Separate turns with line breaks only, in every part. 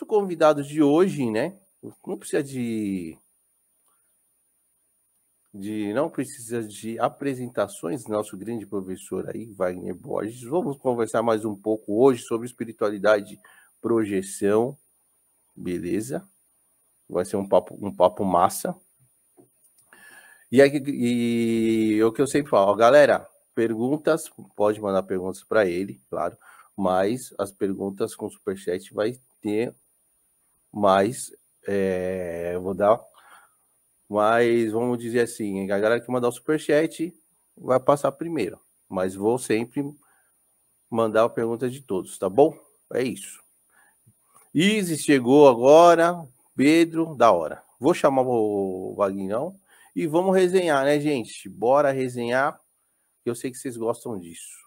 nosso convidado de hoje, né? Não precisa de. de não precisa de apresentações, nosso grande professor aí, Wagner Borges. Vamos conversar mais um pouco hoje sobre espiritualidade, projeção, beleza? Vai ser um papo, um papo massa. E, aí, é e, e é o que eu sempre falo, galera, perguntas, pode mandar perguntas para ele, claro, mas as perguntas com superchat vai ter mas é, vou dar. Mas vamos dizer assim, a galera que mandar o superchat vai passar primeiro. Mas vou sempre mandar a pergunta de todos, tá bom? É isso. Isis chegou agora, Pedro, da hora. Vou chamar o Vaguinhão e vamos resenhar, né, gente? Bora resenhar. Eu sei que vocês gostam disso.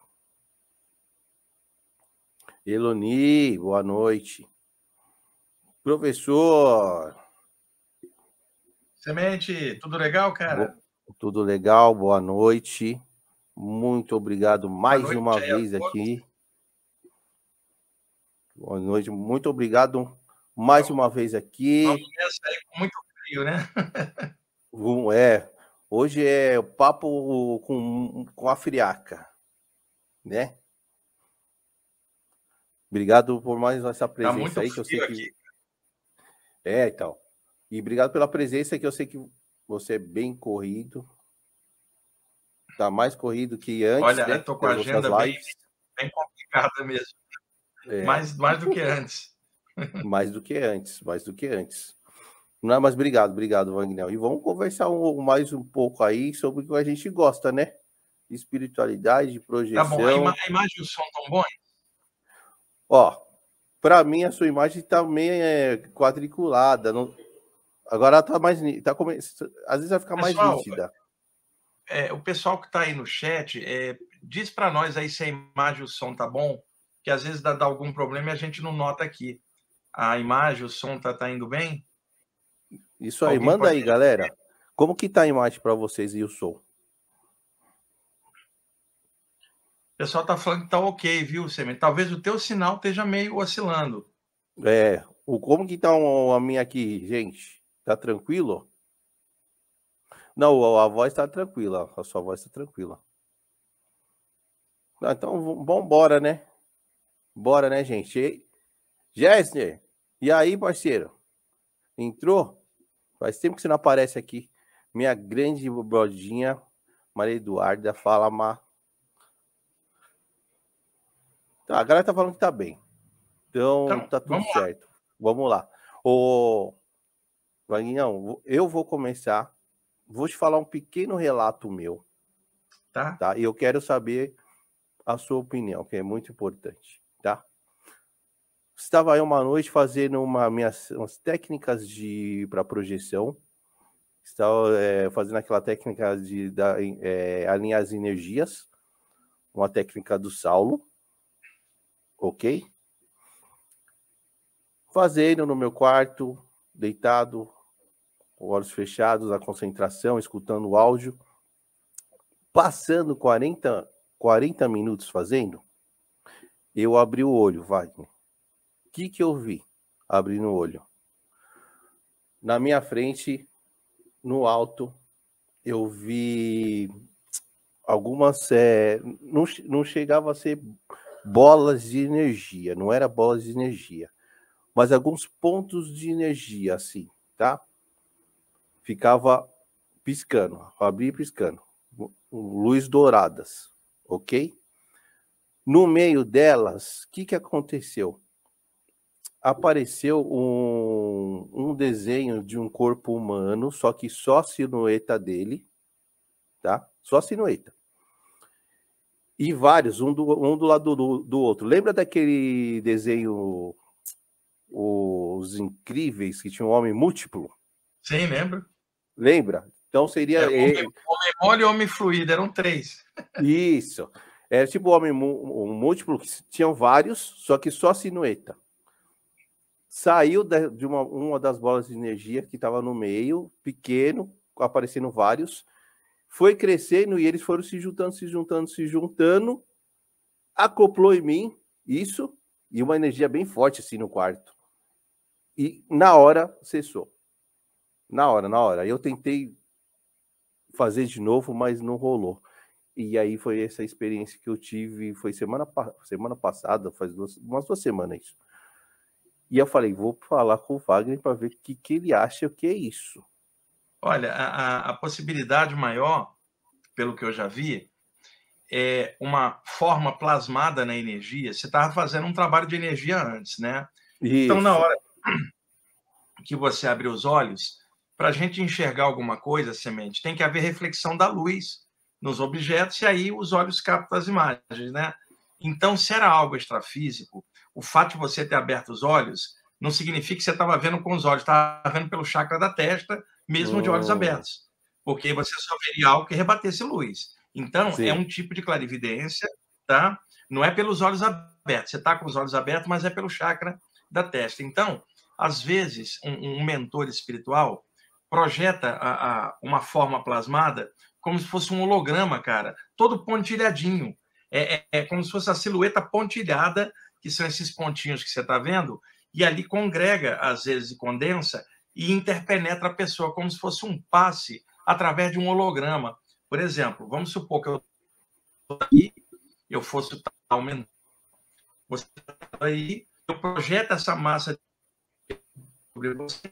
Eloni, boa noite. Professor.
Semente, tudo legal, cara?
Bo... Tudo legal, boa noite. Muito obrigado mais noite, uma é, vez aqui. Boa noite, muito obrigado mais uma vez aqui. Começa
aí com muito frio, né?
é, hoje é o papo com, com a friaca, né? Obrigado por mais essa tá presença tá aí, que eu sei que aqui. É, então. E obrigado pela presença, que eu sei que você é bem corrido. Tá mais corrido que antes. Olha, né? eu tô com a agenda bem,
bem, complicada mesmo. É. Mais, mais do que antes.
mais do que antes, mais do que antes. Não, mas obrigado, obrigado, Wagner. E vamos conversar um, mais um pouco aí sobre o que a gente gosta, né? espiritualidade, projeção. Tá bom, a, ima
a imagem e o som tão bons?
Ó, para mim a sua imagem está meio é, quadriculada. Não... Agora está mais tá come... às vezes vai ficar mais nítida.
É, o pessoal que está aí no chat é, diz para nós aí se a imagem e o som tá bom, que às vezes dá, dá algum problema e a gente não nota aqui. A imagem, o som tá, tá indo bem?
Isso aí, Alguém manda aí, galera. Como que tá a imagem para vocês e o som?
pessoal tá falando que tá ok, viu, Semente? Talvez o teu sinal esteja meio oscilando.
É, o como que tá a minha aqui, gente? Tá tranquilo? Não, a voz tá tranquila, a sua voz tá tranquila. Ah, então, bom, bora, né? Bora, né, gente? Gessner, e aí, parceiro? Entrou? Faz tempo que você não aparece aqui. Minha grande brodinha, Maria Eduarda, fala, Má. Tá, a galera tá falando que tá bem. Então, então tá tudo vamos certo. Lá. Vamos lá. Ô, Vaguinhão, eu vou começar. Vou te falar um pequeno relato meu. Tá. tá? E eu quero saber a sua opinião, que é muito importante, tá? Estava aí uma noite fazendo uma minhas umas técnicas de para projeção, estava é, fazendo aquela técnica de é, alinhar as energias, uma técnica do Saulo, ok? Fazendo no meu quarto, deitado, olhos fechados, a concentração, escutando o áudio, passando 40, 40 minutos fazendo, eu abri o olho, Wagner. O que, que eu vi abrindo o olho? Na minha frente, no alto, eu vi algumas. É, não, não chegava a ser bolas de energia, não era bolas de energia, mas alguns pontos de energia, assim, tá? Ficava piscando, abria e piscando, luz douradas, ok? No meio delas, o que, que aconteceu? Apareceu um, um desenho de um corpo humano, só que só a sinueta dele, tá? Só a sinueta e vários, um do, um do lado do, do outro. Lembra daquele desenho Os Incríveis, que tinha um homem múltiplo?
Sim, lembro.
Lembra? Então seria. É, homem, ele... homem
mole e homem fluido, eram três. Isso.
Era tipo homem um múltiplo, que tinham vários, só que só sinueta. Saiu de uma, uma das bolas de energia que estava no meio, pequeno, aparecendo vários, foi crescendo e eles foram se juntando, se juntando, se juntando. Acoplou em mim isso e uma energia bem forte assim no quarto. E na hora cessou. Na hora, na hora. Eu tentei fazer de novo, mas não rolou. E aí foi essa experiência que eu tive, foi semana, semana passada, faz duas, umas duas semanas isso. E eu falei, vou falar com o Wagner para ver o que, que ele acha que é isso.
Olha, a, a possibilidade maior, pelo que eu já vi, é uma forma plasmada na energia. Você estava fazendo um trabalho de energia antes, né? Isso. Então, na hora que você abre os olhos, para a gente enxergar alguma coisa, semente, tem que haver reflexão da luz nos objetos e aí os olhos captam as imagens, né? Então, se era algo extrafísico, o fato de você ter aberto os olhos não significa que você estava vendo com os olhos, estava vendo pelo chakra da testa, mesmo oh. de olhos abertos, porque você só veria algo que rebatesse luz. Então, é Sim. é um tipo de clarividência, tá? Não é pelos olhos abertos, você está com os olhos abertos, mas é pelo chakra da testa. Então, às vezes, um, um mentor espiritual projeta a, a, uma forma plasmada como se fosse um holograma, cara, todo pontilhadinho. É, é, é como se fosse a silhueta pontilhada, que são esses pontinhos que você está vendo, e ali congrega, às vezes, e condensa e interpenetra a pessoa como se fosse um passe através de um holograma. Por exemplo, vamos supor que eu aqui, eu fosse aumentar, você tá aí, eu projeto essa massa sobre você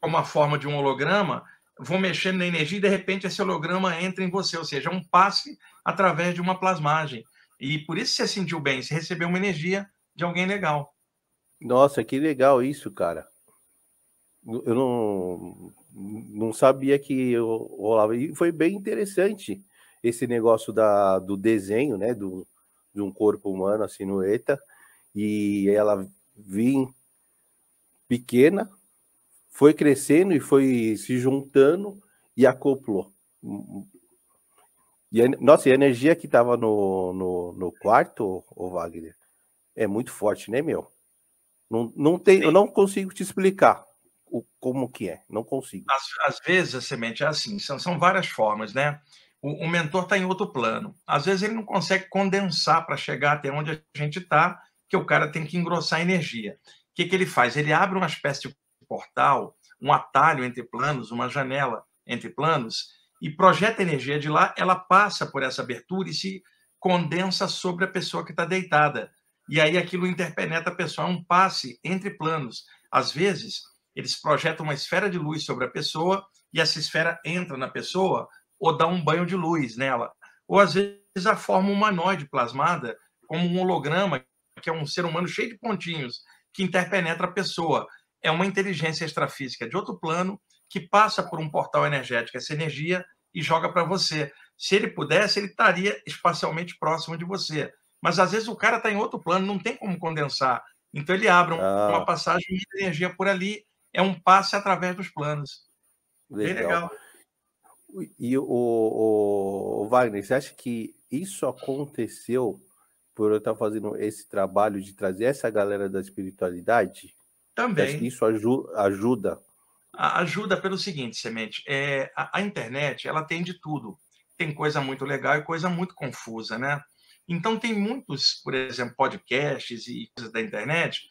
como a forma de um holograma, vou mexendo na energia e de repente esse holograma entra em você, ou seja, é um passe através de uma plasmagem. E por isso você sentiu bem, você recebeu uma energia de alguém legal.
Nossa, que legal isso, cara eu não, não sabia que rolava. E foi bem interessante esse negócio da, do desenho, né? Do, de um corpo humano, a sinueta. E ela vim pequena, foi crescendo e foi se juntando e acoplou. E a, nossa, e a energia que estava no, no, no quarto, o Wagner, é muito forte, né, meu? Não, não tem, eu não consigo te explicar o, como que é, não consigo.
Às, às vezes a semente é assim, são, são várias formas, né? O, o mentor está em outro plano. Às vezes ele não consegue condensar para chegar até onde a gente está, que o cara tem que engrossar a energia. O que, que ele faz? Ele abre uma espécie de portal, um atalho entre planos, uma janela entre planos, e projeta energia de lá, ela passa por essa abertura e se condensa sobre a pessoa que está deitada. E aí aquilo interpenetra a pessoa, é um passe entre planos. Às vezes, eles projetam uma esfera de luz sobre a pessoa e essa esfera entra na pessoa ou dá um banho de luz nela. Ou às vezes a forma humanoide plasmada, como um holograma, que é um ser humano cheio de pontinhos que interpenetra a pessoa. É uma inteligência extrafísica de outro plano que passa por um portal energético, essa energia, e joga para você. Se ele pudesse, ele estaria espacialmente próximo de você. Mas às vezes o cara está em outro plano, não tem como condensar. Então ele abre ah. uma passagem de energia por ali é um passe através dos planos. Legal. Bem legal.
E o, o, o, Wagner, você acha que isso aconteceu por eu estar fazendo esse trabalho de trazer essa galera da espiritualidade? Também. que Isso aju ajuda?
Ajuda pelo seguinte, Semente, é, a, a internet ela tem de tudo. Tem coisa muito legal e coisa muito confusa, né? Então tem muitos, por exemplo, podcasts e coisas da internet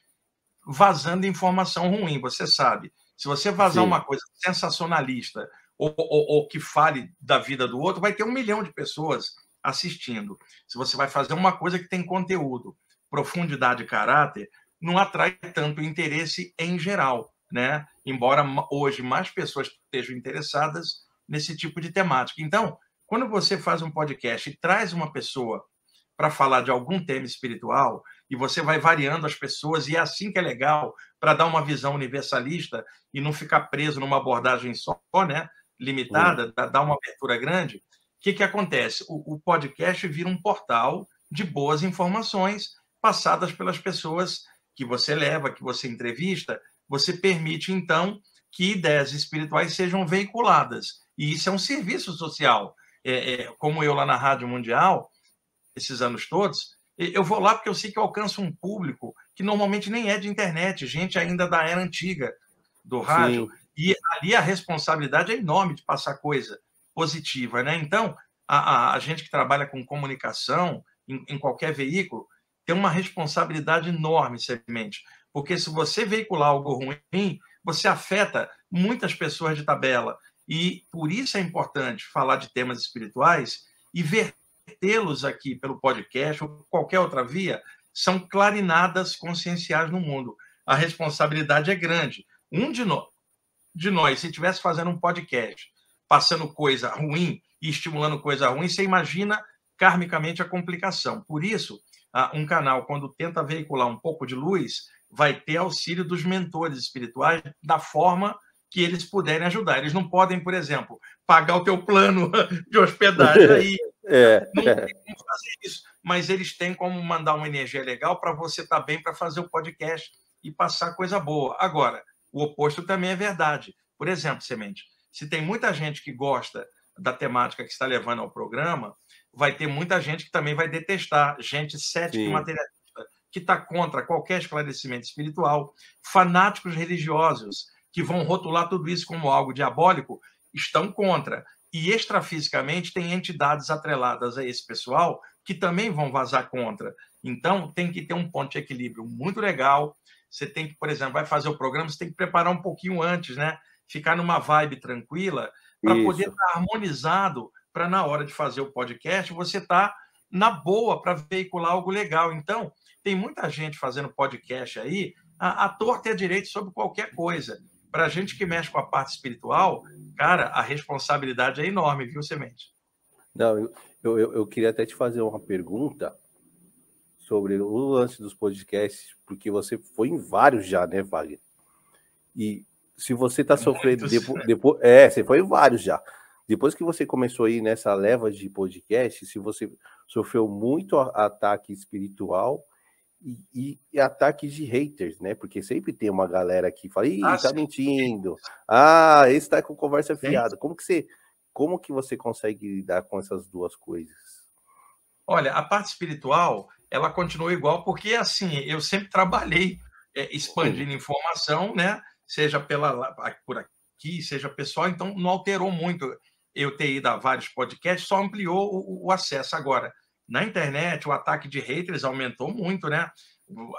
vazando informação ruim, você sabe. Se você vazar Sim. uma coisa sensacionalista ou, ou, ou, que fale da vida do outro, vai ter um milhão de pessoas assistindo. Se você vai fazer uma coisa que tem conteúdo, profundidade e caráter, não atrai tanto interesse em geral, né? Embora hoje mais pessoas estejam interessadas nesse tipo de temática. Então, quando você faz um podcast e traz uma pessoa para falar de algum tema espiritual, e você vai variando as pessoas, e é assim que é legal, para dar uma visão universalista e não ficar preso numa abordagem só, né? limitada, uhum. dar uma abertura grande. O que, que acontece? O, o podcast vira um portal de boas informações passadas pelas pessoas que você leva, que você entrevista, você permite, então, que ideias espirituais sejam veiculadas. E isso é um serviço social. É, é, como eu lá na Rádio Mundial, esses anos todos, eu vou lá porque eu sei que eu alcanço um público que normalmente nem é de internet, gente ainda da era antiga do rádio. Sim. E ali a responsabilidade é enorme de passar coisa positiva, né? Então, a, a, a gente que trabalha com comunicação em, em qualquer veículo tem uma responsabilidade enorme, semente. Porque se você veicular algo ruim, você afeta muitas pessoas de tabela. E por isso é importante falar de temas espirituais e ver tê-los aqui pelo podcast ou qualquer outra via, são clarinadas conscienciais no mundo. A responsabilidade é grande. Um de, no... de nós, se estivesse fazendo um podcast, passando coisa ruim e estimulando coisa ruim, você imagina karmicamente a complicação. Por isso, um canal, quando tenta veicular um pouco de luz, vai ter auxílio dos mentores espirituais da forma que eles puderem ajudar. Eles não podem, por exemplo, pagar o teu plano de hospedagem aí, é, não é. tem como fazer isso, mas eles têm como mandar uma energia legal para você estar tá bem para fazer o podcast e passar coisa boa. Agora, o oposto também é verdade. Por exemplo, Semente, se tem muita gente que gosta da temática que está levando ao programa, vai ter muita gente que também vai detestar, gente cética Sim. e materialista, que está contra qualquer esclarecimento espiritual, fanáticos religiosos que vão rotular tudo isso como algo diabólico, estão contra e extrafisicamente tem entidades atreladas a esse pessoal que também vão vazar contra. Então, tem que ter um ponto de equilíbrio muito legal. Você tem que, por exemplo, vai fazer o programa, você tem que preparar um pouquinho antes, né? Ficar numa vibe tranquila para poder estar tá harmonizado para na hora de fazer o podcast você tá na boa para veicular algo legal. Então, tem muita gente fazendo podcast aí a, a torta direito sobre qualquer coisa para a gente que mexe com a parte espiritual, cara, a responsabilidade é enorme, viu, Semente?
Não, eu, eu, eu queria até te fazer uma pergunta sobre o lance dos podcasts, porque você foi em vários já, né, Wagner? E se você está sofrendo. Depois, depois, é, você foi em vários já. Depois que você começou aí nessa leva de podcast, se você sofreu muito ataque espiritual e, e, e, ataques de haters, né? Porque sempre tem uma galera que fala, ih, ah, tá sim. mentindo. Ah, esse tá com conversa fiada. Como que você como que você consegue lidar com essas duas coisas?
Olha, a parte espiritual, ela continua igual porque assim, eu sempre trabalhei é, expandindo informação, né? Seja pela por aqui, seja pessoal, então não alterou muito eu ter ido a vários podcasts, só ampliou o, o acesso agora na internet, o ataque de haters aumentou muito, né?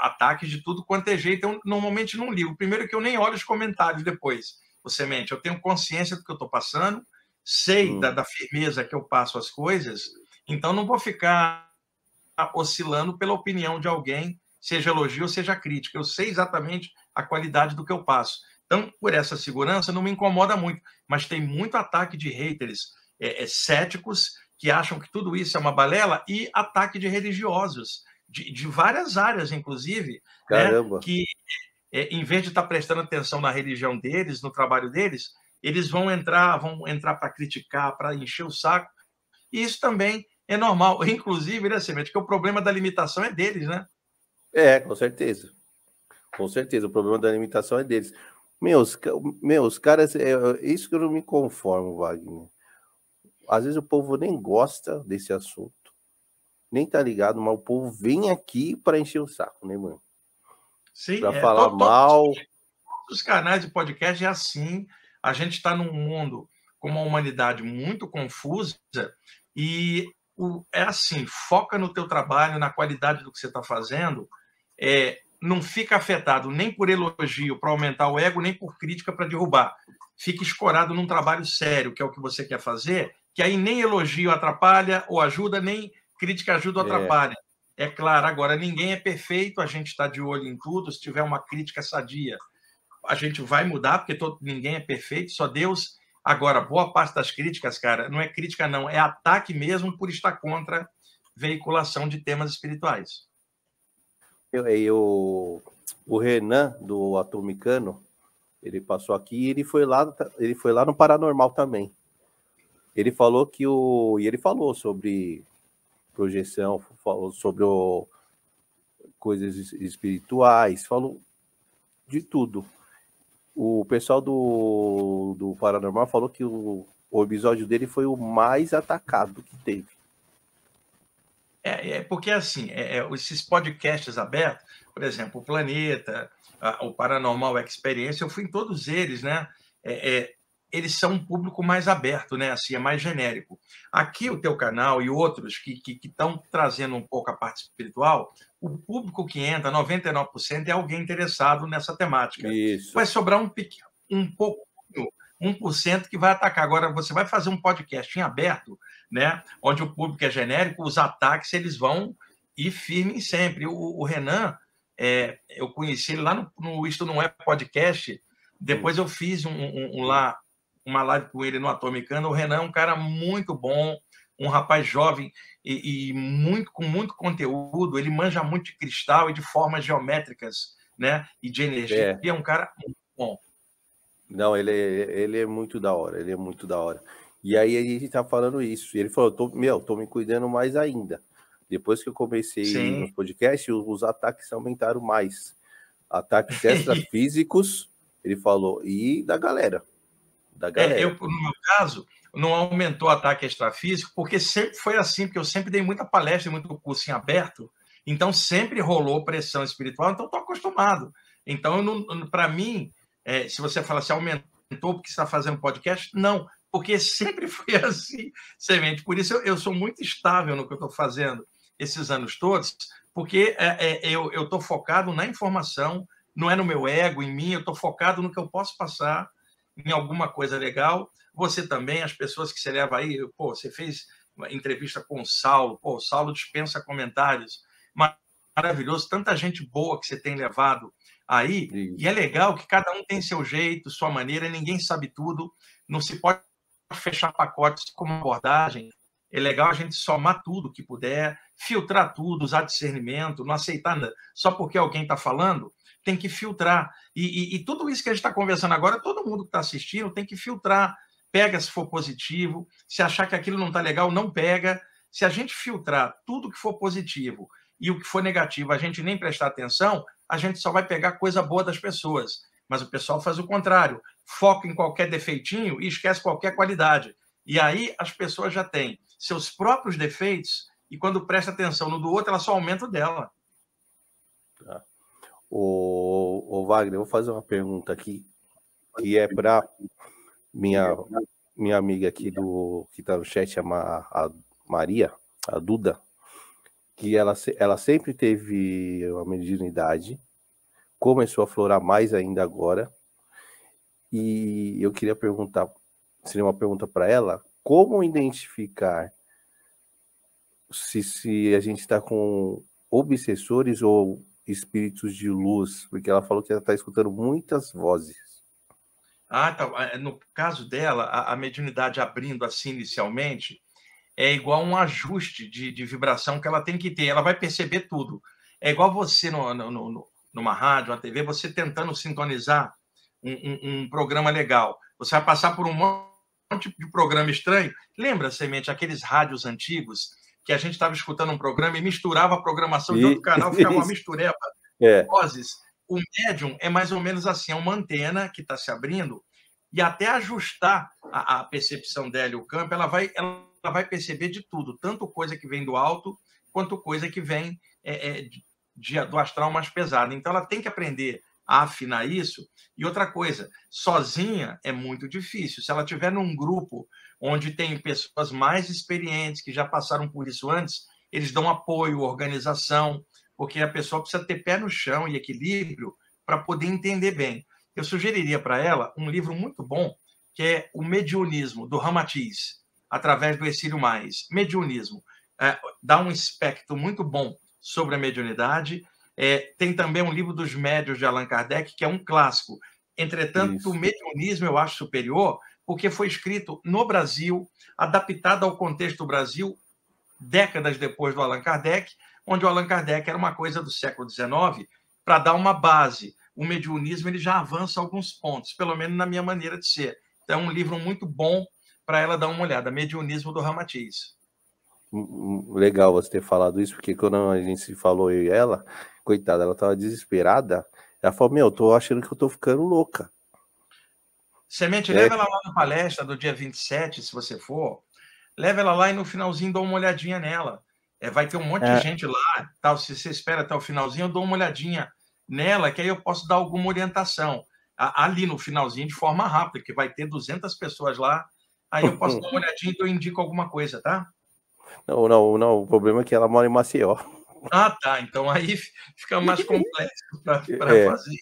Ataques de tudo quanto é jeito, eu normalmente não ligo. Primeiro que eu nem olho os comentários depois, o semente. Eu tenho consciência do que eu estou passando, sei hum. da, da firmeza que eu passo as coisas, então não vou ficar oscilando pela opinião de alguém, seja elogio ou seja crítica. Eu sei exatamente a qualidade do que eu passo. Então, por essa segurança, não me incomoda muito. Mas tem muito ataque de haters é, é, céticos que acham que tudo isso é uma balela, e ataque de religiosos, de, de várias áreas, inclusive, né, que é, em vez de estar tá prestando atenção na religião deles, no trabalho deles, eles vão entrar, vão entrar para criticar, para encher o saco, e isso também é normal. Inclusive, né, Semente, que o problema da limitação é deles, né?
É, com certeza. Com certeza, o problema da limitação é deles. Meus, meus caras, é, é, isso que eu não me conformo, Wagner. Às vezes o povo nem gosta desse assunto, nem tá ligado, mas o povo vem aqui para encher o saco, né, mano? Sim. Para é, falar tô, tô, mal. Todos
os canais de podcast é assim. A gente está num mundo com uma humanidade muito confusa e o, é assim, foca no teu trabalho, na qualidade do que você está fazendo, é, não fica afetado nem por elogio para aumentar o ego, nem por crítica para derrubar. Fica escorado num trabalho sério, que é o que você quer fazer, que aí nem elogio atrapalha ou ajuda, nem crítica ajuda ou é. atrapalha. É. é claro, agora ninguém é perfeito, a gente está de olho em tudo. Se tiver uma crítica sadia, a gente vai mudar, porque todo, ninguém é perfeito, só Deus. Agora, boa parte das críticas, cara, não é crítica, não, é ataque mesmo por estar contra veiculação de temas espirituais.
Eu, é, eu, o Renan, do Atomicano, ele passou aqui e ele foi lá, ele foi lá no Paranormal também. Ele falou que o. E ele falou sobre projeção, falou sobre o, coisas espirituais, falou de tudo. O pessoal do, do Paranormal falou que o, o episódio dele foi o mais atacado que teve.
É, é porque assim, é, é, esses podcasts abertos, por exemplo, o Planeta, a, o Paranormal Experiência, eu fui em todos eles, né? É, é eles são um público mais aberto, né? Assim, é mais genérico. Aqui o teu canal e outros que estão que, que trazendo um pouco a parte espiritual, o público que entra, 99%, é alguém interessado nessa temática. Isso. Vai sobrar um, pequeno, um pouquinho, 1% que vai atacar. Agora, você vai fazer um podcast em aberto, né? Onde o público é genérico, os ataques eles vão ir firme sempre. O, o Renan, é, eu conheci ele lá no, no Isto Não É Podcast. Depois eu fiz um, um, um lá uma live com ele no Atomicano. O Renan é um cara muito bom, um rapaz jovem e, e, muito com muito conteúdo. Ele manja muito de cristal e de formas geométricas, né? E de energia. É, é um cara muito bom.
Não, ele é, ele é muito da hora, ele é muito da hora. E aí a gente tá falando isso. E ele falou, tô, meu, tô me cuidando mais ainda. Depois que eu comecei Sim. no podcast, os, os ataques aumentaram mais. Ataques extrafísicos, ele falou, e da galera da é, galera. É, eu,
no meu caso, não aumentou o ataque extrafísico, porque sempre foi assim, porque eu sempre dei muita palestra, muito curso em aberto, então sempre rolou pressão espiritual, então estou acostumado. Então, para mim, é, se você fala assim, aumentou porque está fazendo podcast, não, porque sempre foi assim, semente. Por isso eu, eu, sou muito estável no que eu estou fazendo esses anos todos, porque é, é, eu estou focado na informação, não é no meu ego, em mim, eu estou focado no que eu posso passar em alguma coisa legal. Você também, as pessoas que você leva aí, pô, você fez uma entrevista com o Saulo, pô, o Saulo dispensa comentários. Maravilhoso, tanta gente boa que você tem levado aí. Sim. E é legal que cada um tem seu jeito, sua maneira, ninguém sabe tudo. Não se pode fechar pacotes como abordagem. É legal a gente somar tudo que puder, filtrar tudo, usar discernimento, não aceitar nada. Só porque alguém está falando, tem que filtrar. E, e, e tudo isso que a gente está conversando agora, todo mundo que está assistindo tem que filtrar. Pega se for positivo, se achar que aquilo não está legal, não pega. Se a gente filtrar tudo que for positivo e o que for negativo, a gente nem prestar atenção, a gente só vai pegar coisa boa das pessoas. Mas o pessoal faz o contrário, foca em qualquer defeitinho e esquece qualquer qualidade. E aí as pessoas já têm seus próprios defeitos e quando presta atenção no do outro, ela só aumenta o dela.
Tá. O, o Wagner, eu vou fazer uma pergunta aqui, que é para minha, minha amiga aqui do que está no chat, a, a Maria, a Duda, que ela, ela sempre teve uma mediunidade, começou a florar mais ainda agora. E eu queria perguntar, seria uma pergunta para ela, como identificar se, se a gente está com obsessores ou espíritos de luz, porque ela falou que ela está escutando muitas vozes.
Ah, tá. Ah, é, no caso dela, a, a mediunidade abrindo assim inicialmente é igual um ajuste de, de, vibração que ela tem que ter. Ela vai perceber tudo. É igual você no, no, no numa rádio, uma TV, você tentando sintonizar um, um, um programa legal. Você vai passar por um monte de programa estranho. Lembra, Semente, aqueles rádios antigos que a gente estava escutando um programa e misturava a programação de outro canal, ficava uma mistureba. É. Vozes. O médium é mais ou menos assim, é uma antena que está se abrindo e até ajustar a, a, percepção dela e o campo, ela vai, ela, ela, vai perceber de tudo, tanto coisa que vem do alto quanto coisa que vem é, é, de, do astral mais pesado. Então, ela tem que aprender a afinar isso. E outra coisa, sozinha é muito difícil. Se ela tiver num grupo onde tem pessoas mais experientes que já passaram por isso antes, eles dão apoio, organização, porque a pessoa precisa ter pé no chão e equilíbrio para poder entender bem. Eu sugeriria para ela um livro muito bom, que é O Mediunismo, do Ramatiz, através do Exílio Mais. Mediunismo é, dá um espectro muito bom sobre a mediunidade. É, tem também um livro dos médios de Allan Kardec, que é um clássico. Entretanto, Isso. o mediunismo eu acho superior, porque foi escrito no Brasil, adaptado ao contexto do Brasil, décadas depois do Allan Kardec, onde o Allan Kardec era uma coisa do século XIX, para dar uma base. O mediunismo ele já avança alguns pontos, pelo menos na minha maneira de ser. Então, é um livro muito bom para ela dar uma olhada, Mediunismo do Ramatiz.
Hum, hum, legal você ter falado isso, porque quando a gente se falou, eu e ela, coitada, ela estava desesperada. Ela falou: Meu, eu estou achando que eu estou ficando louca.
Semente, é. leva ela lá na palestra do dia 27, se você for. Leva ela lá e no finalzinho dou uma olhadinha nela. É, vai ter um monte é. de gente lá, tal. Se você espera até o finalzinho, eu dou uma olhadinha nela, que aí eu posso dar alguma orientação. A, ali no finalzinho, de forma rápida, que vai ter 200 pessoas lá. Aí eu posso dar uma olhadinha e eu indico alguma coisa, tá?
Não, não, não. O problema é que ela mora em Maceió.
Ah, tá. Então aí fica mais complexo para é. fazer.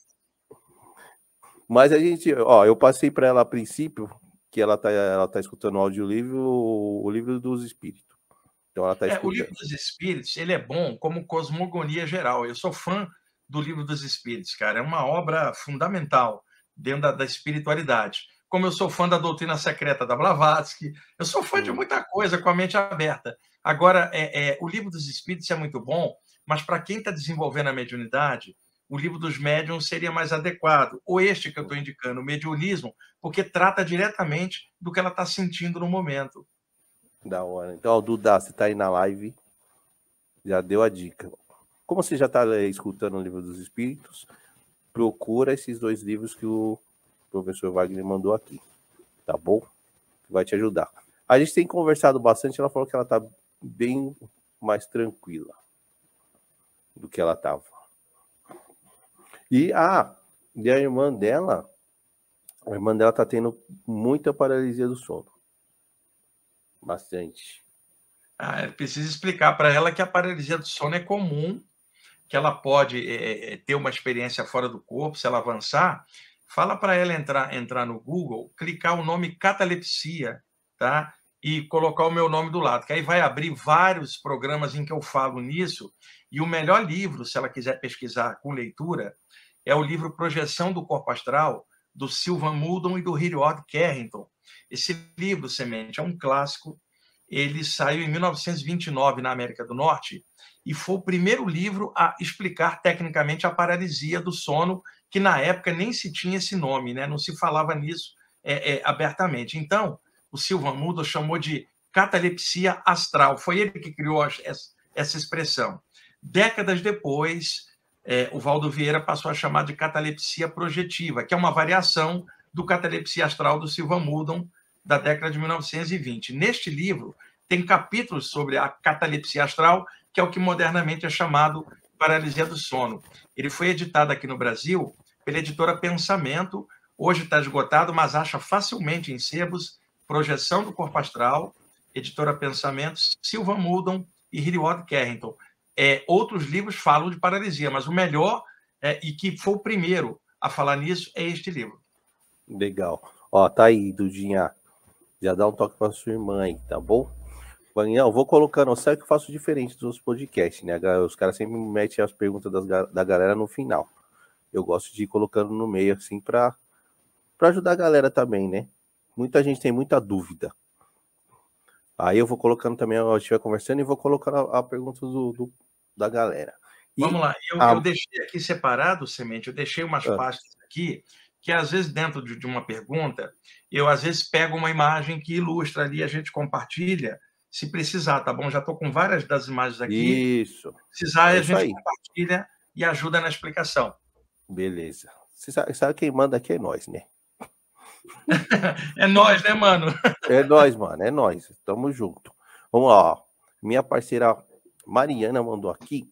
Mas a gente, ó, eu passei para ela a princípio que ela tá, ela tá escutando o audiolivro, o livro dos espíritos. Então ela tá é, escutando. O livro
dos espíritos, ele é bom como cosmogonia geral. Eu sou fã do livro dos espíritos, cara. É uma obra fundamental dentro da, da espiritualidade. Como eu sou fã da doutrina secreta da Blavatsky, eu sou fã de muita coisa com a mente aberta. Agora, é, é o livro dos espíritos é muito bom, mas para quem está desenvolvendo a mediunidade, o livro dos médiuns seria mais adequado, ou este que eu estou indicando, o mediunismo, porque trata diretamente do que ela está sentindo no momento.
Da hora. Então, ó, Duda, você está aí na live, já deu a dica. Como você já está eh, escutando o livro dos Espíritos, procura esses dois livros que o professor Wagner mandou aqui, tá bom? Vai te ajudar. A gente tem conversado bastante, ela falou que ela está bem mais tranquila do que ela estava e a, ah, e a irmã dela, a irmã dela tá tendo muita paralisia do sono. Bastante.
Ah, é, precisa explicar para ela que a paralisia do sono é comum, que ela pode é, é, é ter uma experiência fora do corpo, se ela avançar. Fala para ela entrar, entrar no Google, clicar o nome catalepsia, tá? E colocar o meu nome do lado, que aí vai abrir vários programas em que eu falo nisso e o melhor livro, se ela quiser pesquisar com leitura, é o livro Projeção do Corpo Astral, do Silvan Muldon e do Hilliard Carrington. Esse livro, Semente, é um clássico. Ele saiu em 1929 na América do Norte e foi o primeiro livro a explicar tecnicamente a paralisia do sono, que na época nem se tinha esse nome, né? não se falava nisso é, é, abertamente. Então, o Silvan Muldon chamou de catalepsia astral. Foi ele que criou essa, essa expressão. Décadas depois, é, o Valdo Vieira passou a chamar de catalepsia projetiva, que é uma variação do catalepsia astral do Silva Mudon, da década de 1920. Neste livro, tem capítulos sobre a catalepsia astral, que é o que modernamente é chamado paralisia do sono. Ele foi editado aqui no Brasil pela editora Pensamento, hoje está esgotado, mas acha facilmente em sebos Projeção do Corpo Astral, editora Pensamento, Silva Mudon e Hilliard Carrington. É, outros livros falam de paralisia, mas o melhor é, e que foi o primeiro a falar nisso é este livro.
Legal. Ó, tá aí, Dudinha. Já dá um toque para sua irmã aí, tá bom? Não, vou colocando, sabe que eu faço diferente dos outros podcasts, né? Os caras sempre metem as perguntas das, da galera no final. Eu gosto de ir colocando no meio, assim, para ajudar a galera também, né? Muita gente tem muita dúvida. Aí eu vou colocando também, eu estiver conversando e vou colocando a, a pergunta do, do, da galera.
E Vamos lá, eu, a... eu, deixei aqui separado, Semente, eu deixei umas ah. pastas aqui, que às vezes dentro de, de uma pergunta, eu às vezes pego uma imagem que ilustra ali, a gente compartilha, se precisar, tá bom? Já estou com várias das imagens aqui.
Isso. Se precisar, é a gente aí.
compartilha e ajuda na explicação.
Beleza. Você sabe, sabe quem manda aqui é nós, né?
é nós, né, mano?
é nós, mano. É nós. Tamo junto. Vamos lá, ó. Minha parceira Mariana mandou aqui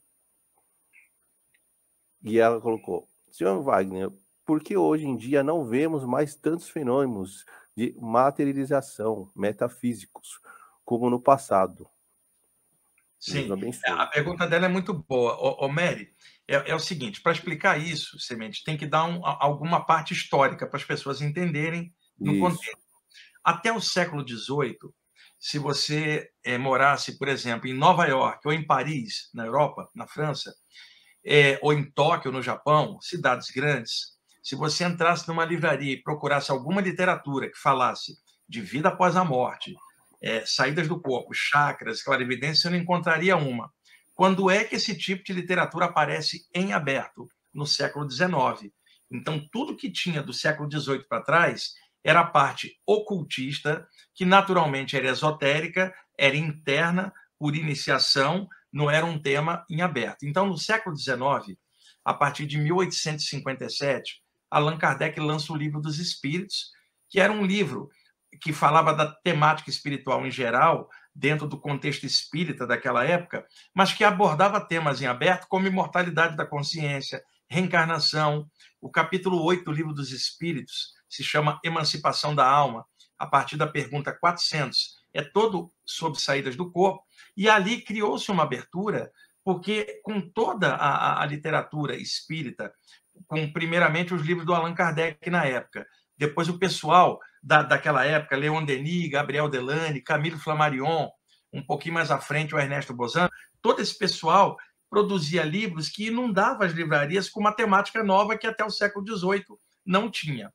e ela colocou: Senhor Wagner, por que hoje em dia não vemos mais tantos fenômenos de materialização metafísicos como no passado? Sim, a
pergunta dela é muito boa. Ô, ô Mary, é, é, o seguinte, para explicar isso, Semente, tem que dar um, alguma parte histórica para as pessoas entenderem no isso. contexto. Até o século XVIII, se você é, morasse, por exemplo, em Nova York ou em Paris, na Europa, na França, é, ou em Tóquio, no Japão, cidades grandes, se você entrasse numa livraria e procurasse alguma literatura que falasse de vida após a morte, é, saídas do corpo, chakras, clarividência, você não encontraria uma. Quando é que esse tipo de literatura aparece em aberto? No século XIX. Então, tudo que tinha do século XVIII para trás era a parte ocultista, que naturalmente era esotérica, era interna, por iniciação, não era um tema em aberto. Então, no século XIX, a partir de 1857, Allan Kardec lança o Livro dos Espíritos, que era um livro que falava da temática espiritual em geral, dentro do contexto espírita daquela época, mas que abordava temas em aberto como imortalidade da consciência, reencarnação. O capítulo 8 do Livro dos Espíritos se chama Emancipação da Alma, a partir da pergunta 400. É todo sobre saídas do corpo, e ali criou-se uma abertura, porque com toda a, a literatura espírita, com primeiramente os livros do Allan Kardec na época, depois o pessoal da, daquela época, Leon Denis, Gabriel Delane, Camilo Flammarion, um pouquinho mais à frente o Ernesto Bozan, todo esse pessoal produzia livros que inundavam as livrarias com uma temática nova que até o século XVIII não tinha.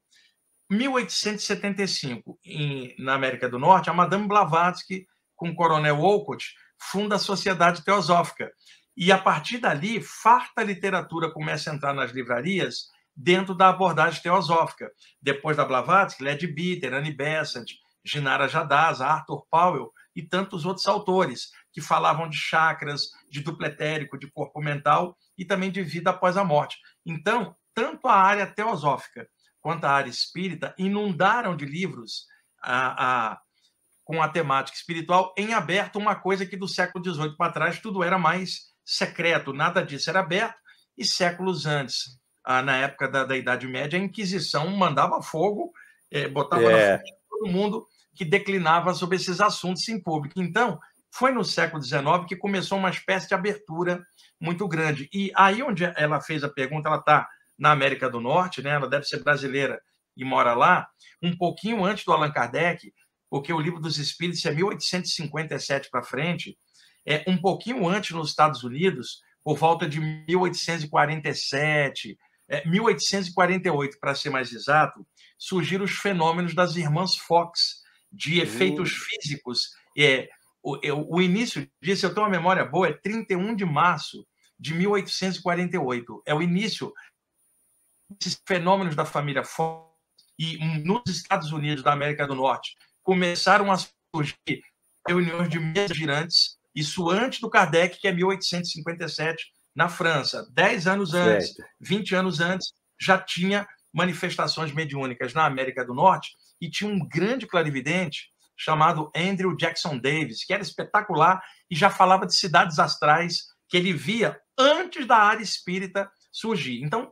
1875, em, na América do Norte, a Madame Blavatsky, com o coronel Olcott, funda a Sociedade Teosófica. E, a partir dali, farta literatura começa a entrar nas livrarias dentro da abordagem teosófica. Depois da Blavatsky, Led Bitter, Annie Besant, Ginara Jadasa, Arthur Powell e tantos outros autores que falavam de chakras, de dupletérico, de corpo mental e também de vida após a morte. Então, tanto a área teosófica quanto à área espírita inundaram de livros a, a, com a temática espiritual em aberto, uma coisa que do século XVIII para trás tudo era mais secreto, nada disso era aberto, e séculos antes, na época da, da, Idade Média, a Inquisição mandava fogo, eh, botava é. na frente todo mundo que declinava sobre esses assuntos em público. Então, foi no século XIX que começou uma espécie de abertura muito grande. E aí onde ela fez a pergunta, ela está na América do Norte, né? Ela deve ser brasileira e mora lá, um pouquinho antes do Allan Kardec, porque o Livro dos Espíritos é 1857 para frente, é um pouquinho antes nos Estados Unidos, por volta de 1847, é, 1848 para ser mais exato, surgiram os fenômenos das irmãs Fox, de efeitos uhum. físicos. É, o, é, o início disso, eu tenho uma memória boa, é 31 de março de 1848. É o início esses fenômenos da família Fox e nos Estados Unidos da América do Norte começaram a surgir reuniões de mesas girantes, isso antes do Kardec, que é 1857, na França. Dez anos antes, vinte 20 anos antes, já tinha manifestações mediúnicas na América do Norte e tinha um grande clarividente chamado Andrew Jackson Davis, que era espetacular e já falava de cidades astrais que ele via antes da área espírita surgir. Então,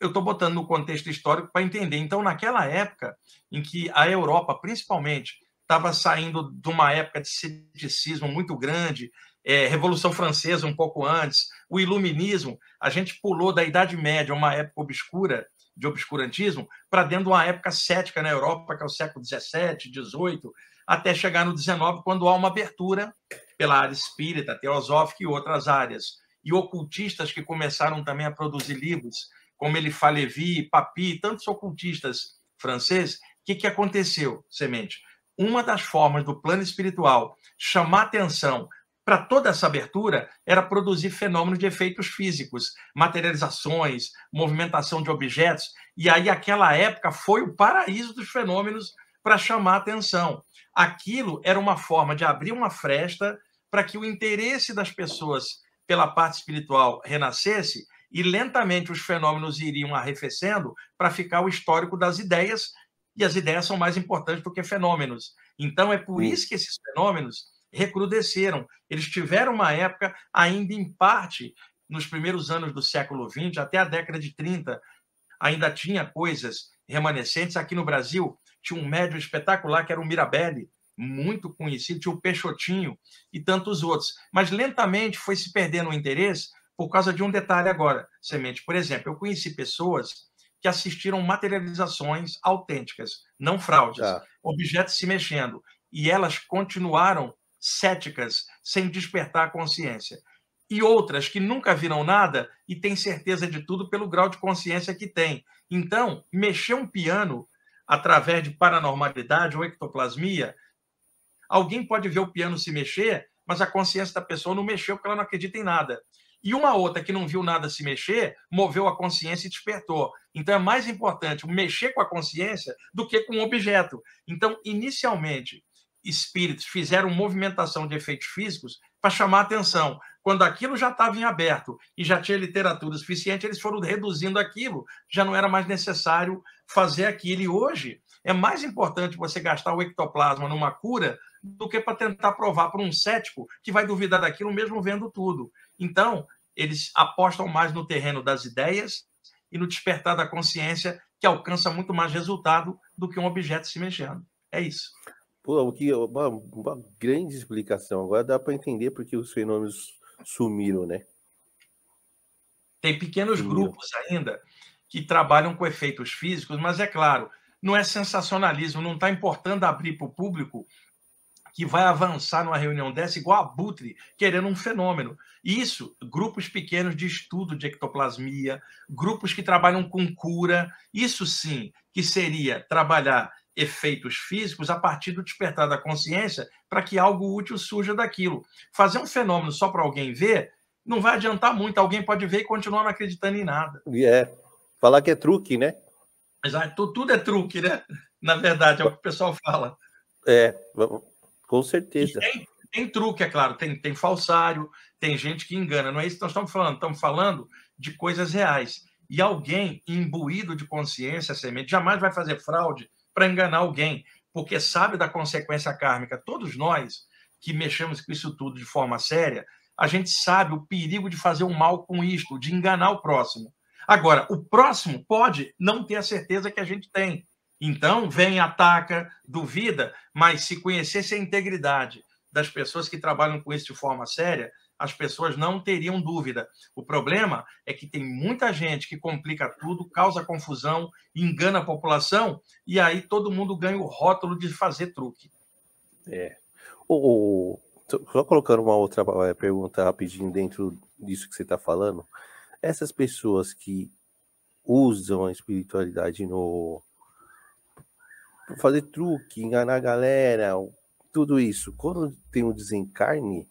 eu estou botando no contexto histórico para entender. Então, naquela época em que a Europa, principalmente, estava saindo de uma época de ceticismo muito grande, é, Revolução Francesa um pouco antes, o Iluminismo, a gente pulou da Idade Média, uma época obscura, de obscurantismo, para dentro de uma época cética na Europa, que é o século XVII, XVIII, até chegar no XIX, quando há uma abertura pela área espírita, teosófica e outras áreas. E ocultistas que começaram também a produzir livros como ele Falevi, Papi, tantos ocultistas franceses, o que, que aconteceu, Semente? Uma das formas do plano espiritual chamar atenção para toda essa abertura era produzir fenômenos de efeitos físicos, materializações, movimentação de objetos, e aí aquela época foi o paraíso dos fenômenos para chamar atenção. Aquilo era uma forma de abrir uma fresta para que o interesse das pessoas pela parte espiritual renascesse e lentamente os fenômenos iriam arrefecendo para ficar o histórico das ideias, e as ideias são mais importantes do que fenômenos. Então, é por hum. isso que esses fenômenos recrudesceram. Eles tiveram uma época, ainda em parte, nos primeiros anos do século XX, até a década de 30, ainda tinha coisas remanescentes. Aqui no Brasil, tinha um médium espetacular que era o Mirabelli, muito conhecido, tinha o Peixotinho e tantos outros. Mas lentamente foi se perdendo o interesse por causa de um detalhe agora, Semente. Por exemplo, eu conheci pessoas que assistiram materializações autênticas, não fraudes, tá. objetos se mexendo, e elas continuaram céticas, sem despertar a consciência. E outras que nunca viram nada e têm certeza de tudo pelo grau de consciência que têm. Então, mexer um piano através de paranormalidade ou ectoplasmia, alguém pode ver o piano se mexer, mas a consciência da pessoa não mexeu porque ela não acredita em nada. E uma outra que não viu nada se mexer, moveu a consciência e despertou. Então é mais importante mexer com a consciência do que com o objeto. Então, inicialmente, espíritos fizeram movimentação de efeitos físicos para chamar atenção. Quando aquilo já estava em aberto e já tinha literatura suficiente, eles foram reduzindo aquilo, já não era mais necessário fazer aquilo. E hoje é mais importante você gastar o ectoplasma numa cura do que para tentar provar para um cético que vai duvidar daquilo mesmo vendo tudo. Então, eles apostam mais no terreno das ideias e no despertar da consciência, que alcança muito mais resultado do que um objeto se mexendo. É isso.
Pô, que uma, uma grande explicação. Agora dá para entender porque os fenômenos sumiram, né?
Tem pequenos Sim. grupos ainda que trabalham com efeitos físicos, mas é claro, não é sensacionalismo, não está importando abrir para o público que vai avançar numa reunião dessa igual a Butre, querendo um fenômeno. Isso, grupos pequenos de estudo de ectoplasmia, grupos que trabalham com cura, isso sim que seria trabalhar efeitos físicos a partir do despertar da consciência para que algo útil surja daquilo. Fazer um fenômeno só para alguém ver não vai adiantar muito. Alguém pode ver e continuar não acreditando em nada.
E é. Falar que é truque, né?
Exato. Tudo é truque, né? Na verdade, é o que o pessoal fala.
É. Com certeza. Tem,
tem, truque, é claro, tem, tem falsário, tem gente que engana. Não é isso que nós estamos falando, estamos falando de coisas reais. E alguém imbuído de consciência, semente, jamais vai fazer fraude para enganar alguém, porque sabe da consequência kármica. Todos nós que mexemos com isso tudo de forma séria, a gente sabe o perigo de fazer um mal com isto, de enganar o próximo. Agora, o próximo pode não ter a certeza que a gente tem. Então, vem, ataca, duvida, mas se conhecesse a integridade das pessoas que trabalham com isso de forma séria, as pessoas não teriam dúvida. O problema é que tem muita gente que complica tudo, causa confusão, engana a população, e aí todo mundo ganha o rótulo de fazer truque.
É. O, só colocando uma outra é, pergunta rapidinho dentro disso que você está falando. Essas pessoas que usam a espiritualidade no, fazer truque, enganar a galera, tudo isso. Quando tem um desencarne,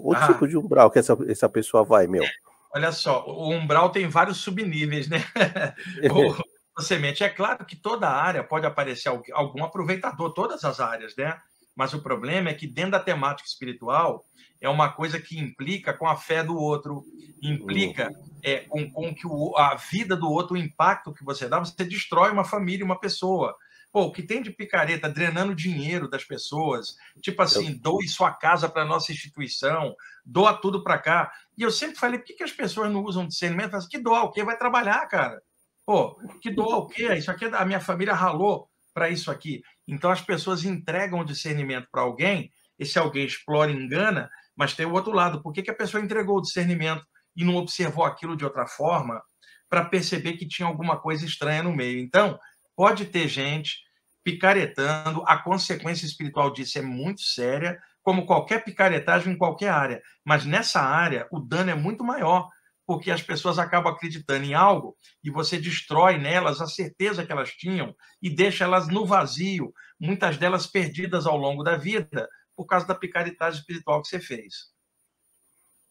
o ah. tipo de umbral que essa, essa pessoa vai, meu? É,
olha só, o umbral tem vários subníveis, né? o, semente. É claro que toda área pode aparecer algum aproveitador, todas as áreas, né? Mas o problema é que dentro da temática espiritual é uma coisa que implica com a fé do outro, implica uhum. é, com, com que o, a vida do outro, o impacto que você dá, você destrói uma família, uma pessoa. Pô, o que tem de picareta drenando dinheiro das pessoas, tipo assim, eu... doe sua casa para nossa instituição, doa tudo para cá. E eu sempre falei, por que, que as pessoas não usam discernimento? que doa o quê? Vai trabalhar, cara. Pô, que doa o quê? Isso aqui, a minha família ralou para isso aqui. Então as pessoas entregam o discernimento para alguém, esse alguém explora e engana, mas tem o outro lado. Por que, que a pessoa entregou o discernimento e não observou aquilo de outra forma para perceber que tinha alguma coisa estranha no meio? Então, pode ter gente picaretando. A consequência espiritual disso é muito séria, como qualquer picaretagem em qualquer área. Mas nessa área, o dano é muito maior, porque as pessoas acabam acreditando em algo e você destrói nelas a certeza que elas tinham e deixa elas no vazio, muitas delas perdidas ao longo da vida por causa da picaretagem espiritual que você fez.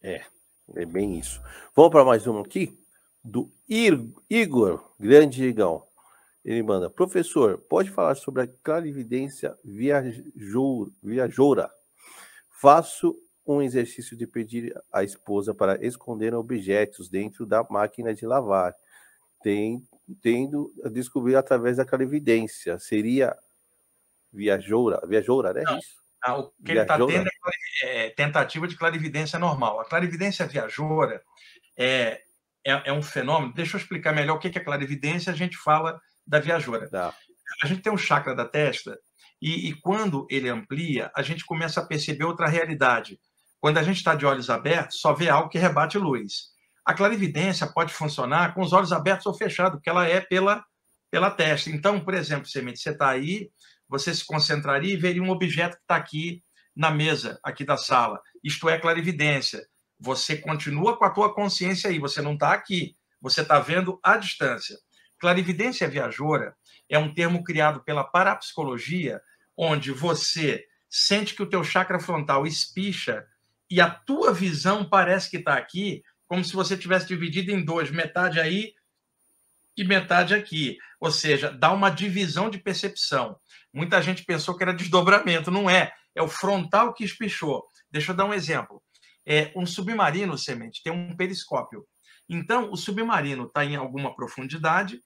É, é bem isso. Vamos para mais uma aqui do Igor, grande Igão. Ele manda, professor, pode falar sobre a clarividência viajoura? Faço um exercício de pedir à esposa para esconder objetos dentro da máquina de lavar, tem, tendo descobrir através da clarividência. Seria viajoura? Viajoura, né? É Não. Isso.
Ah, o que ele está tendo é, é, tentativa de clarividência normal. A clarividência viajoura é, é, é, um fenômeno. Deixa eu explicar melhor o que é clarividência. A gente fala da viajora. Tá. A gente tem um chakra da testa e, e, quando ele amplia, a gente começa a perceber outra realidade. Quando a gente está de olhos abertos, só vê algo que rebate luz. A clarividência pode funcionar com os olhos abertos ou fechados, porque ela é pela, pela testa. Então, por exemplo, semente, você está aí, você se concentraria e veria um objeto que está aqui na mesa, aqui da sala. Isto é clarividência. Você continua com a tua consciência aí, você não está aqui, você está vendo à distância. Clarividência viajoura é um termo criado pela parapsicologia, onde você sente que o teu chakra frontal espicha e a tua visão parece que está aqui, como se você tivesse dividido em dois, metade aí e metade aqui. Ou seja, dá uma divisão de percepção. Muita gente pensou que era desdobramento, não é. É o frontal que espichou. Deixa eu dar um exemplo. É, um submarino, semente, tem um periscópio. Então, o submarino está em alguma profundidade,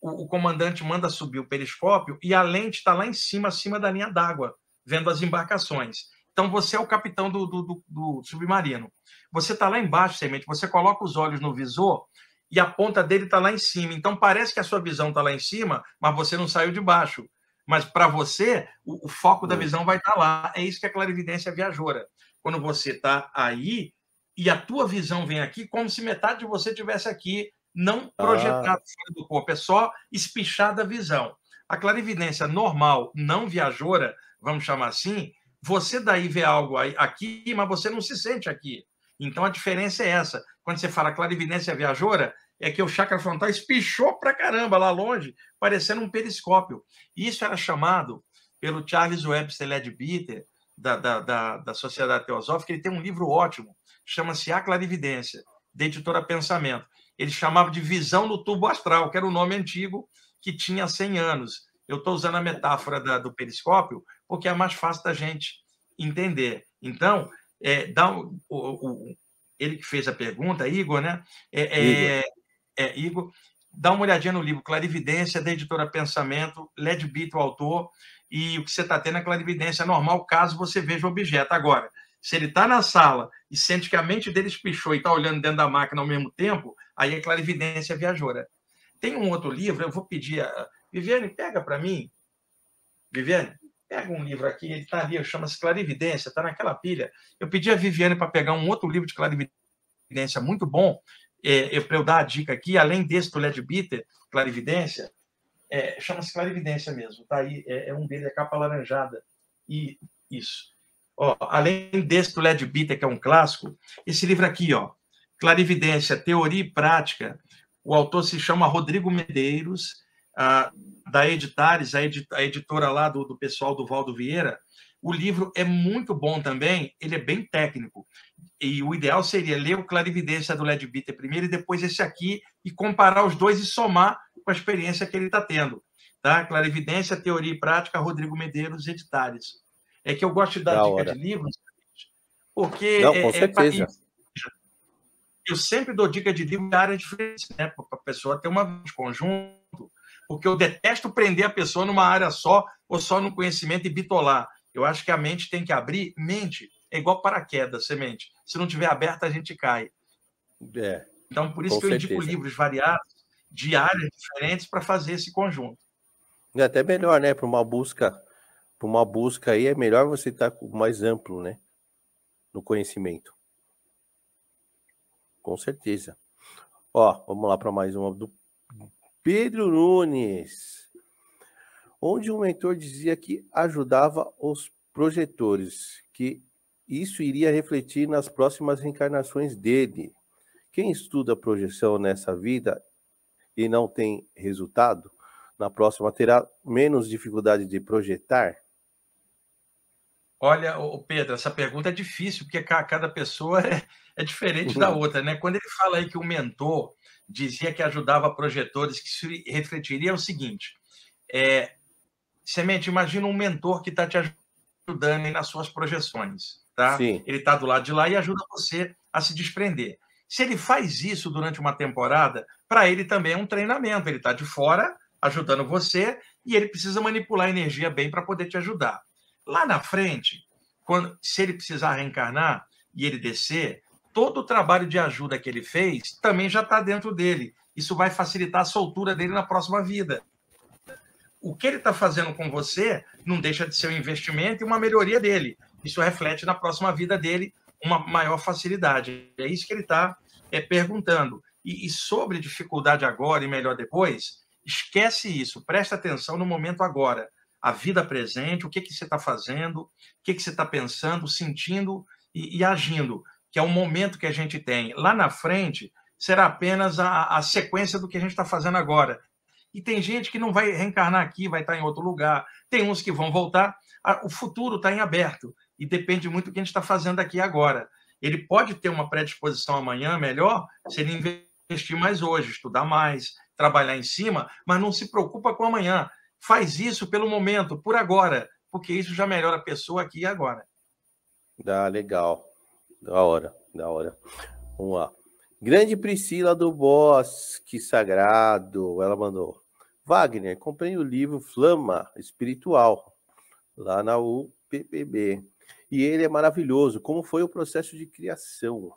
o, o, comandante manda subir o periscópio e a lente está lá em cima, acima da linha d'água, vendo as embarcações. Então, você é o capitão do, do, do, do submarino. Você está lá embaixo, semente, você coloca os olhos no visor e a ponta dele está lá em cima. Então, parece que a sua visão está lá em cima, mas você não saiu de baixo. Mas para você, o, o, foco da hum. visão vai estar tá lá. É isso que a clarividência viajoura. Quando você está aí, e a tua visão vem aqui como se metade de você tivesse aqui não ah. projetado ah. do corpo, é só espichada a visão. A clarividência normal, não viajoura, vamos chamar assim, você daí vê algo aqui, mas você não se sente aqui. Então a diferença é essa. Quando você fala clarividência viajoura, é que o chakra frontal espichou pra caramba lá longe, parecendo um periscópio. Isso era chamado pelo Charles Webster Leadbeater, da, da, da, da Sociedade Teosófica, ele tem um livro ótimo, chama-se A Clarividência, da editora Pensamento. Ele chamava de Visão no Tubo Astral, que era o um nome antigo que tinha 100 anos. Eu estou usando a metáfora da, do periscópio porque é mais fácil da gente entender. Então, é, dá um, o, o, ele que fez a pergunta, Igor, né? É, é, é, Igor. dá uma olhadinha no livro Clarividência, da editora Pensamento, Led Beat, o autor, e o que você está tendo é clarividência normal, caso você veja o objeto. Agora, se ele está na sala e sente que a mente dele espichou e está olhando dentro da máquina ao mesmo tempo, aí é clarividência viajoura. Tem um outro livro, eu vou pedir a... Viviane, pega para mim. Viviane, pega um livro aqui, ele está ali, chama-se Clarividência, está naquela pilha. Eu pedi a Viviane para pegar um outro livro de clarividência muito bom, é, é para eu dar a dica aqui, além desse do Led Bitter, Clarividência, é, chama-se Clarividência mesmo, tá aí, é, é um dele, é capa laranjada. E isso. Ó, além desse do Led Bitter, que é um clássico, esse livro aqui, ó, Clarividência, Teoria e Prática, o autor se chama Rodrigo Medeiros, da Editares, a, edit a editora lá do, do pessoal do Valdo Vieira. O livro é muito bom também, ele é bem técnico. E o ideal seria ler o Clarividência do Led Bitter primeiro e depois esse aqui e comparar os dois e somar com a experiência que ele está tendo. Tá? Clarividência, Teoria e Prática, Rodrigo Medeiros, Editares. É que eu gosto de dar da dica hora. de livros, porque Não, é, com é certeza. eu sempre dou dica de livro de áreas diferentes, né? Para a pessoa ter uma conjunto, porque eu detesto prender a pessoa numa área só ou só no conhecimento e bitolar. Eu acho que a mente tem que abrir. Mente é igual paraquedas, semente. Se não tiver aberta, a gente cai. É, então, por isso que eu certeza. indico livros variados, de áreas diferentes, para fazer esse conjunto.
É até melhor, né? Para uma busca para tipo, uma busca aí, é melhor você estar tá mais amplo, né? No conhecimento. Com certeza. Ó, vamos lá para mais uma do Pedro Nunes. Onde um mentor dizia que ajudava os projetores, que isso iria refletir nas próximas reencarnações dele. Quem estuda projeção nessa vida e não tem resultado, na próxima terá menos dificuldade de projetar?
Olha, Pedro, essa pergunta é difícil, porque cada pessoa é, é diferente uhum. da outra, né? Quando ele fala aí que o mentor dizia que ajudava projetores que se refletiria é o seguinte: é, Semente, imagina um mentor que está te ajudando nas suas projeções, tá? Sim. Ele está do lado de lá e ajuda você a se desprender. Se ele faz isso durante uma temporada, para ele também é um treinamento. Ele está de fora ajudando você e ele precisa manipular a energia bem para poder te ajudar. Lá na frente, quando, se ele precisar reencarnar e ele descer, todo o trabalho de ajuda que ele fez também já está dentro dele. Isso vai facilitar a soltura dele na próxima vida. O que ele está fazendo com você não deixa de ser um investimento e uma melhoria dele. Isso reflete na próxima vida dele uma maior facilidade. É isso que ele está é, perguntando. E, e sobre dificuldade agora e melhor depois, esquece isso, presta atenção no momento agora a vida presente, o que, que você está fazendo, o que, que você está pensando, sentindo e, e, agindo, que é o momento que a gente tem. Lá na frente, será apenas a, a sequência do que a gente está fazendo agora. E tem gente que não vai reencarnar aqui, vai estar tá em outro lugar, tem uns que vão voltar. O futuro está em aberto e depende muito do que a gente está fazendo aqui agora. Ele pode ter uma predisposição amanhã melhor se ele investir mais hoje, estudar mais, trabalhar em cima, mas não se preocupa com amanhã faz isso pelo momento, por agora, porque isso já melhora a pessoa aqui e agora.
Ah, legal. Da hora, da hora. Vamos lá. Grande Priscila do Bosque Sagrado, ela mandou. Wagner, comprei o livro Flama Espiritual, lá na UPPB. E ele é maravilhoso. Como foi o processo de criação?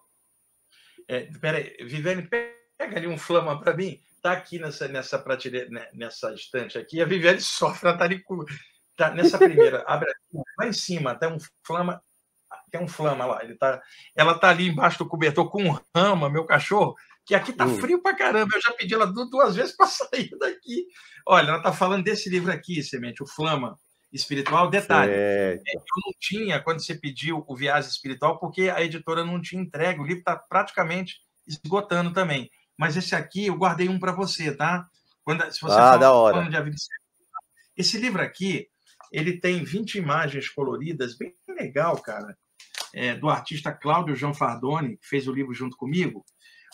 É, peraí, Viviane, pega ali um Flama para mim está aqui nessa, nessa prateleira, né, nessa estante aqui, a Viviane sofre, está tá, ali, tá nessa primeira, abre lá em cima, tem um flama, tem um flama lá, ele tá, ela tá ali embaixo do cobertor com um rama, meu cachorro, que aqui tá hum. frio para caramba, eu já pedi ela duas vezes para sair daqui. Olha, ela tá falando desse livro aqui, Semente, o Flama Espiritual. Detalhe, certo. eu não tinha, quando você pediu o Viagem Espiritual, porque a editora não tinha entregue, o livro está praticamente esgotando também mas esse aqui eu guardei um para você, tá? Quando, se você ah, for, da hora. No dia 27. Esse livro aqui, ele tem 20 imagens coloridas, bem legal, cara, é, do artista Cláudio Fardoni, que fez o livro junto comigo.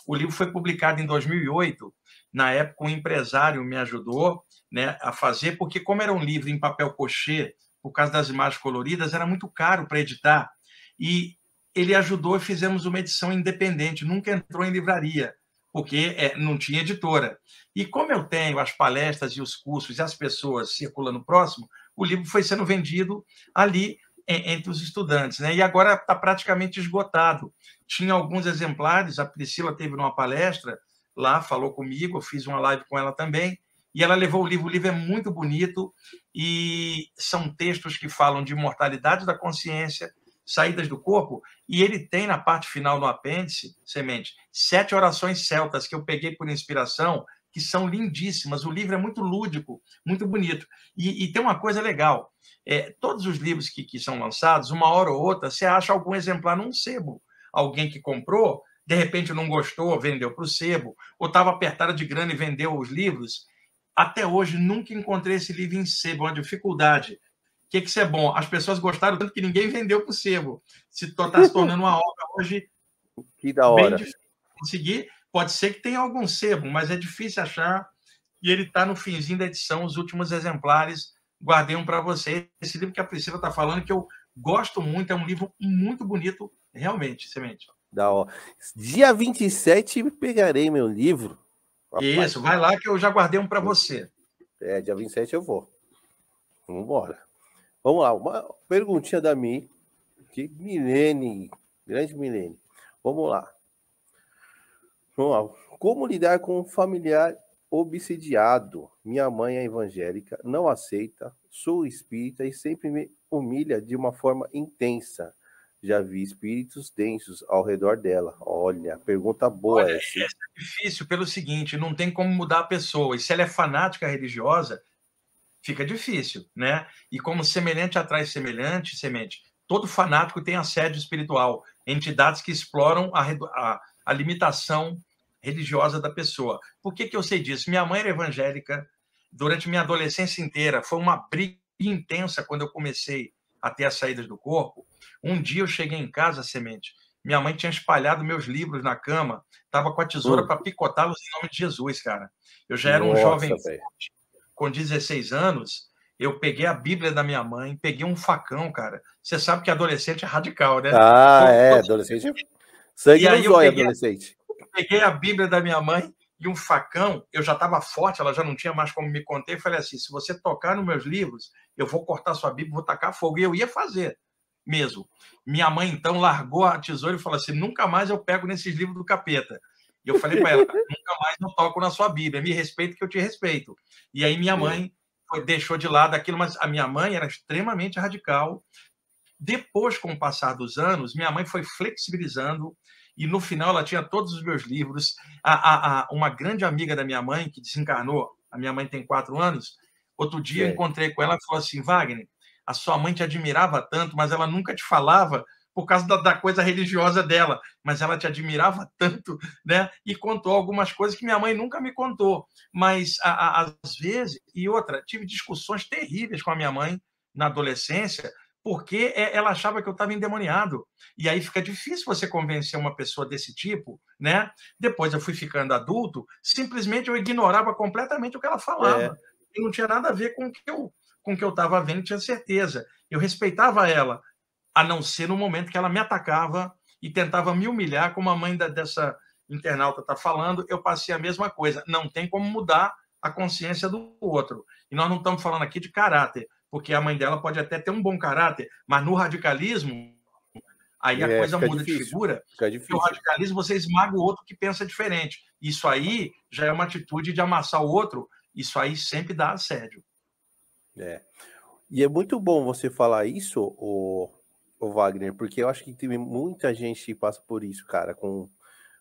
O livro foi publicado em 2008. Na época, um empresário me ajudou né, a fazer, porque, como era um livro em papel cochê, por causa das imagens coloridas, era muito caro para editar. E ele ajudou e fizemos uma edição independente, nunca entrou em livraria porque é, não tinha editora. E como eu tenho as palestras e os cursos e as pessoas circulando próximo, o livro foi sendo vendido ali é, entre os estudantes, né? E agora está praticamente esgotado. Tinha alguns exemplares, a Priscila teve numa palestra lá, falou comigo, eu fiz uma live com ela também, e ela levou o livro. O livro é muito bonito e são textos que falam de imortalidade da consciência, saídas do corpo, e ele tem na parte final no apêndice, semente, sete orações celtas que eu peguei por inspiração, que são lindíssimas. O livro é muito lúdico, muito bonito. E, e tem uma coisa legal: é, todos os livros que, que são lançados, uma hora ou outra, você acha algum exemplar num sebo. Alguém que comprou, de repente não gostou, vendeu para o sebo, ou estava apertado de grana e vendeu os livros. Até hoje nunca encontrei esse livro em sebo, é uma dificuldade que, que isso é bom? As pessoas gostaram tanto que ninguém vendeu para sebo. Se está se tornando uma obra hoje. Que da hora. Bem difícil conseguir. Pode ser que tenha algum sebo, mas é difícil achar. E ele está no finzinho da edição, os últimos exemplares. Guardei um para você. Esse livro que a Priscila está falando, que eu gosto muito, é um livro muito bonito, realmente, Semente.
Da hora. Dia 27 pegarei meu livro. Rapaz, Isso, vai lá que eu já guardei um para você. É, dia 27 eu vou. Vambora. Vamos lá, uma perguntinha da Mi, que Milene, grande Milene. Vamos lá. Vamos lá. Como lidar com um familiar obsidiado? Minha mãe é evangélica, não aceita, sou espírita e sempre me humilha de uma forma intensa. Já vi espíritos densos ao redor dela. Olha, pergunta boa Olha, essa. essa
é difícil pelo seguinte, não tem como mudar a pessoa. E se ela é fanática religiosa, fica difícil, né? E como semelhante atrai semelhante, semente, todo fanático tem assédio espiritual, entidades que exploram a, a, a limitação religiosa da pessoa. Por que, que eu sei disso? Minha mãe era evangélica durante minha adolescência inteira, foi uma briga intensa quando eu comecei a ter as saídas do corpo. Um dia eu cheguei em casa, semente, minha mãe tinha espalhado meus livros na cama, estava com a tesoura uhum. para picotá-los em nome de Jesus, cara. Eu já era Nossa, um jovem com 16 anos, eu peguei a Bíblia da minha mãe, peguei um facão, cara. Você sabe que adolescente é radical, né? Ah, eu, então, é, então,
adolescente. É sangue e aí eu peguei, adolescente.
Eu peguei a Bíblia da minha mãe e um facão, eu já estava forte, ela já não tinha mais como me conter. Eu falei assim: se você tocar nos meus livros, eu vou cortar sua Bíblia, vou tacar fogo. E eu ia fazer mesmo. Minha mãe então largou a tesoura e falou assim: nunca mais eu pego nesses livros do capeta. E eu falei para ela, nunca mais não toco na sua Bíblia, me respeito que eu te respeito. E aí minha mãe foi, deixou de lado aquilo, mas a minha mãe era extremamente radical. Depois, com o passar dos anos, minha mãe foi flexibilizando e no final ela tinha todos os meus livros. A, a, a, uma grande amiga da minha mãe, que desencarnou, a minha mãe tem quatro anos, outro dia é. encontrei com ela e falou assim, Wagner, a sua mãe te admirava tanto, mas ela nunca te falava por causa da, da, coisa religiosa dela, mas ela te admirava tanto, né? E contou algumas coisas que minha mãe nunca me contou. Mas a, a, às vezes, e outra, tive discussões terríveis com a minha mãe na adolescência, porque é, ela achava que eu estava endemoniado. E aí fica difícil você convencer uma pessoa desse tipo, né? Depois eu fui ficando adulto, simplesmente eu ignorava completamente o que ela falava. É. E não tinha nada a ver com o que eu com o que eu estava vendo, tinha certeza. Eu respeitava ela, a não ser no momento que ela me atacava e tentava me humilhar, como a mãe da, dessa internauta está falando, eu passei a mesma coisa. Não tem como mudar a consciência do outro. E nós não estamos falando aqui de caráter, porque a mãe dela pode até ter um bom caráter, mas no radicalismo, aí é, a coisa muda difícil, de figura. Porque o radicalismo você esmaga o outro que pensa diferente. Isso aí já é uma atitude de amassar o outro, isso aí sempre dá assédio.
É. E é muito bom você falar isso, o o Wagner, porque eu acho que tem muita gente que passa por isso, cara, com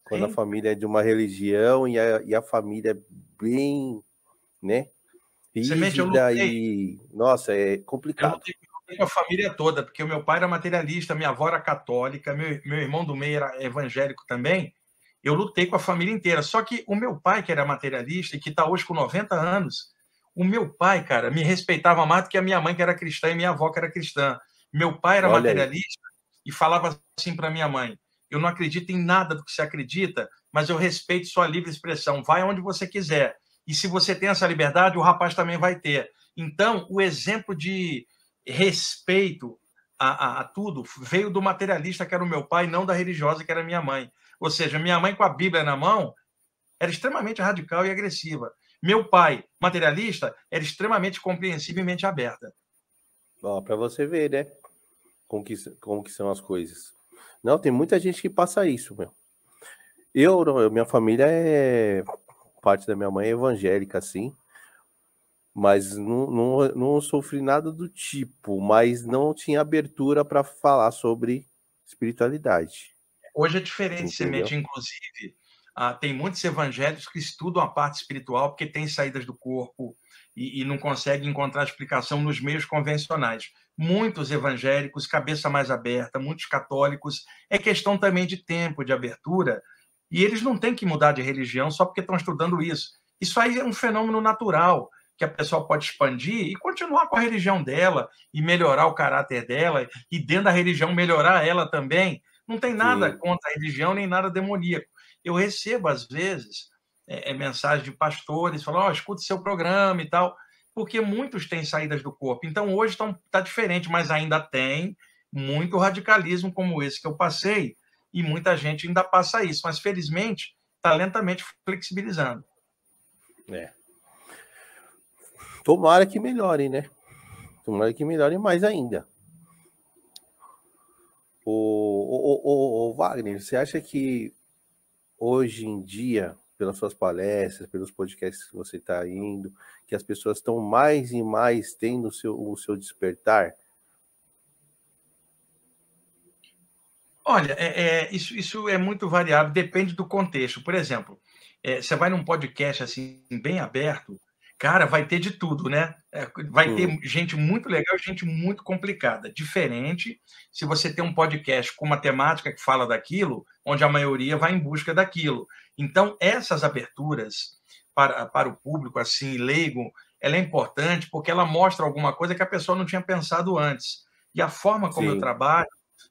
quando Sim. a família é de uma religião e a, e a família é bem, né? Rígida e, nossa, é complicado. Eu lutei,
com a família toda, porque o meu pai era materialista, minha avó era católica, meu, meu irmão do meio era evangélico também. Eu lutei com a família inteira. Só que o meu pai, que era materialista e que está hoje com 90 anos, o meu pai, cara, me respeitava mais do que a minha mãe, que era cristã, e minha avó, que era cristã. Meu pai era Olha materialista aí. e falava assim para minha mãe: Eu não acredito em nada do que você acredita, mas eu respeito sua livre expressão. Vai onde você quiser. E se você tem essa liberdade, o rapaz também vai ter. Então, o exemplo de respeito a, a, a tudo veio do materialista que era o meu pai, não da religiosa que era minha mãe. Ou seja, minha mãe com a Bíblia na mão era extremamente radical e agressiva. Meu pai, materialista, era extremamente compreensivelmente aberta.
Bom, para você ver, né? como que, como que são as coisas. Não, tem muita gente que passa isso, meu. Eu, minha família é. Parte da minha mãe é evangélica, assim. Mas não, não, não sofri nada do tipo, mas não tinha abertura para falar sobre espiritualidade.
Hoje é diferente, Semente, inclusive. Ah, tem muitos evangélicos que estudam a parte espiritual porque tem saídas do corpo e, e não conseguem encontrar explicação nos meios convencionais muitos evangélicos, cabeça mais aberta, muitos católicos. É questão também de tempo, de abertura. E eles não têm que mudar de religião só porque estão estudando isso. Isso aí é um fenômeno natural que a pessoa pode expandir e continuar com a religião dela e melhorar o caráter dela e dentro da religião melhorar ela também. Não tem nada Sim. contra a religião nem nada demoníaco. Eu recebo às vezes é, é mensagem de pastores falando, ó, oh, escute seu programa e tal porque muitos têm saídas do corpo. Então, hoje está diferente, mas ainda tem muito radicalismo como esse que eu passei, e muita gente ainda passa isso, mas felizmente está lentamente flexibilizando.
É. Tomara que melhore, né? Tomara que melhore mais ainda. O, o, o, o Wagner, você acha que hoje em dia pelas suas palestras, pelos podcasts que você está indo, que as pessoas estão mais e mais tendo o seu, o seu despertar?
Olha, é, é, isso, isso é muito variável, depende do contexto. Por exemplo, é, você vai num podcast assim bem aberto, Cara, vai ter de tudo, né? É, vai ter hum. gente muito legal, gente muito complicada. Diferente se você tem um podcast com uma temática que fala daquilo, onde a maioria vai em busca daquilo. Então, essas aberturas para, para o público, assim, leigo, ela é importante porque ela mostra alguma coisa que a pessoa não tinha pensado antes. E a forma como Sim. eu trabalho,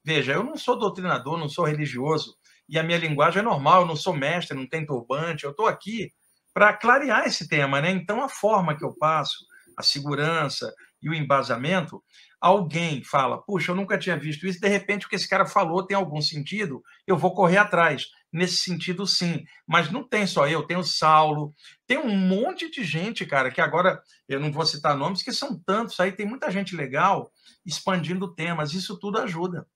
veja, eu não sou doutrinador, não sou religioso, e a minha linguagem é normal, eu não sou mestre, não tem turbante, eu estou aqui para clarear esse tema, né? Então, a forma que eu passo, a segurança e o embasamento, alguém fala, puxa, eu nunca tinha visto isso, de repente o que esse cara falou tem algum sentido, eu vou correr atrás. Nesse sentido, sim. Mas não tem só eu, tem o Saulo, tem um monte de gente, cara, que agora eu não vou citar nomes, que são tantos aí, tem muita gente legal expandindo temas, isso tudo ajuda.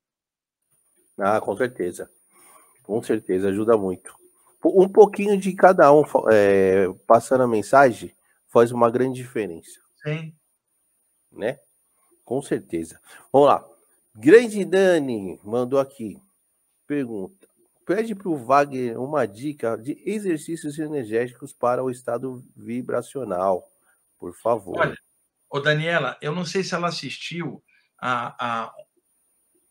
Ah, com certeza. Com certeza, ajuda muito. Tipo, um pouquinho de cada um é, passando a mensagem faz uma grande diferença. Sim. Né? Com certeza. Vamos lá. Grande Dani mandou aqui. Pergunta. Pede para o Wagner uma dica de exercícios energéticos para o estado vibracional, por favor. Olha,
ô Daniela, eu não sei se ela assistiu a, a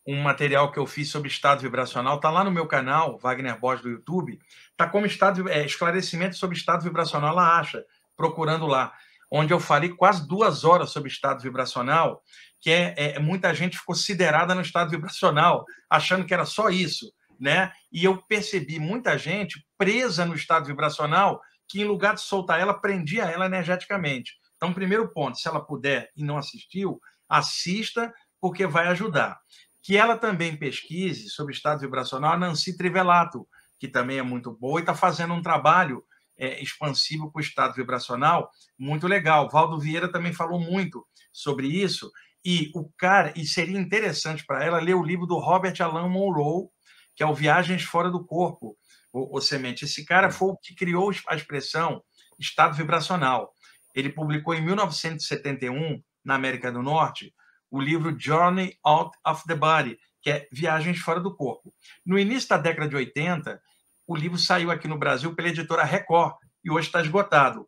um material que eu fiz sobre estado vibracional, está lá no meu canal, Wagner Bosch do YouTube, está como estado, é, esclarecimento sobre estado vibracional, ela acha, procurando lá, onde eu falei quase duas horas sobre estado vibracional, que é, é muita gente ficou siderada no estado vibracional, achando que era só isso, né? E eu percebi muita gente presa no estado vibracional, que em lugar de soltar ela, prendia ela energeticamente. Então, primeiro ponto, se ela puder e não assistiu, assista, porque vai ajudar que ela também pesquise sobre estado vibracional a Nancy Trivelato, que também é muito boa e está fazendo um trabalho é, expansivo com o estado vibracional muito legal. Valdo Vieira também falou muito sobre isso e o cara e seria interessante para ela ler o livro do Robert Alan Monroe, que é o Viagens Fora do Corpo, o, o Semente. Esse cara foi o que criou a expressão estado vibracional. Ele publicou em 1971 na América do Norte o livro Journey Out of the Body, que é Viagens Fora do Corpo. No início da década de 80, o livro saiu aqui no Brasil pela editora Record e hoje está esgotado.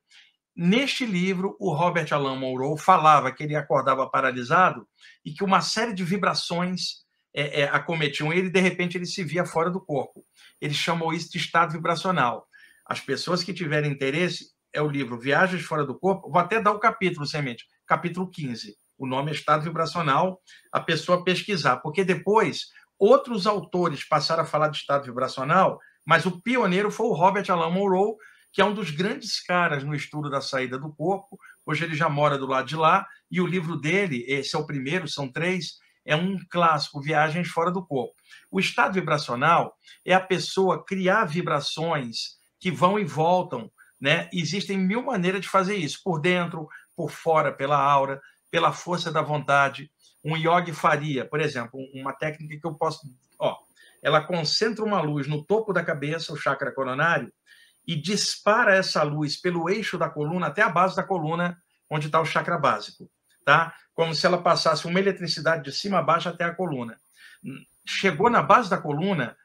Neste livro, o Robert Alan Monroe falava que ele acordava paralisado e que uma série de vibrações é, é, acometiam ele e, de repente, ele se via fora do corpo. Ele chamou isso de estado vibracional. As pessoas que tiverem interesse, é o livro Viagens Fora do Corpo, vou até dar o capítulo, semente, capítulo 15 o nome é estado vibracional, a pessoa pesquisar, porque depois outros autores passaram a falar de estado vibracional, mas o pioneiro foi o Robert Alan Monroe, que é um dos grandes caras no estudo da saída do corpo. Hoje ele já mora do lado de lá, e o livro dele, esse é o primeiro, são três, é um clássico, Viagens Fora do Corpo. O estado vibracional é a pessoa criar vibrações que vão e voltam. Né? Existem mil maneiras de fazer isso, por dentro, por fora, pela aura pela força da vontade. Um yogi faria, por exemplo, uma técnica que eu posso. Ó, ela concentra uma luz no topo da cabeça, o chakra coronário, e dispara essa luz pelo eixo da coluna até a base da coluna, onde está o chakra básico, tá? Como se ela passasse uma eletricidade de cima a baixo até a coluna. Chegou na base da coluna,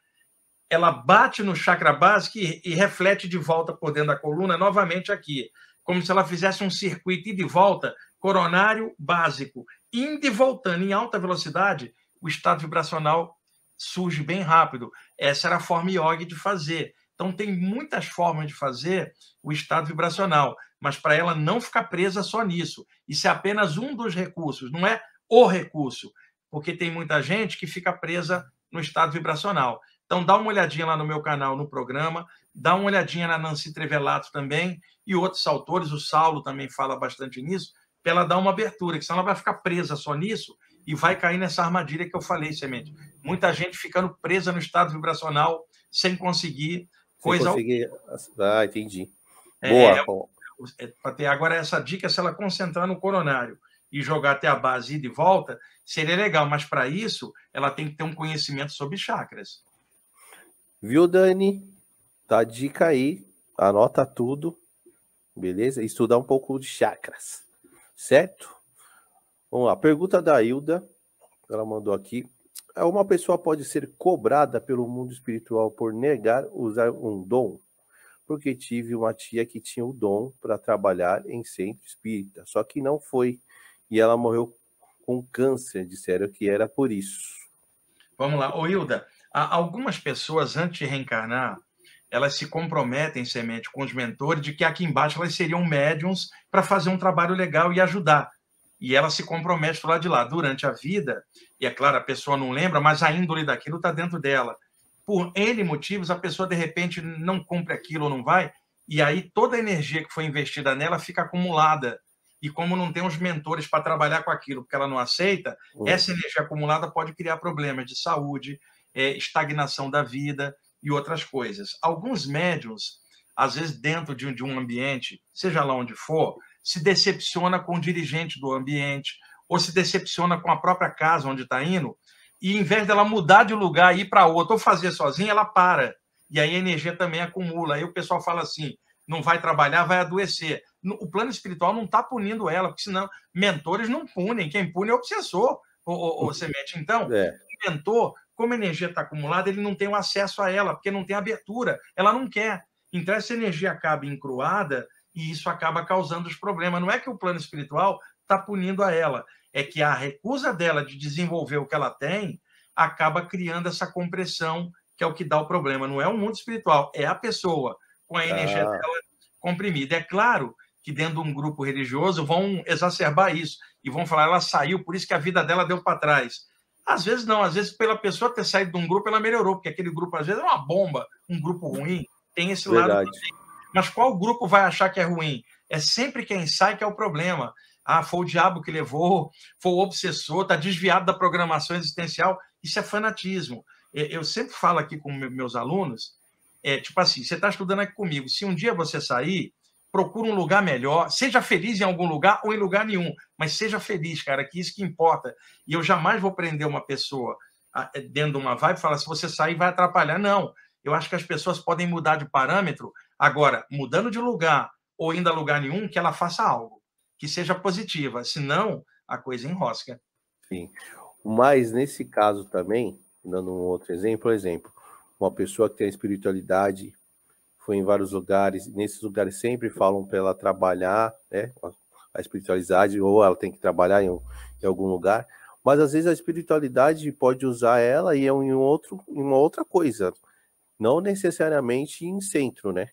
ela bate no chakra básico e, e reflete de volta por dentro da coluna novamente aqui, como se ela fizesse um circuito e de volta coronário básico, indo e voltando em alta velocidade, o estado vibracional surge bem rápido. Essa era a forma yoga de fazer. Então, tem muitas formas de fazer o estado vibracional, mas para ela não ficar presa só nisso. Isso é apenas um dos recursos, não é o recurso, porque tem muita gente que fica presa no estado vibracional. Então, dá uma olhadinha lá no meu canal, no programa, dá uma olhadinha na Nancy Trevelato também e outros autores, o Saulo também fala bastante nisso, para ela dar uma abertura, que senão ela vai ficar presa só nisso e vai cair nessa armadilha que eu falei, Semente. Muita gente ficando presa no estado vibracional sem conseguir coisa. Sem
conseguir... Ah, entendi. É, Boa,
é, é, ter Agora, essa dica, se ela concentrar no coronário e jogar até a base e de volta, seria legal, mas para isso, ela tem que ter um conhecimento sobre chakras.
Viu, Dani? Tá a dica aí, anota tudo, beleza? Estudar um pouco de chakras certo? Vamos lá, pergunta da Hilda, ela mandou aqui. É, uma pessoa pode ser cobrada pelo mundo espiritual por negar usar um dom? Porque tive uma tia que tinha o dom para trabalhar em centro espírita, só que não foi. E ela morreu com câncer, disseram que era por isso.
Vamos lá, ô Hilda, algumas pessoas antes de reencarnar, elas se comprometem semente com os mentores de que aqui embaixo elas seriam médiums para fazer um trabalho legal e ajudar. E ela se compromete do lado de lá. Durante a vida, e é claro, a pessoa não lembra, mas a índole daquilo está dentro dela. Por N motivos, a pessoa de repente não cumpre aquilo ou não vai, e aí toda a energia que foi investida nela fica acumulada. E como não tem os mentores para trabalhar com aquilo, porque ela não aceita, uhum. essa energia acumulada pode criar problemas de saúde, é, estagnação da vida, e outras coisas. Alguns médiums, às vezes dentro de um, ambiente, seja lá onde for, se decepciona com o dirigente do ambiente ou se decepciona com a própria casa onde está indo e em vez dela mudar de lugar, ir para outro ou fazer sozinha, ela para. E aí a energia também acumula. Aí o pessoal fala assim: não vai trabalhar, vai adoecer. O plano espiritual não está punindo ela, porque senão mentores não punem. Quem pune é o obsessor, o, o, uhum. semente. Então, é. o mentor como a energia está acumulada, ele não tem o acesso a ela, porque não tem abertura, ela não quer. Então, essa energia acaba encruada e isso acaba causando os problemas. Não é que o plano espiritual está punindo a ela, é que a recusa dela de desenvolver o que ela tem acaba criando essa compressão, que é o que dá o problema. Não é o mundo espiritual, é a pessoa com a energia ah. dela comprimida. É claro que dentro de um grupo religioso vão exacerbar isso e vão falar ela saiu, por isso que a vida dela deu para trás. Às vezes não, às vezes pela pessoa ter saído de um grupo, ela melhorou, porque aquele grupo às vezes é uma bomba, um grupo ruim, tem esse Verdade. lado também. Mas qual grupo vai achar que é ruim? É sempre quem sai que é o problema. Ah, foi o diabo que levou, foi o obsessor, está desviado da programação existencial. Isso é fanatismo. Eu sempre falo aqui com meus alunos, é tipo assim, você está estudando aqui comigo. Se um dia você sair, procura um lugar melhor, seja feliz em algum lugar ou em lugar nenhum, mas seja feliz, cara, que isso que importa. E eu jamais vou prender uma pessoa é, dentro de uma vibe e falar se você sair vai atrapalhar. Não, eu acho que as pessoas podem mudar de parâmetro. Agora, mudando de lugar ou ainda lugar nenhum, que ela faça algo que seja positiva, senão a coisa enrosca.
Sim. Mas nesse caso também, dando um outro exemplo, por exemplo, uma pessoa que tem espiritualidade fui em vários lugares, nesses lugares sempre falam para ela trabalhar, né? A espiritualidade, ou ela tem que trabalhar em, em algum lugar, mas às vezes a espiritualidade pode usar ela e é um, em, outro, uma outra coisa, não necessariamente em centro, né?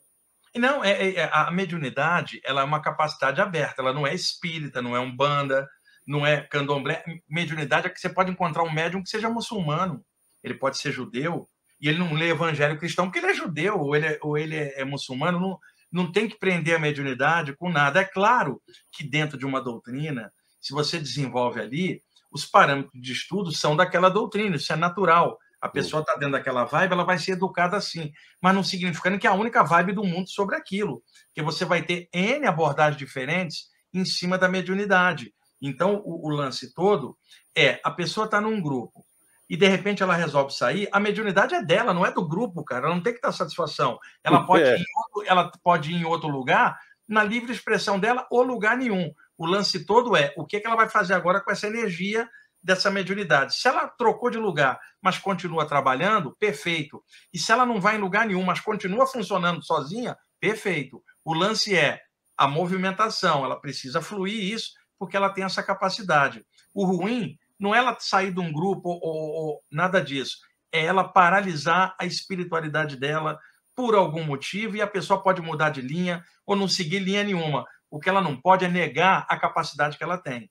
Não, é, é, é a mediunidade ela é uma capacidade aberta, ela não é espírita, não é umbanda, não é candomblé. Mediunidade é que você pode encontrar um médium que seja muçulmano, ele pode ser judeu, e ele não lê evangelho cristão, porque ele é judeu ou ele é, ou ele é, é muçulmano, não, não tem que prender a mediunidade com nada. É claro que dentro de uma doutrina, se você desenvolve ali, os parâmetros de estudo são daquela doutrina, isso é natural. A pessoa está dentro daquela vibe, ela vai ser educada assim. Mas não significa que é a única vibe do mundo sobre aquilo. que você vai ter N abordagens diferentes em cima da mediunidade. Então, o, o lance todo é a pessoa está num grupo e de repente ela resolve sair, a mediunidade é dela, não é do grupo, cara. Ela não tem que dar satisfação. Ela pode, é. ir, outro, ela pode ir em outro lugar, na livre expressão dela, ou lugar nenhum. O lance todo é o que, é que ela vai fazer agora com essa energia dessa mediunidade. Se ela trocou de lugar, mas continua trabalhando, perfeito. E se ela não vai em lugar nenhum, mas continua funcionando sozinha, perfeito. O lance é a movimentação, ela precisa fluir isso, porque ela tem essa capacidade. O ruim não é ela sair de um grupo ou, ou nada disso. É ela paralisar a espiritualidade dela por algum motivo e a pessoa pode mudar de linha ou não seguir linha nenhuma. O que ela não pode é negar a capacidade que ela tem.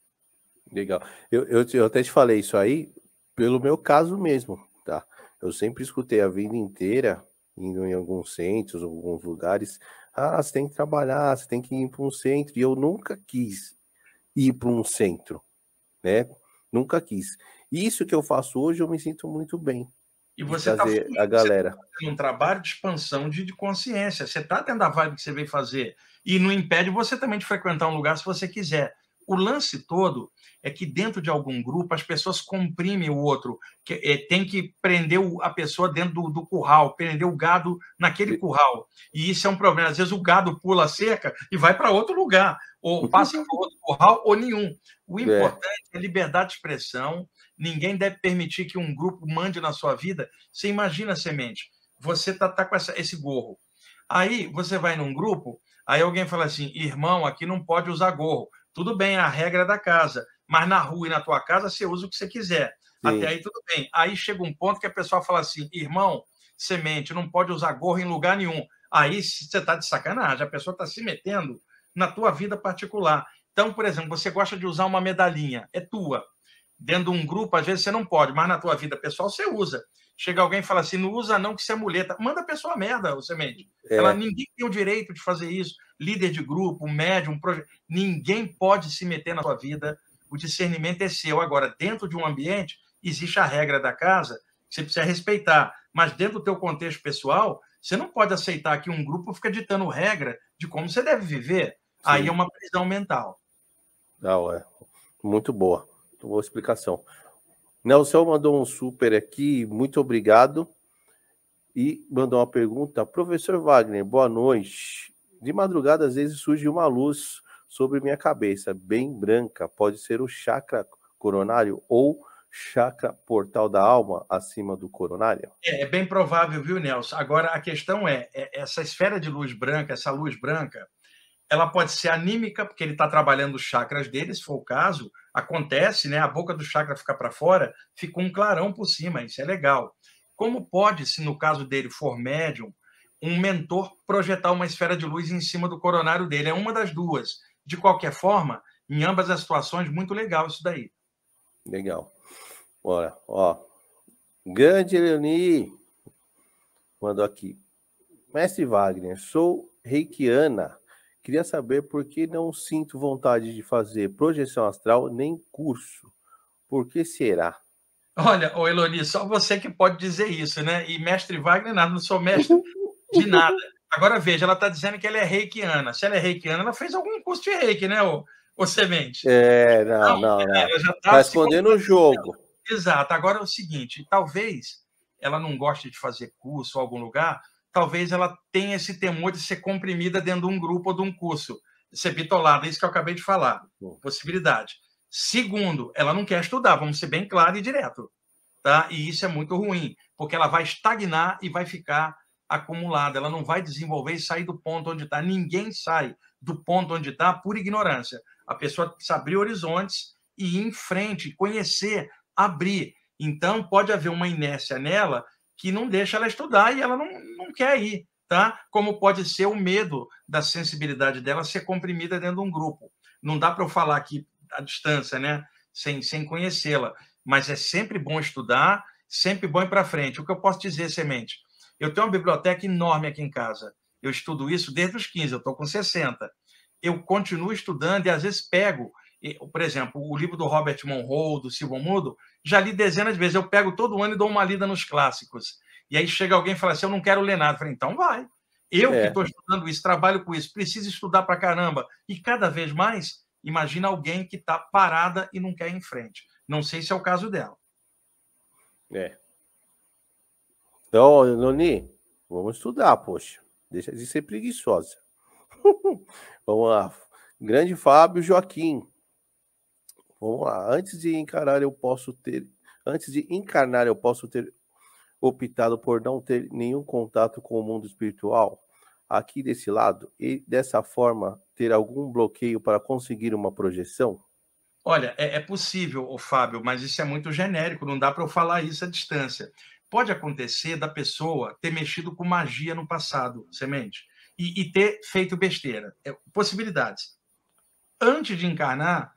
Legal. Eu, eu, eu até te falei isso aí pelo meu caso mesmo, tá? Eu sempre escutei a vida inteira, indo em alguns centros, alguns lugares, ah, você tem que trabalhar, você tem que ir para um centro. E eu nunca quis ir para um centro, né? Nunca quis. Isso que eu faço hoje, eu me sinto muito bem. E você está a tá galera.
Tá um trabalho de expansão de, de consciência. Você está tendo a vibe que você veio fazer. E não impede você também de frequentar um lugar se você quiser. O lance todo é que dentro de algum grupo as pessoas comprimem o outro, que, é, tem que prender a pessoa dentro do, do, curral, prender o gado naquele curral. E isso é um problema. Às vezes o gado pula a cerca e vai para outro lugar, ou uhum. passa para outro curral, ou nenhum. O é. importante é, é liberdade de expressão. Ninguém deve permitir que um grupo mande na sua vida. Você imagina, semente, você tá, tá com essa, esse gorro. Aí você vai num grupo, aí alguém fala assim: irmão, aqui não pode usar gorro. Tudo bem, a regra é da casa, mas na rua e na tua casa você usa o que você quiser. Sim. Até aí tudo bem. Aí chega um ponto que a pessoa fala assim: irmão, semente, não pode usar gorro em lugar nenhum. Aí você está de sacanagem, a pessoa está se metendo na tua vida particular. Então, por exemplo, você gosta de usar uma medalhinha, é tua. Dentro de um grupo, às vezes você não pode, mas na tua vida pessoal você usa chega alguém e fala assim: não usa não, que isso é muleta. Manda a pessoa a merda, o semente. É. Ela, ninguém tem o direito de fazer isso. Líder de grupo, médium, projeto. Ninguém pode se meter na sua vida. O discernimento é seu. Agora, dentro de um ambiente, existe a regra da casa que você precisa respeitar. Mas dentro do teu contexto pessoal, você não pode aceitar que um grupo fica ditando regra de como você deve viver. Sim. Aí é uma prisão mental.
Não, é. Muito boa. Muito boa explicação. Nelson mandou um super aqui, muito obrigado. E mandou uma pergunta. Professor Wagner, boa noite. De madrugada, às vezes, surge uma luz sobre minha cabeça, bem branca. Pode ser o chakra coronário ou chakra portal da alma acima do coronário?
É, é bem provável, viu, Nelson? Agora, a questão é, é, essa esfera de luz branca, essa luz branca, ela pode ser anímica, porque ele está trabalhando os chakras dele, se for o caso, acontece, né? A boca do chakra fica para fora, fica um clarão por cima, isso é legal. Como pode, se no caso dele for médium, um mentor projetar uma esfera de luz em cima do coronário dele? É uma das duas. De qualquer forma, em ambas as situações, muito legal isso daí.
Legal. Olha, ó. Grande Leoni mandou aqui. Mestre Wagner, sou reikiana Queria saber por que não sinto vontade de fazer projeção astral nem curso. Por que será?
Olha, o Eloni, só você que pode dizer isso, né? E mestre Wagner, nada, não sou mestre de nada. Agora veja, ela está dizendo que ela é reikiana. Se ela é reikiana, ela fez algum curso de reiki, né, ô, ô Semente?
É, não, não. não, é, não. está tá escondendo o jogo.
Exato. Agora é o seguinte: talvez ela não goste de fazer curso em algum lugar, talvez ela tenha esse temor de ser comprimida dentro de um grupo ou de um curso, ser bitolada, é isso que eu acabei de falar, possibilidade. Segundo, ela não quer estudar, vamos ser bem claro e direto, tá? E isso é muito ruim, porque ela vai estagnar e vai ficar acumulada, ela não vai desenvolver e sair do ponto onde está. Ninguém sai do ponto onde está por ignorância. A pessoa precisa abrir horizontes e ir em frente, conhecer, abrir. Então, pode haver uma inércia nela que não deixa ela estudar e ela não, não quer ir, tá? Como pode ser o medo da sensibilidade dela ser comprimida dentro de um grupo. Não dá para eu falar aqui à distância, né? Sem, sem conhecê-la. Mas é sempre bom estudar, sempre bom ir para frente. O que eu posso dizer, Semente? Eu tenho uma biblioteca enorme aqui em casa. Eu estudo isso desde os 15, eu estou com 60. Eu continuo estudando e às vezes pego, por exemplo, o livro do Robert Monroe, do Silvio Mudo, já li dezenas de vezes. Eu pego todo ano e dou uma lida nos clássicos. E aí chega alguém e fala assim: Eu não quero ler nada. Eu falei, então vai. Eu é. que estou estudando isso, trabalho com isso, preciso estudar para caramba. E cada vez mais, imagina alguém que está parada e não quer ir em frente. Não sei se é o caso dela.
É. Então, Noni, vamos estudar, poxa. Deixa de ser preguiçosa. vamos lá. Grande Fábio Joaquim. Vamos lá. Antes de encarar, eu posso ter. Antes de encarnar, eu posso ter optado por não ter nenhum contato com o mundo espiritual, aqui desse lado, e dessa forma ter algum bloqueio para conseguir uma projeção?
Olha, é, é possível, o Fábio, mas isso é muito genérico, não dá para eu falar isso à distância. Pode acontecer da pessoa ter mexido com magia no passado, semente, e, e ter feito besteira. É, possibilidades. Antes de encarnar,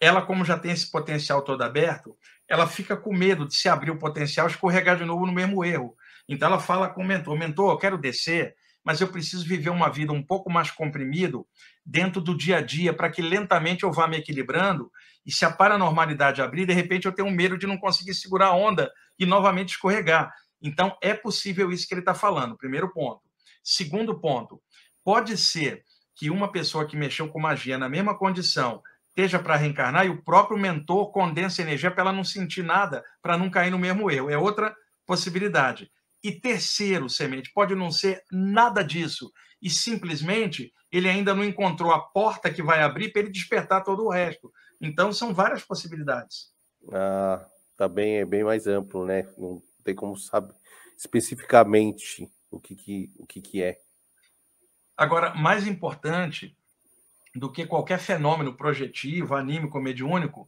ela, como já tem esse potencial todo aberto, ela fica com medo de se abrir o potencial, escorregar de novo no mesmo erro. Então ela fala com o mentor: mentor, eu quero descer, mas eu preciso viver uma vida um pouco mais comprimido dentro do dia a dia, para que lentamente eu vá me equilibrando. E se a paranormalidade abrir, de repente eu tenho medo de não conseguir segurar a onda e novamente escorregar. Então é possível isso que ele está falando, primeiro ponto. Segundo ponto, pode ser que uma pessoa que mexeu com magia na mesma condição esteja para reencarnar e o próprio mentor condensa energia para ela não sentir nada, para não cair no mesmo erro. É outra possibilidade. E terceiro, semente, pode não ser nada disso. E simplesmente ele ainda não encontrou a porta que vai abrir para ele despertar todo o resto. Então são várias possibilidades.
Ah, tá bem, é bem mais amplo, né? Não tem como saber especificamente o que, que o que, que é.
Agora, mais importante do que qualquer fenômeno projetivo, anímico, mediúnico,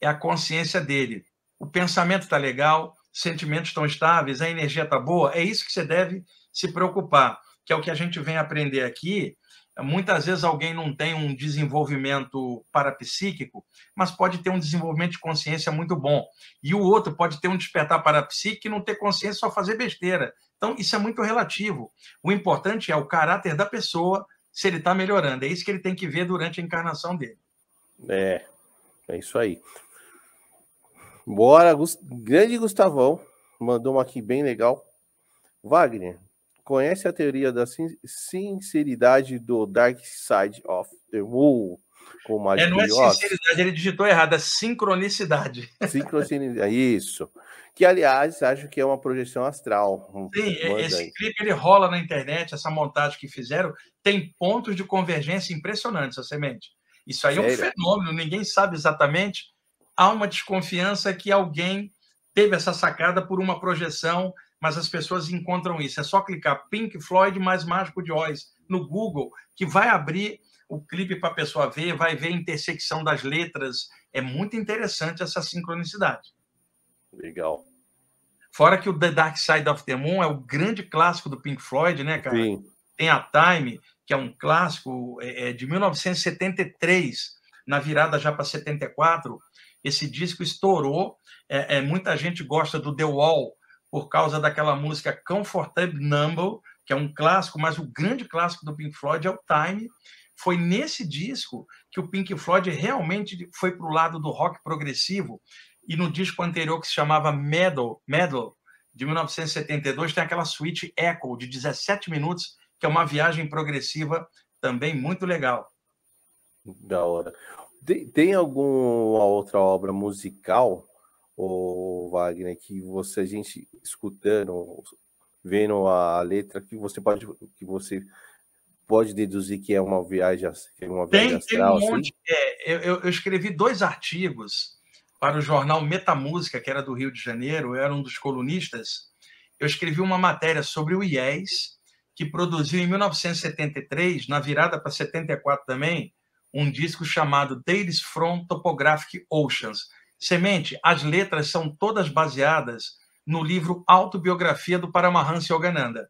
é a consciência dele. O pensamento está legal, sentimentos estão estáveis, a energia está boa, é isso que você deve se preocupar, que é o que a gente vem aprender aqui. Muitas vezes alguém não tem um desenvolvimento parapsíquico, mas pode ter um desenvolvimento de consciência muito bom. E o outro pode ter um despertar parapsíquico e não ter consciência, só fazer besteira. Então, isso é muito relativo. O importante é o caráter da pessoa, se ele está melhorando. É isso que ele tem que ver durante a encarnação dele.
É, é isso aí. Bora, Gust... grande Gustavão, mandou uma aqui bem legal. Wagner, conhece a teoria da sin... sinceridade do Dark Side of the Moon? com mais é, não é sinceridade,
ele digitou errado, é sincronicidade.
Sincronicidade, é isso. Que, aliás, acho que é uma projeção astral.
Sim, é, esse aí. clipe ele rola na internet, essa montagem que fizeram, tem pontos de convergência impressionantes, a semente. Isso aí Sério? é um fenômeno, ninguém sabe exatamente. Há uma desconfiança que alguém teve essa sacada por uma projeção, mas as pessoas encontram isso. É só clicar Pink Floyd mais Mágico de Oz no Google, que vai abrir o clipe para a pessoa ver, vai ver a intersecção das letras. É muito interessante essa sincronicidade. Legal. Fora que o The Dark Side of the Moon é o grande clássico do Pink Floyd, né, cara? Sim. Tem a Time, que é um clássico é, é de 1973, na virada já para 74. Esse disco estourou. É, é, muita gente gosta do The Wall por causa daquela música Comfortable Number, que é um clássico, mas o grande clássico do Pink Floyd é o Time. Foi nesse disco que o Pink Floyd realmente foi para o lado do rock progressivo. E no disco anterior, que se chamava Metal, Metal de 1972, tem aquela suíte Echo, de 17 minutos, que é uma viagem progressiva também muito legal.
Da hora. Tem, tem alguma outra obra musical, o Wagner, que você, a gente escutando, vendo a letra, que você pode, que você pode deduzir que é uma viagem, é uma viagem tem, astral? Tem assim? um monte.
Assim? É, eu, eu, escrevi dois artigos para o jornal Metamúsica, que era do Rio de Janeiro, eu era um dos colunistas. Eu escrevi uma matéria sobre o IES, que produziu em 1973, na virada para 74 também, um disco chamado Tales from Topographic Oceans. Semente, as letras são todas baseadas no livro Autobiografia do Paramahansa Yogananda.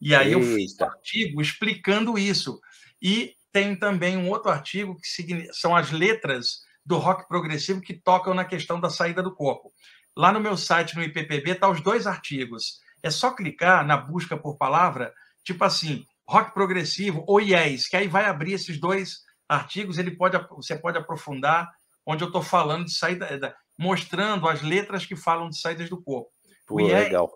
E aí Eita. eu fiz um artigo explicando isso. E tem também um outro artigo que são as letras do rock progressivo que tocam na questão da saída do corpo. Lá no meu site, no IPPB, estão tá os dois artigos. É só clicar na busca por palavra, tipo assim, rock progressivo ou yes, que aí vai abrir esses dois artigos, ele pode, você pode aprofundar onde eu estou falando de saída, eh, mostrando as letras que falam de saídas do corpo.
Pô, o IES, legal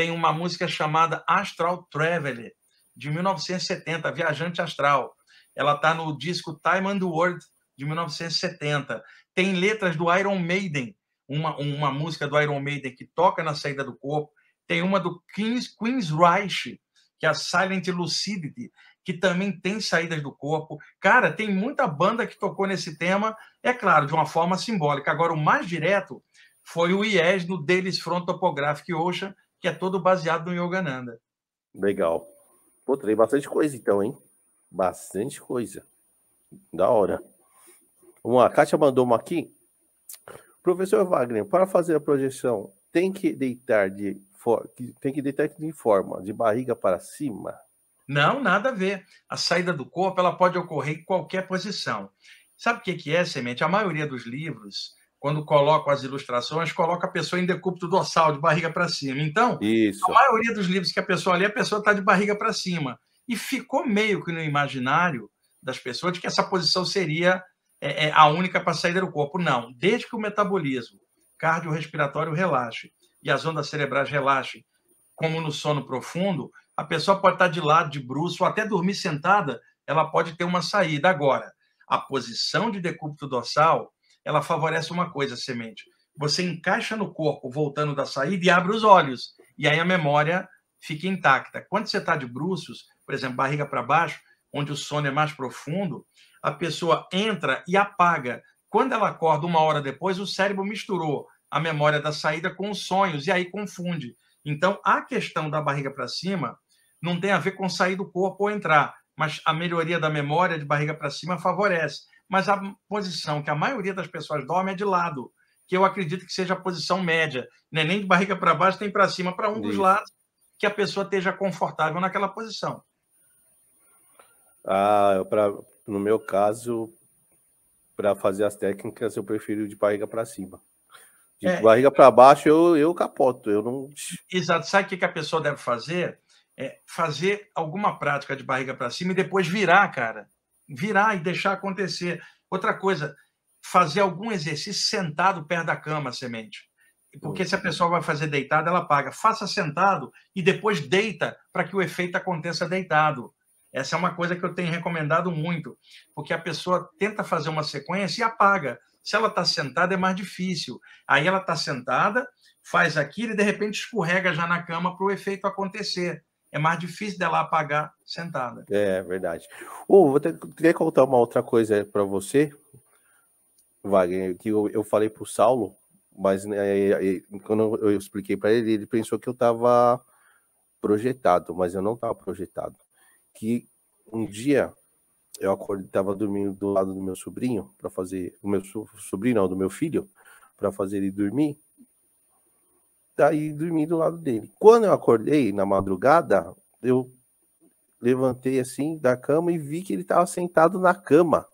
tem uma música chamada Astral Traveler, de 1970, Viajante Astral. Ela está no disco Time and the World, de 1970. Tem letras do Iron Maiden, uma, uma música do Iron Maiden que toca na saída do corpo. Tem uma do Queen's, Queen's Reich, que é a Silent Lucidity, que também tem saídas do corpo. Cara, tem muita banda que tocou nesse tema, é claro, de uma forma simbólica. Agora, o mais direto foi o IES do Deles Front Topographic Ocean, que é todo baseado no Yogananda.
Legal. Pô, tem bastante coisa então, hein? Bastante coisa. Da hora. Uma Kátia mandou uma aqui. Professor Wagner, para fazer a projeção, tem que deitar de tem que deitar de forma, de barriga para cima?
Não, nada a ver. A saída do corpo ela pode ocorrer em qualquer posição. Sabe o que é, semente? A maioria dos livros quando coloco as ilustrações, coloca a pessoa em decúbito dorsal, de barriga para cima. Então, Isso. a maioria dos livros que a pessoa lê, a pessoa está de barriga para cima. E ficou meio que no imaginário das pessoas de que essa posição seria é, é, a única para sair do corpo. Não. Desde que o metabolismo cardiorrespiratório relaxe e as ondas cerebrais relaxem, como no sono profundo, a pessoa pode estar tá de lado, de bruxo, ou até dormir sentada, ela pode ter uma saída. Agora, a posição de decúbito dorsal ela favorece uma coisa, a semente. Você encaixa no corpo, voltando da saída, e abre os olhos. E aí a memória fica intacta. Quando você está de bruços, por exemplo, barriga para baixo, onde o sono é mais profundo, a pessoa entra e apaga. Quando ela acorda uma hora depois, o cérebro misturou a memória da saída com os sonhos e aí confunde. Então, a questão da barriga para cima não tem a ver com sair do corpo ou entrar, mas a melhoria da memória de barriga para cima favorece mas a posição que a maioria das pessoas dorme é de lado, que eu acredito que seja a posição média, né? nem de barriga para baixo, nem para cima, para um dos lados, que a pessoa esteja confortável naquela posição.
Ah, pra, no meu caso, para fazer as técnicas, eu prefiro de barriga para cima. De é, barriga para baixo, eu, eu capoto, eu não.
Exato. Sabe o que, que a pessoa deve fazer? É fazer alguma prática de barriga para cima e depois virar, cara virar e deixar acontecer. Outra coisa, fazer algum exercício sentado perto da cama, semente. Porque se a pessoa vai fazer deitada, ela paga. Faça sentado e depois deita para que o efeito aconteça deitado. Essa é uma coisa que eu tenho recomendado muito, porque a pessoa tenta fazer uma sequência e apaga. Se ela está sentada, é mais difícil. Aí ela está sentada, faz aquilo e de repente escorrega já na cama para o efeito acontecer é mais difícil dela apagar sentada.
É verdade. Uh, vou ter, que contar uma outra coisa para você, Wagner, que eu, eu falei para o Saulo, mas né, quando eu expliquei para ele, ele pensou que eu estava projetado, mas eu não estava projetado. Que um dia eu estava dormindo do lado do meu sobrinho para fazer o meu sobrinho não, do meu filho para fazer ele dormir daí dormi do lado dele. Quando eu acordei na madrugada, eu levantei assim da cama e vi que ele estava sentado na cama,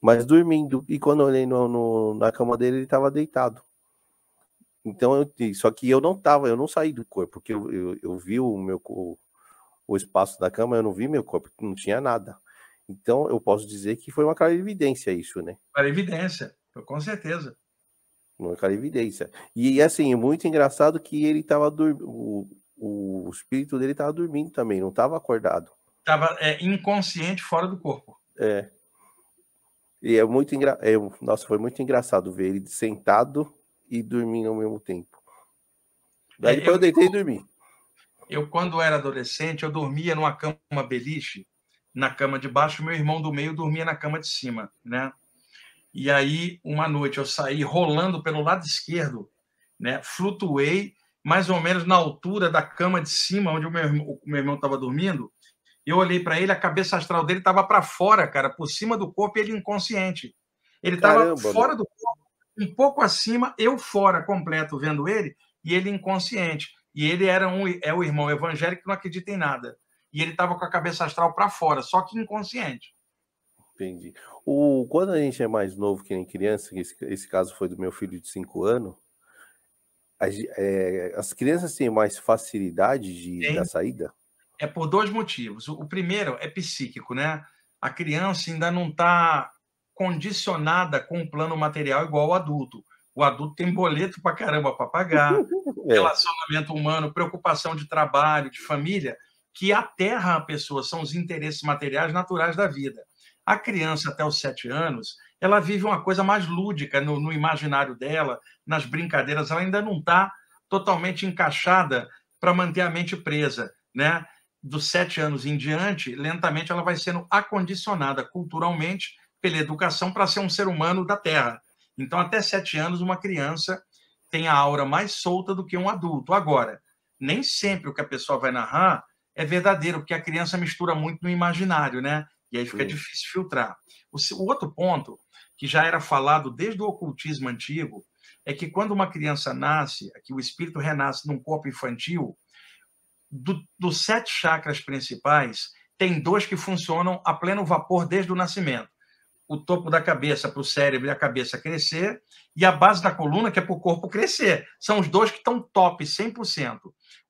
mas dormindo. E quando eu olhei no, no na cama dele, ele estava deitado. Então, eu, só que eu não tava, eu não saí do corpo, porque eu, eu, eu vi o meu o, o espaço da cama, eu não vi meu corpo, não tinha nada. Então, eu posso dizer que foi uma clara evidência isso, né?
Para evidência, com certeza.
Não é evidência E assim, é muito engraçado que ele estava dormindo. O, o espírito dele estava dormindo também, não estava acordado.
estava é, inconsciente fora do corpo.
É. E é muito engraçado. É, nossa, foi muito engraçado ver ele sentado e dormindo ao mesmo tempo. Daí é, depois eu, eu deitei e dormi.
Eu, quando era adolescente, eu dormia numa cama beliche, na cama de baixo, meu irmão do meio dormia na cama de cima, né? E aí, uma noite, eu saí rolando pelo lado esquerdo, né? flutuei mais ou menos na altura da cama de cima, onde o meu irmão estava dormindo. Eu olhei para ele, a cabeça astral dele estava para fora, cara, por cima do corpo e ele inconsciente. Ele estava né? fora do corpo, um pouco acima, eu fora completo vendo ele e ele inconsciente. E ele era um é o irmão evangélico que não acredita em nada. E ele estava com a cabeça astral para fora, só que inconsciente.
Entendi. O, quando a gente é mais novo que nem criança, esse, esse caso foi do meu filho de 5 anos, as, é, as, crianças têm mais facilidade de, da saída?
É por dois motivos. O, o, primeiro é psíquico, né? A criança ainda não está condicionada com o plano material igual o adulto. O adulto tem boleto para caramba para pagar, é. relacionamento humano, preocupação de trabalho, de família, que aterra a pessoa, são os interesses materiais naturais da vida. A criança até os sete anos, ela vive uma coisa mais lúdica no, no imaginário dela, nas brincadeiras, ela ainda não está totalmente encaixada para manter a mente presa, né? Dos sete anos em diante, lentamente ela vai sendo acondicionada culturalmente pela educação para ser um ser humano da Terra. Então, até sete anos, uma criança tem a aura mais solta do que um adulto. Agora, nem sempre o que a pessoa vai narrar é verdadeiro, porque a criança mistura muito no imaginário, né? E aí fica Sim. difícil filtrar. O, o outro ponto, que já era falado desde o ocultismo antigo, é que quando uma criança nasce, é que o espírito renasce num corpo infantil, do, dos sete chakras principais, tem dois que funcionam a pleno vapor desde o nascimento. O topo da cabeça para o cérebro e a cabeça crescer, e a base da coluna, que é para o corpo crescer. São os dois que estão top, 100%.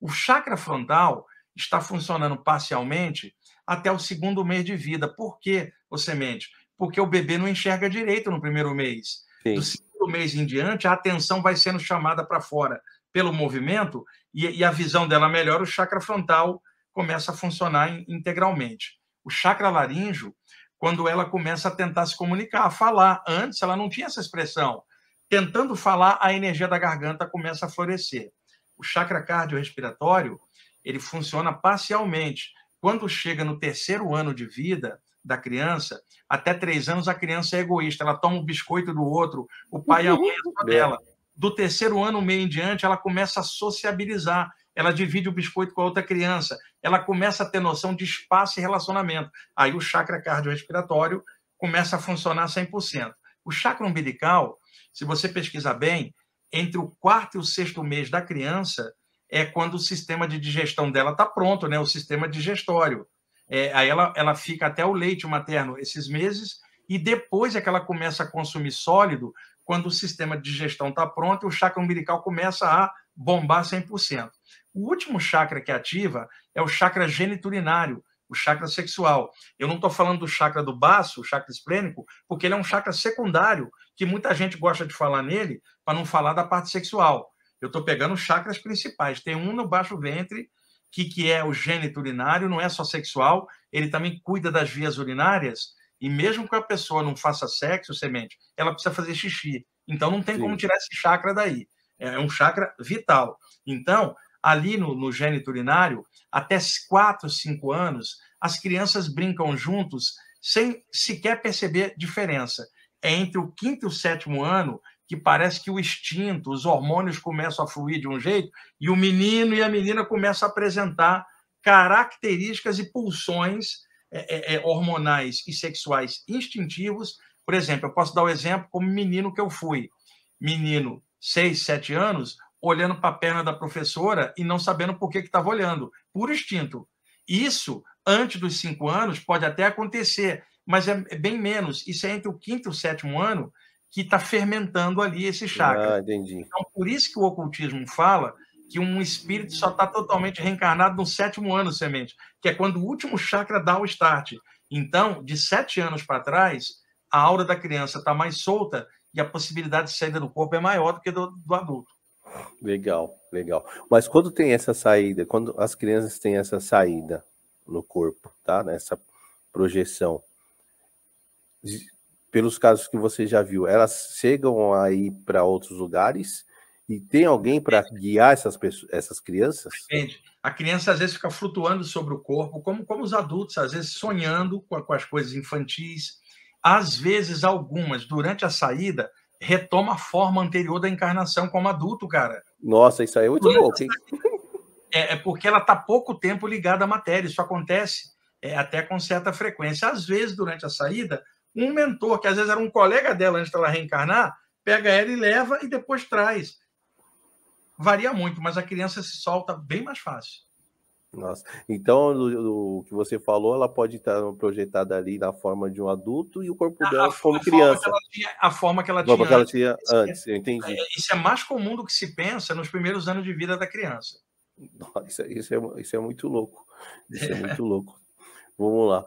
O chakra frontal está funcionando parcialmente até o segundo mês de vida. Por que semente? Porque o bebê não enxerga direito no primeiro mês. Sim. Do segundo mês em diante, a atenção vai sendo chamada para fora pelo movimento e, e, a visão dela melhora, o chakra frontal começa a funcionar integralmente. O chakra laríngeo, quando ela começa a tentar se comunicar, a falar. Antes ela não tinha essa expressão. Tentando falar, a energia da garganta começa a florescer. O chakra cardiorrespiratório, ele funciona parcialmente. Quando chega no terceiro ano de vida da criança, até três anos a criança é egoísta, ela toma o um biscoito do outro, o pai e a mãe é dela. Do terceiro ano, meio em diante, ela começa a sociabilizar, ela divide o biscoito com a outra criança, ela começa a ter noção de espaço e relacionamento. Aí o chakra cardiorrespiratório começa a funcionar 100%. O chakra umbilical, se você pesquisar bem, entre o quarto e o sexto mês da criança, é quando o sistema de digestão dela está pronto, né? O sistema digestório. É, aí ela, ela fica até o leite materno esses meses e depois é que ela começa a consumir sólido quando o sistema de digestão está pronto o chakra umbilical começa a bombar 100%. O último chakra que ativa é o chakra geniturinário, o chakra sexual. Eu não estou falando do chakra do baço, o chakra esplênico, porque ele é um chakra secundário, que muita gente gosta de falar nele para não falar da parte sexual eu estou pegando chakras principais. Tem um no baixo ventre, que, que é o gênito urinário, não é só sexual, ele também cuida das vias urinárias. E mesmo que a pessoa não faça sexo, semente, ela precisa fazer xixi. Então não tem Sim. como tirar esse chakra daí. É, é um chakra vital. Então, ali no, no gênito urinário, até 4, 5 anos, as crianças brincam juntos sem sequer perceber diferença. É entre o quinto e o sétimo ano que parece que o instinto, os hormônios começam a fluir de um jeito e o menino e a menina começam a apresentar características e pulsões é, é, é hormonais e sexuais instintivos. Por exemplo, eu posso dar o um exemplo como menino que eu fui. Menino, 6, 7 anos, olhando para a perna da professora e não sabendo por que estava olhando, por instinto. Isso, antes dos 5 anos, pode até acontecer, mas é, é bem menos. Isso é entre o quinto e o sétimo ano, que está fermentando ali esse chakra.
Ah, entendi. Então,
por isso que o ocultismo fala que um espírito só está totalmente reencarnado no sétimo ano semente, que é quando o último chakra dá o start. Então, de sete anos para trás, a aura da criança está mais solta e a possibilidade de saída do corpo é maior do que do, do adulto.
Legal, legal. Mas quando tem essa saída, quando as crianças têm essa saída no corpo, tá? Nessa projeção, pelos casos que você já viu, elas chegam aí para outros lugares e tem alguém para guiar essas, pessoas, essas crianças?
A criança às vezes fica flutuando sobre o corpo, como, como os adultos, às vezes sonhando com, com as coisas infantis. Às vezes, algumas, durante a saída, retoma a forma anterior da encarnação como adulto, cara.
Nossa, isso aí é muito louco,
é, é, porque ela está pouco tempo ligada à matéria. Isso acontece é, até com certa frequência. Às vezes, durante a saída, um mentor, que às vezes era um colega dela antes dela reencarnar, pega ela e leva e depois traz. Varia muito, mas a criança se solta bem mais fácil.
Nossa. Então, o que você falou, ela pode estar projetada ali na forma de um adulto e o corpo dela a, como a criança. Forma
tinha, a forma que ela tinha, que ela tinha antes. antes. Eu entendi. É, isso é mais comum do que se pensa nos primeiros anos de vida da criança.
Nossa, isso, é, isso é, é muito louco. Isso é, é muito louco. Vamos lá.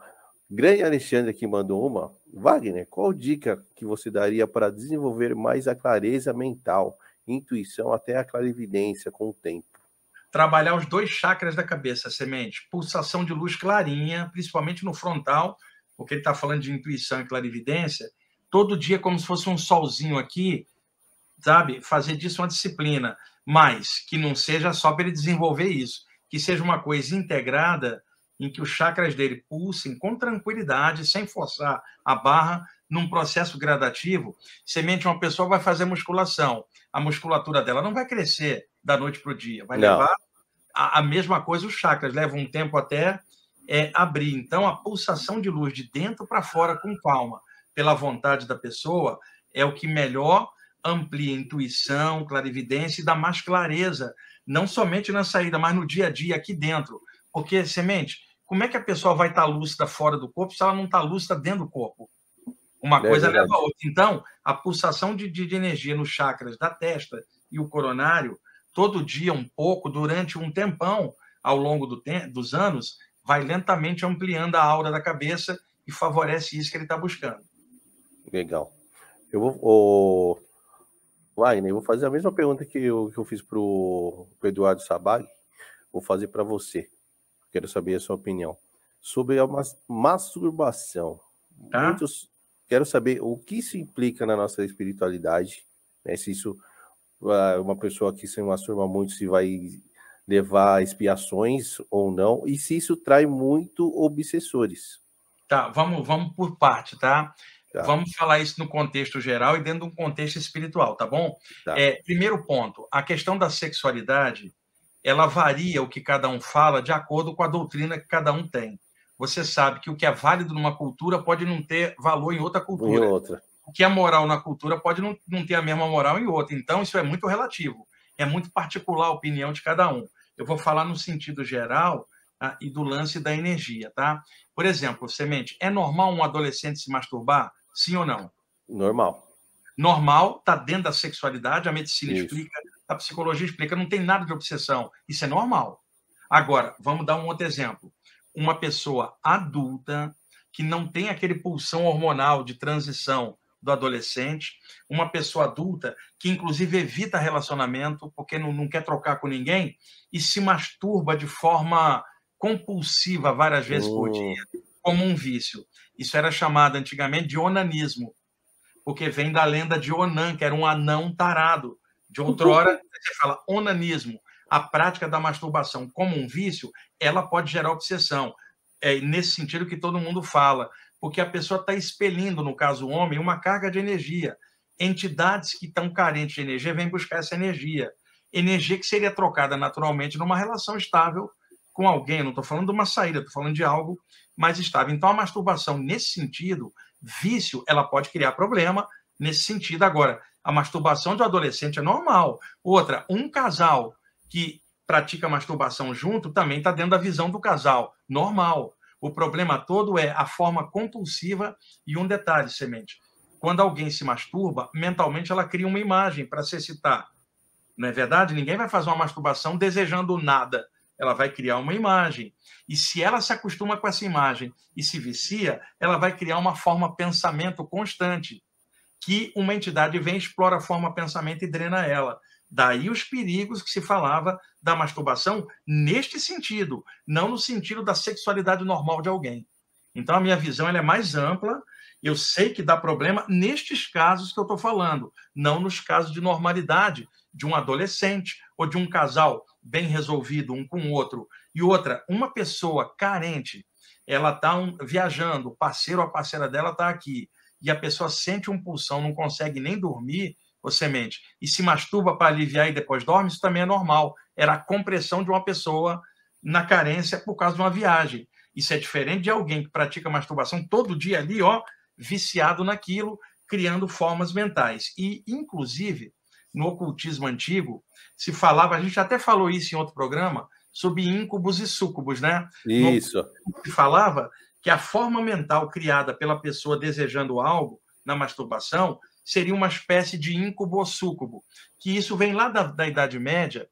Grande Alexandre aqui mandou uma. Wagner, qual dica que você daria para desenvolver mais a clareza mental, intuição até a clarividência com o tempo?
Trabalhar os dois chakras da cabeça, semente, pulsação de luz clarinha, principalmente no frontal, porque ele está falando de intuição e clarividência, todo dia como se fosse um solzinho aqui, sabe? Fazer disso uma disciplina, mas que não seja só para ele desenvolver isso, que seja uma coisa integrada em que os chakras dele pulsem com tranquilidade, sem forçar a barra, num processo gradativo. Semente uma pessoa vai fazer musculação, a musculatura dela não vai crescer da noite para o dia, vai não. levar a, a, mesma coisa os chakras, leva um tempo até é, abrir. Então, a pulsação de luz de dentro para fora com calma, pela vontade da pessoa, é o que melhor amplia intuição, clarividência e dá mais clareza, não somente na saída, mas no dia a dia aqui dentro porque, semente, como é que a pessoa vai estar tá lúcida fora do corpo se ela não está lúcida dentro do corpo? Uma é coisa verdade. leva a outra. Então, a pulsação de, de, energia nos chakras da testa e o coronário, todo dia um pouco, durante um tempão, ao longo do te dos anos, vai lentamente ampliando a aura da cabeça e favorece isso que ele está buscando.
Legal. Eu vou. Oh... Wagner, eu vou fazer a mesma pergunta que eu, que eu fiz para o Eduardo Sabag, vou fazer para você. Quero saber a sua opinião. Sobre a masturbação. Tá. Muitos, quero saber o que isso implica na nossa espiritualidade. Né? Se isso, ah, uma pessoa que se masturba muito, se vai levar expiações ou não, e se isso trai muito obsessores.
Tá, vamos, vamos por parte, tá? Tá. Vamos falar isso no contexto geral e dentro de um contexto espiritual, tá bom? Tá. É, primeiro ponto, a questão da sexualidade, ela varia o que cada um fala de acordo com a doutrina que cada um tem. Você sabe que o que é válido numa cultura pode não ter valor em outra cultura. Em outra. O que é moral na cultura pode não, não ter a mesma moral em outra. Então, isso é muito relativo. É muito particular a opinião de cada um. Eu vou falar no sentido geral tá, e do lance da energia, tá? Por exemplo, semente, é normal um adolescente se masturbar? Sim ou não? Normal. Normal, tá dentro da sexualidade, a medicina isso. explica a psicologia explica, não tem nada de obsessão. Isso é normal. Agora, vamos dar um outro exemplo. Uma pessoa adulta que não tem aquele pulsão hormonal de transição do adolescente, uma pessoa adulta que, inclusive, evita relacionamento porque não, não quer trocar com ninguém e se masturba de forma compulsiva várias vezes oh. por dia, como um vício. Isso era chamado antigamente de onanismo, porque vem da lenda de Onan, que era um anão tarado de outrora, você fala onanismo, a prática da masturbação como um vício, ela pode gerar obsessão. É nesse sentido que todo mundo fala, porque a pessoa está expelindo, no caso o homem, uma carga de energia. Entidades que estão carentes de energia vêm buscar essa energia. Energia que seria trocada naturalmente numa relação estável com alguém. Não estou falando de uma saída, estou falando de algo mais estável. Então, a masturbação, nesse sentido, vício, ela pode criar problema nesse sentido. Agora, a masturbação de adolescente é normal. Outra, um casal que pratica masturbação junto também está dentro da visão do casal, normal. O problema todo é a forma compulsiva e um detalhe, semente. Quando alguém se masturba, mentalmente ela cria uma imagem para se excitar. Não é verdade? Ninguém vai fazer uma masturbação desejando nada. Ela vai criar uma imagem. E se ela se acostuma com essa imagem e se vicia, ela vai criar uma forma pensamento constante que uma entidade vem, explora a forma pensamento e drena ela. Daí os perigos que se falava da masturbação neste sentido, não no sentido da sexualidade normal de alguém. Então a minha visão é mais ampla. Eu sei que dá problema nestes casos que eu estou falando, não nos casos de normalidade de um adolescente ou de um casal bem resolvido um com o outro. E outra, uma pessoa carente, ela está um, viajando, o parceiro ou a parceira dela está aqui e a pessoa sente um pulsão, não consegue nem dormir, você mente, e se masturba para aliviar e depois dorme, isso também é normal. Era a compressão de uma pessoa na carência por causa de uma viagem. Isso é diferente de alguém que pratica masturbação todo dia ali, ó, viciado naquilo, criando formas mentais. E, inclusive, no ocultismo antigo, se falava, a gente até falou isso em outro programa, sobre íncubos e súcubos, né? Isso. No, se falava que a forma mental criada pela pessoa desejando algo na masturbação seria uma espécie de incubo ou súcubo, que isso vem lá da, da Idade Média,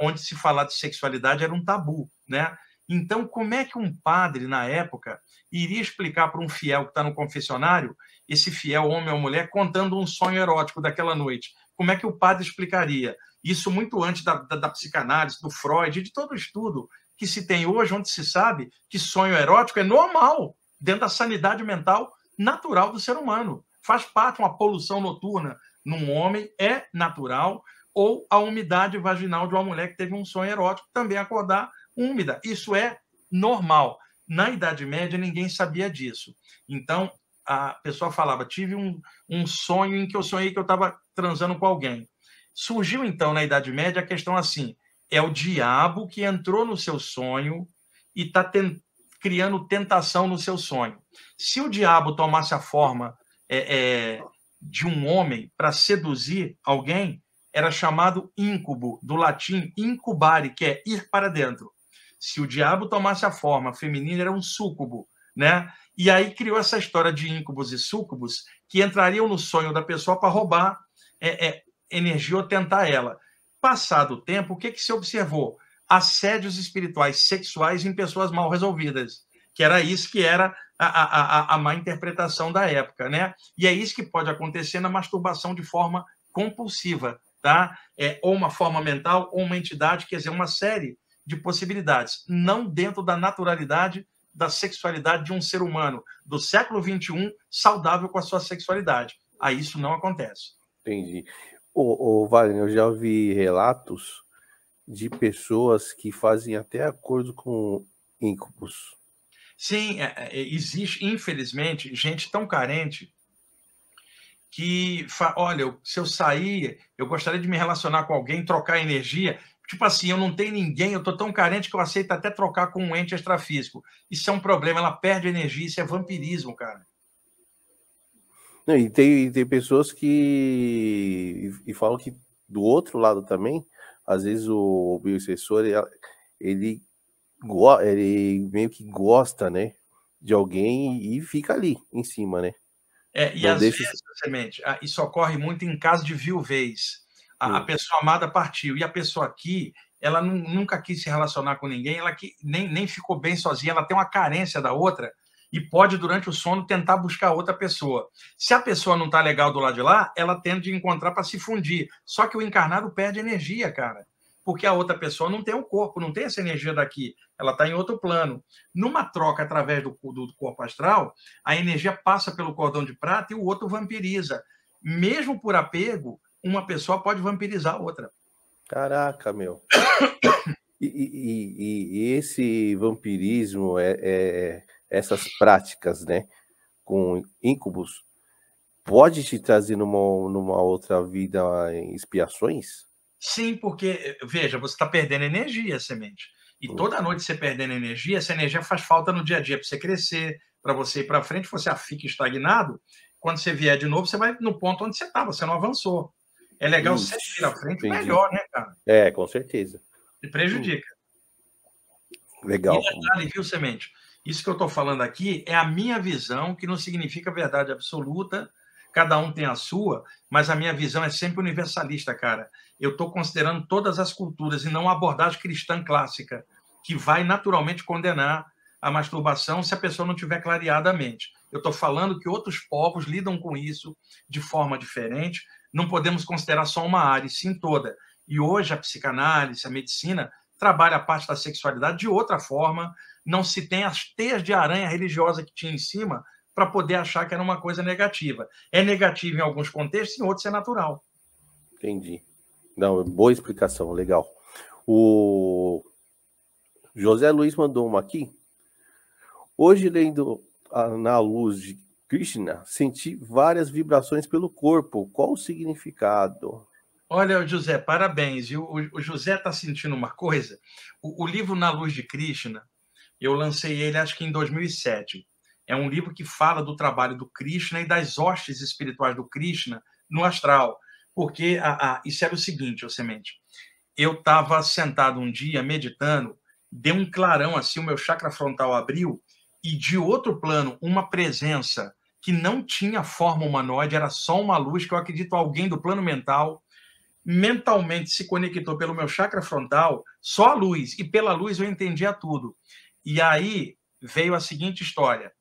onde se falar de sexualidade era um tabu, né? Então, como é que um padre, na época, iria explicar para um fiel que está no confessionário, esse fiel homem ou mulher, contando um sonho erótico daquela noite? Como é que o padre explicaria? Isso muito antes da, da, da psicanálise, do Freud, de todo o estudo que se tem hoje, onde se sabe que sonho erótico é normal dentro da sanidade mental natural do ser humano. Faz parte uma poluição noturna num homem, é natural, ou a umidade vaginal de uma mulher que teve um sonho erótico também acordar úmida. Isso é normal. Na Idade Média, ninguém sabia disso. Então, a pessoa falava: tive um, um sonho em que eu sonhei que eu estava transando com alguém. Surgiu, então, na Idade Média, a questão assim: é o diabo que entrou no seu sonho e está ten... criando tentação no seu sonho. Se o diabo tomasse a forma é, é, de um homem para seduzir alguém, era chamado incubo, do latim incubare, que é ir para dentro. Se o diabo tomasse a forma feminina, era um súcubo, né? E aí criou essa história de íncubos e súcubos que entrariam no sonho da pessoa para roubar é, é, energia ou tentar ela. Passado o tempo, o que, que se observou? Assédios espirituais sexuais em pessoas mal resolvidas, que era isso que era a, a, a, a má interpretação da época, né? E é isso que pode acontecer na masturbação de forma compulsiva, tá? É, ou uma forma mental, ou uma entidade, quer dizer, uma série de possibilidades, não dentro da naturalidade da sexualidade de um ser humano do século 21 saudável com a sua sexualidade. Aí isso não acontece.
Entendi. O, o Wagner, eu já ouvi relatos de pessoas que fazem até acordo com íncubos.
Sim, é, é, é, existe, infelizmente, gente tão carente que, fala, olha, se eu sair, eu gostaria de me relacionar com alguém, trocar energia. Tipo assim, eu não tenho ninguém, eu estou tão carente que eu aceito até trocar com um ente extrafísico. Isso é um problema, ela perde energia, isso é vampirismo, cara
e tem, tem pessoas que. E, e, falam que do outro lado também, às vezes o, o obsessor, ele, ele meio que gosta, né? De alguém e fica ali em cima, né?
É, e Não às deixa... vezes, semente, ah, isso ocorre muito em caso de viuvez. A, a, pessoa amada partiu e a pessoa aqui, ela nunca quis se relacionar com ninguém, ela que nem, nem ficou bem sozinha, ela tem uma carência da outra e pode, durante o sono, tentar buscar outra pessoa. Se a pessoa não está legal do lado de lá, ela tende a encontrar para se fundir. Só que o encarnado perde energia, cara. Porque a outra pessoa não tem o corpo, não tem essa energia daqui. Ela está em outro plano. Numa troca através do, do corpo astral, a energia passa pelo cordão de prata e o outro vampiriza. Mesmo por apego, uma pessoa pode vampirizar a outra.
Caraca, meu. E, e, e, e, esse vampirismo é, é, essas práticas, né, com íncubos, pode te trazer numa, numa outra vida expiações?
Sim, porque, veja, você está perdendo energia, semente. E hum. toda noite você perdendo energia, essa energia faz falta no dia a dia para você crescer, para você ir para frente, você fica estagnado. Quando você vier de novo, você vai no ponto onde você está, você não avançou. É legal Isso, você ir à frente entendi. melhor, né, cara?
É, com certeza.
E prejudica. Hum. Legal. E detalhe, viu, Semente? Isso que eu estou falando aqui é a minha visão, que não significa verdade absoluta, cada um tem a sua, mas a minha visão é sempre universalista, cara. Eu estou considerando todas as culturas e não a abordagem cristã clássica, que vai naturalmente condenar a masturbação se a pessoa não tiver clareada a mente. Eu estou falando que outros povos lidam com isso de forma diferente. Não podemos considerar só uma área, sim toda. E hoje a psicanálise, a medicina, trabalha a parte da sexualidade de outra forma, não se tem as teias de aranha religiosa que tinha em cima para poder achar que era uma coisa negativa. É negativo em alguns contextos, em outros é natural.
Entendi. Não, boa explicação, legal. O José Luiz mandou uma aqui. Hoje, lendo na luz de Krishna, senti várias vibrações pelo corpo. Qual o significado?
Olha, José, parabéns. O, José está sentindo uma coisa. O, o livro Na Luz de Krishna, eu lancei ele acho que em 2007. É um livro que fala do trabalho do Krishna e das hostes espirituais do Krishna no astral. Porque a, a, isso era o seguinte, ô semente. Eu estava sentado um dia meditando, deu um clarão assim, o meu chakra frontal abriu e de outro plano uma presença que não tinha forma humanoide, era só uma luz que eu acredito alguém do plano mental mentalmente se conectou pelo meu chakra frontal só a luz, e pela luz eu entendia tudo. E aí veio a seguinte história: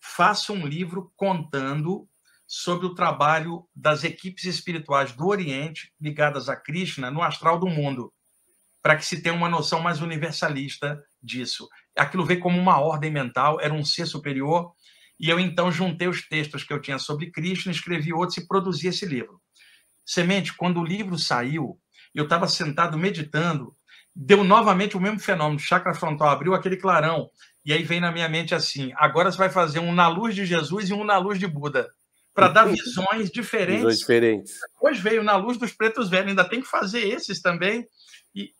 faça um livro contando sobre o trabalho das equipes espirituais do Oriente ligadas a Krishna no astral do mundo, para que se tenha uma noção mais universalista disso. Aquilo veio como uma ordem mental, era um ser superior, e eu então juntei os textos que eu tinha sobre Krishna, escrevi outros e produzi esse livro. Semente, quando o livro saiu, eu estava sentado meditando, deu novamente o mesmo fenômeno. Chakra frontal abriu aquele clarão. E aí vem na minha mente assim: agora você vai fazer um na luz de Jesus e um na luz de Buda, para dar visões diferentes. Visões diferentes. Depois veio na luz dos pretos velhos, ainda tem que fazer esses também. E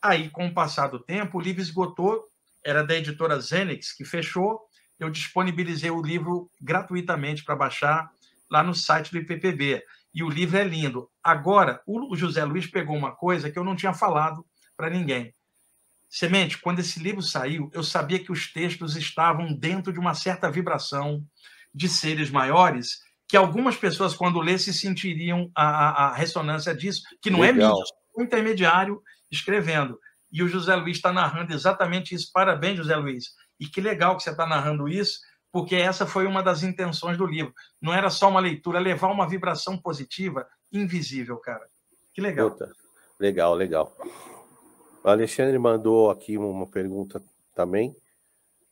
aí, com o passar do tempo, o livro esgotou, era da editora Zenix, que fechou. Eu disponibilizei o livro gratuitamente para baixar lá no site do IPPB. E o livro é lindo. Agora, o José Luiz pegou uma coisa que eu não tinha falado para ninguém. Semente, quando esse livro saiu, eu sabia que os textos estavam dentro de uma certa vibração de seres maiores, que algumas pessoas, quando lê, se sentiriam a, a ressonância disso, que não é Legal. é mídia, é um intermediário escrevendo. E o José Luiz está narrando exatamente isso. Parabéns, José Luiz. E que legal que você está narrando isso, porque essa foi uma das intenções do livro. Não era só uma leitura, é levar uma vibração positiva invisível, cara. Que
legal. Puta, legal, legal. O Alexandre mandou aqui uma pergunta também.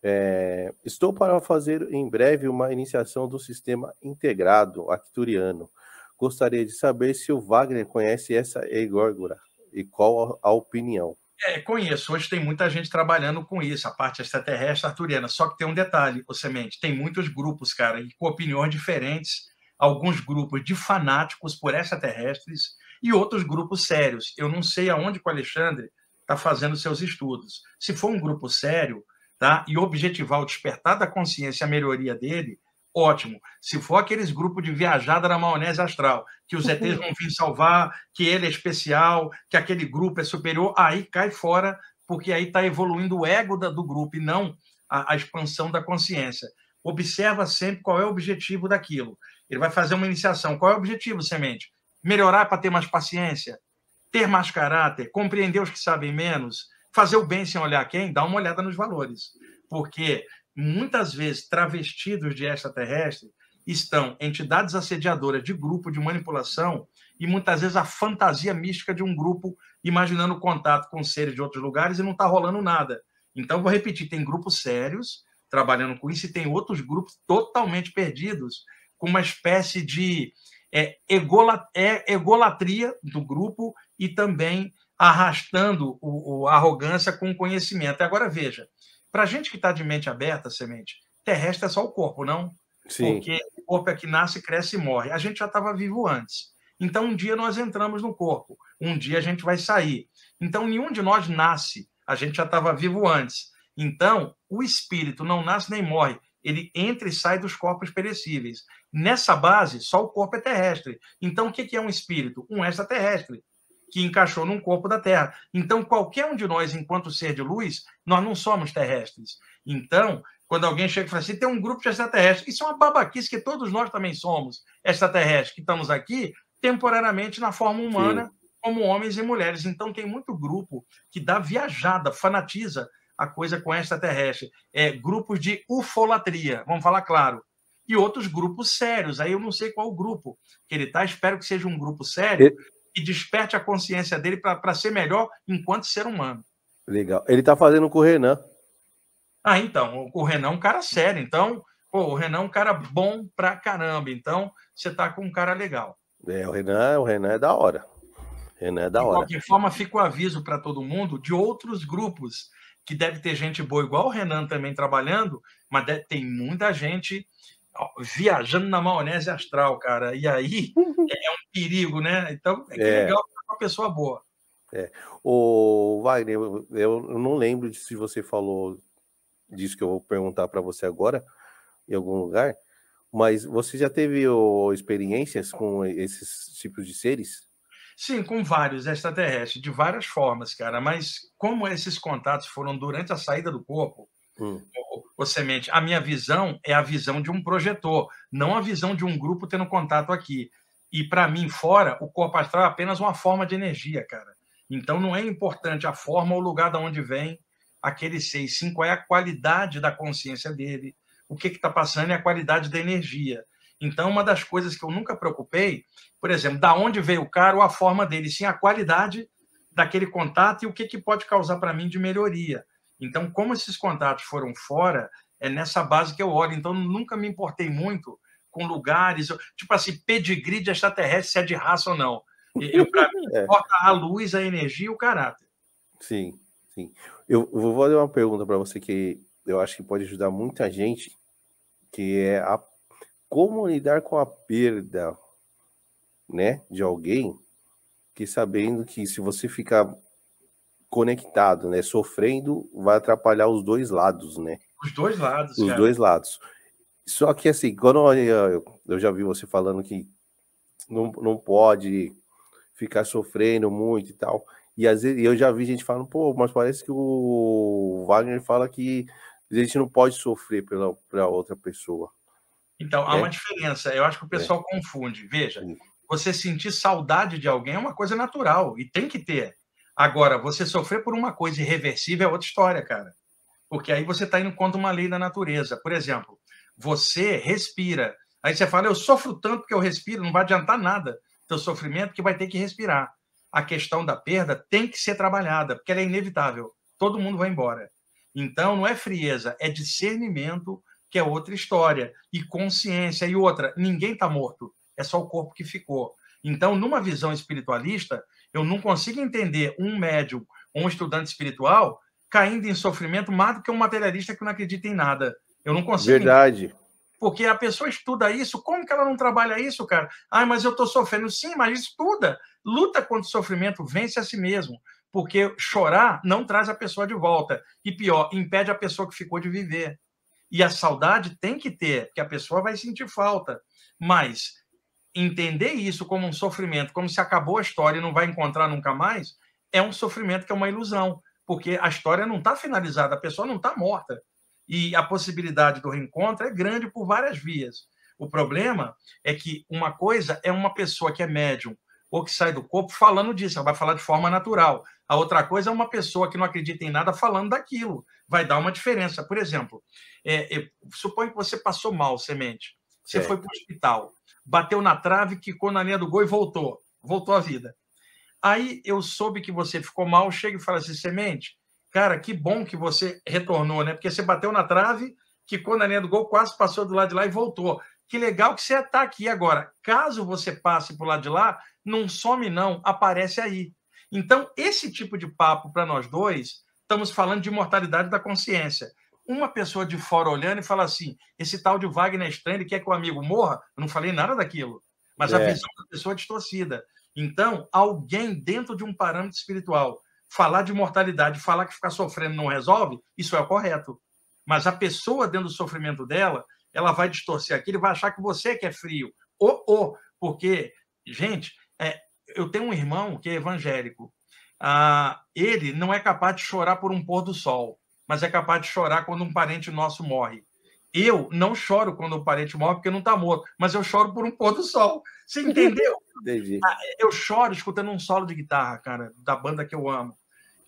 É, estou para fazer em breve uma iniciação do sistema integrado acturiano. Gostaria de saber se o Wagner conhece essa egórgora e qual a, a opinião.
É, conheço. Hoje tem muita gente trabalhando com isso, a parte extraterrestre arturiana. Só que tem um detalhe, o Semente, tem muitos grupos, cara, e com opiniões diferentes. Alguns grupos de fanáticos por extraterrestres e outros grupos sérios. Eu não sei aonde o Alexandre está fazendo seus estudos. Se for um grupo sério tá? e objetivar o despertar da consciência e a melhoria dele, ótimo. Se for aqueles grupos de viajada na maionese astral, que os ETs vão vir salvar, que ele é especial, que aquele grupo é superior, aí cai fora, porque aí está evoluindo o ego da, do grupo e não a, a expansão da consciência. Observa sempre qual é o objetivo daquilo. Ele vai fazer uma iniciação. Qual é o objetivo, semente? Melhorar para ter mais paciência, ter mais caráter, compreender os que sabem menos, fazer o bem sem olhar quem? Dá uma olhada nos valores. Porque muitas vezes travestidos de extraterrestre, estão entidades assediadoras de grupo de manipulação e muitas vezes a fantasia mística de um grupo imaginando contato com seres de outros lugares e não está rolando nada. Então, vou repetir: tem grupos sérios trabalhando com isso e tem outros grupos totalmente perdidos, com uma espécie de é, é egolatria do grupo e também arrastando o, o, a arrogância com o conhecimento. E agora veja, para a gente que está de mente aberta, semente, terrestre é só o corpo, não? Sim. Porque o corpo é que nasce, cresce e morre. A gente já estava vivo antes. Então, um dia nós entramos no corpo, um dia a gente vai sair. Então, nenhum de nós nasce, a gente já estava vivo antes. Então, o espírito não nasce nem morre, ele entra e sai dos corpos perecíveis. Nessa base, só o corpo é terrestre. Então, o que é um espírito? Um extraterrestre que encaixou num corpo da Terra. Então, qualquer um de nós, enquanto ser de luz, nós não somos terrestres. Então, quando alguém chega e fala assim, tem um grupo de extraterrestres, isso é uma babaquice que todos nós também somos extraterrestres, que estamos aqui temporariamente na forma humana, Sim. como homens e mulheres. Então, tem muito grupo que dá viajada, fanatiza a coisa com extraterrestre. É, grupos de ufolatria, vamos falar claro e outros grupos sérios. Aí eu não sei qual grupo que ele está, espero que seja um grupo sério, desperte a consciência dele para ser melhor enquanto ser humano.
Legal. Ele está fazendo com o Renan.
Ah, então, o Renan é um cara sério. Então, pô, o Renan é um cara bom pra caramba. Então, você tá com um cara legal.
É, o Renan, o Renan é da hora. Renan é da de hora. De
qualquer forma, fica o aviso para todo mundo de outros grupos que deve ter gente boa, igual o Renan também trabalhando, mas tem muita gente viajando na maionese astral, cara. E aí é um perigo, né? Então é, é. legal para uma pessoa boa.
É. O Wagner, eu, não lembro se você falou disso que eu vou perguntar para você agora em algum lugar, mas você já teve experiências com esses tipos de seres?
Sim, com vários extraterrestres, de várias formas, cara. Mas como esses contatos foram durante a saída do corpo, Hum. O, semente, a minha visão é a visão de um projetor, não a visão de um grupo tendo contato aqui. E para mim, fora, o corpo astral é apenas uma forma de energia, cara. Então não é importante a forma ou o lugar de onde vem aquele ser, e sim qual é a qualidade da consciência dele, o que está passando é a qualidade da energia. Então, uma das coisas que eu nunca preocupei, por exemplo, da onde veio o cara ou a forma dele, sim a qualidade daquele contato e o que, que pode causar para mim de melhoria. Então, como esses contatos foram fora, é nessa base que eu olho. Então, nunca me importei muito com lugares, tipo assim, pedigree de extraterrestre, se é de raça ou não. Eu, para mim, é. importa a luz, a energia e o caráter.
Sim, sim. Eu, eu vou fazer uma pergunta para você que eu acho que pode ajudar muita gente, que é a, como lidar com a perda né, de alguém, que sabendo que se você ficar conectado, né? Sofrendo vai atrapalhar os dois lados, né?
Os dois lados. Os cara. dois
lados. Só que assim, quando eu, eu já vi você falando que não, não pode ficar sofrendo muito e tal. E às vezes eu já vi gente falando, pô, mas parece que o Wagner fala que a gente não pode sofrer pela, pela outra pessoa.
Então, há é. uma diferença. Eu acho que o pessoal é. confunde. Veja, Sim. você sentir saudade de alguém é uma coisa natural e tem que ter. Agora, você sofrer por uma coisa irreversível é outra história, cara. Porque aí você está indo contra uma lei da natureza. Por exemplo, você respira. Aí você fala, eu sofro tanto que eu respiro, não vai adiantar nada teu sofrimento, que vai ter que respirar. A questão da perda tem que ser trabalhada, porque ela é inevitável. Todo mundo vai embora. Então, não é frieza, é discernimento, que é outra história, e consciência. E outra, ninguém está morto, é só o corpo que ficou. Então, numa visão espiritualista, eu não consigo entender um médium ou um estudante espiritual caindo em sofrimento mais do que um materialista que não acredita em nada. Eu não consigo.
Verdade. Entender.
Porque a pessoa estuda isso, como que ela não trabalha isso, cara? Ah, mas eu estou sofrendo. Sim, mas estuda, luta contra o sofrimento, vence a si mesmo. Porque chorar não traz a pessoa de volta. E pior, impede a pessoa que ficou de viver. E a saudade tem que ter, que a pessoa vai sentir falta. Mas entender isso como um sofrimento, como se acabou a história e não vai encontrar nunca mais, é um sofrimento que é uma ilusão, porque a história não está finalizada, a pessoa não está morta. E a possibilidade do reencontro é grande por várias vias. O problema é que uma coisa é uma pessoa que é médium ou que sai do corpo falando disso, ela vai falar de forma natural. A outra coisa é uma pessoa que não acredita em nada falando daquilo. Vai dar uma diferença. Por exemplo, é, é, suponho que você passou mal semente. Você certo. É. foi para o hospital, bateu na trave, quicou na linha do gol e voltou. Voltou à vida. Aí eu soube que você ficou mal, chega e fala assim, semente, cara, que bom que você retornou, né? Porque você bateu na trave, quicou na linha do gol, quase passou do lado de lá e voltou. Que legal que você está aqui agora. Caso você passe para o lado de lá, não some não, aparece aí. Então, esse tipo de papo para nós dois, estamos falando de mortalidade da consciência uma pessoa de fora olhando e fala assim: esse tal de Wagner Stanley quer que o amigo morra? Eu não falei nada daquilo, mas é. a visão da pessoa é distorcida. Então, alguém dentro de um parâmetro espiritual falar de mortalidade, falar que ficar sofrendo não resolve, isso é o correto. Mas a pessoa dentro do sofrimento dela, ela vai distorcer aquilo e vai achar que você que é frio. Ou, oh, ou, oh, porque, gente, é, eu tenho um irmão que é evangélico. Ah, ele não é capaz de chorar por um pôr do sol mas é capaz de chorar quando um parente nosso morre. Eu não choro quando um parente morre porque não está morto, mas eu choro por um pôr do sol. Você entendeu? Entendi. Ah, eu choro escutando um solo de guitarra, cara, da banda que eu amo.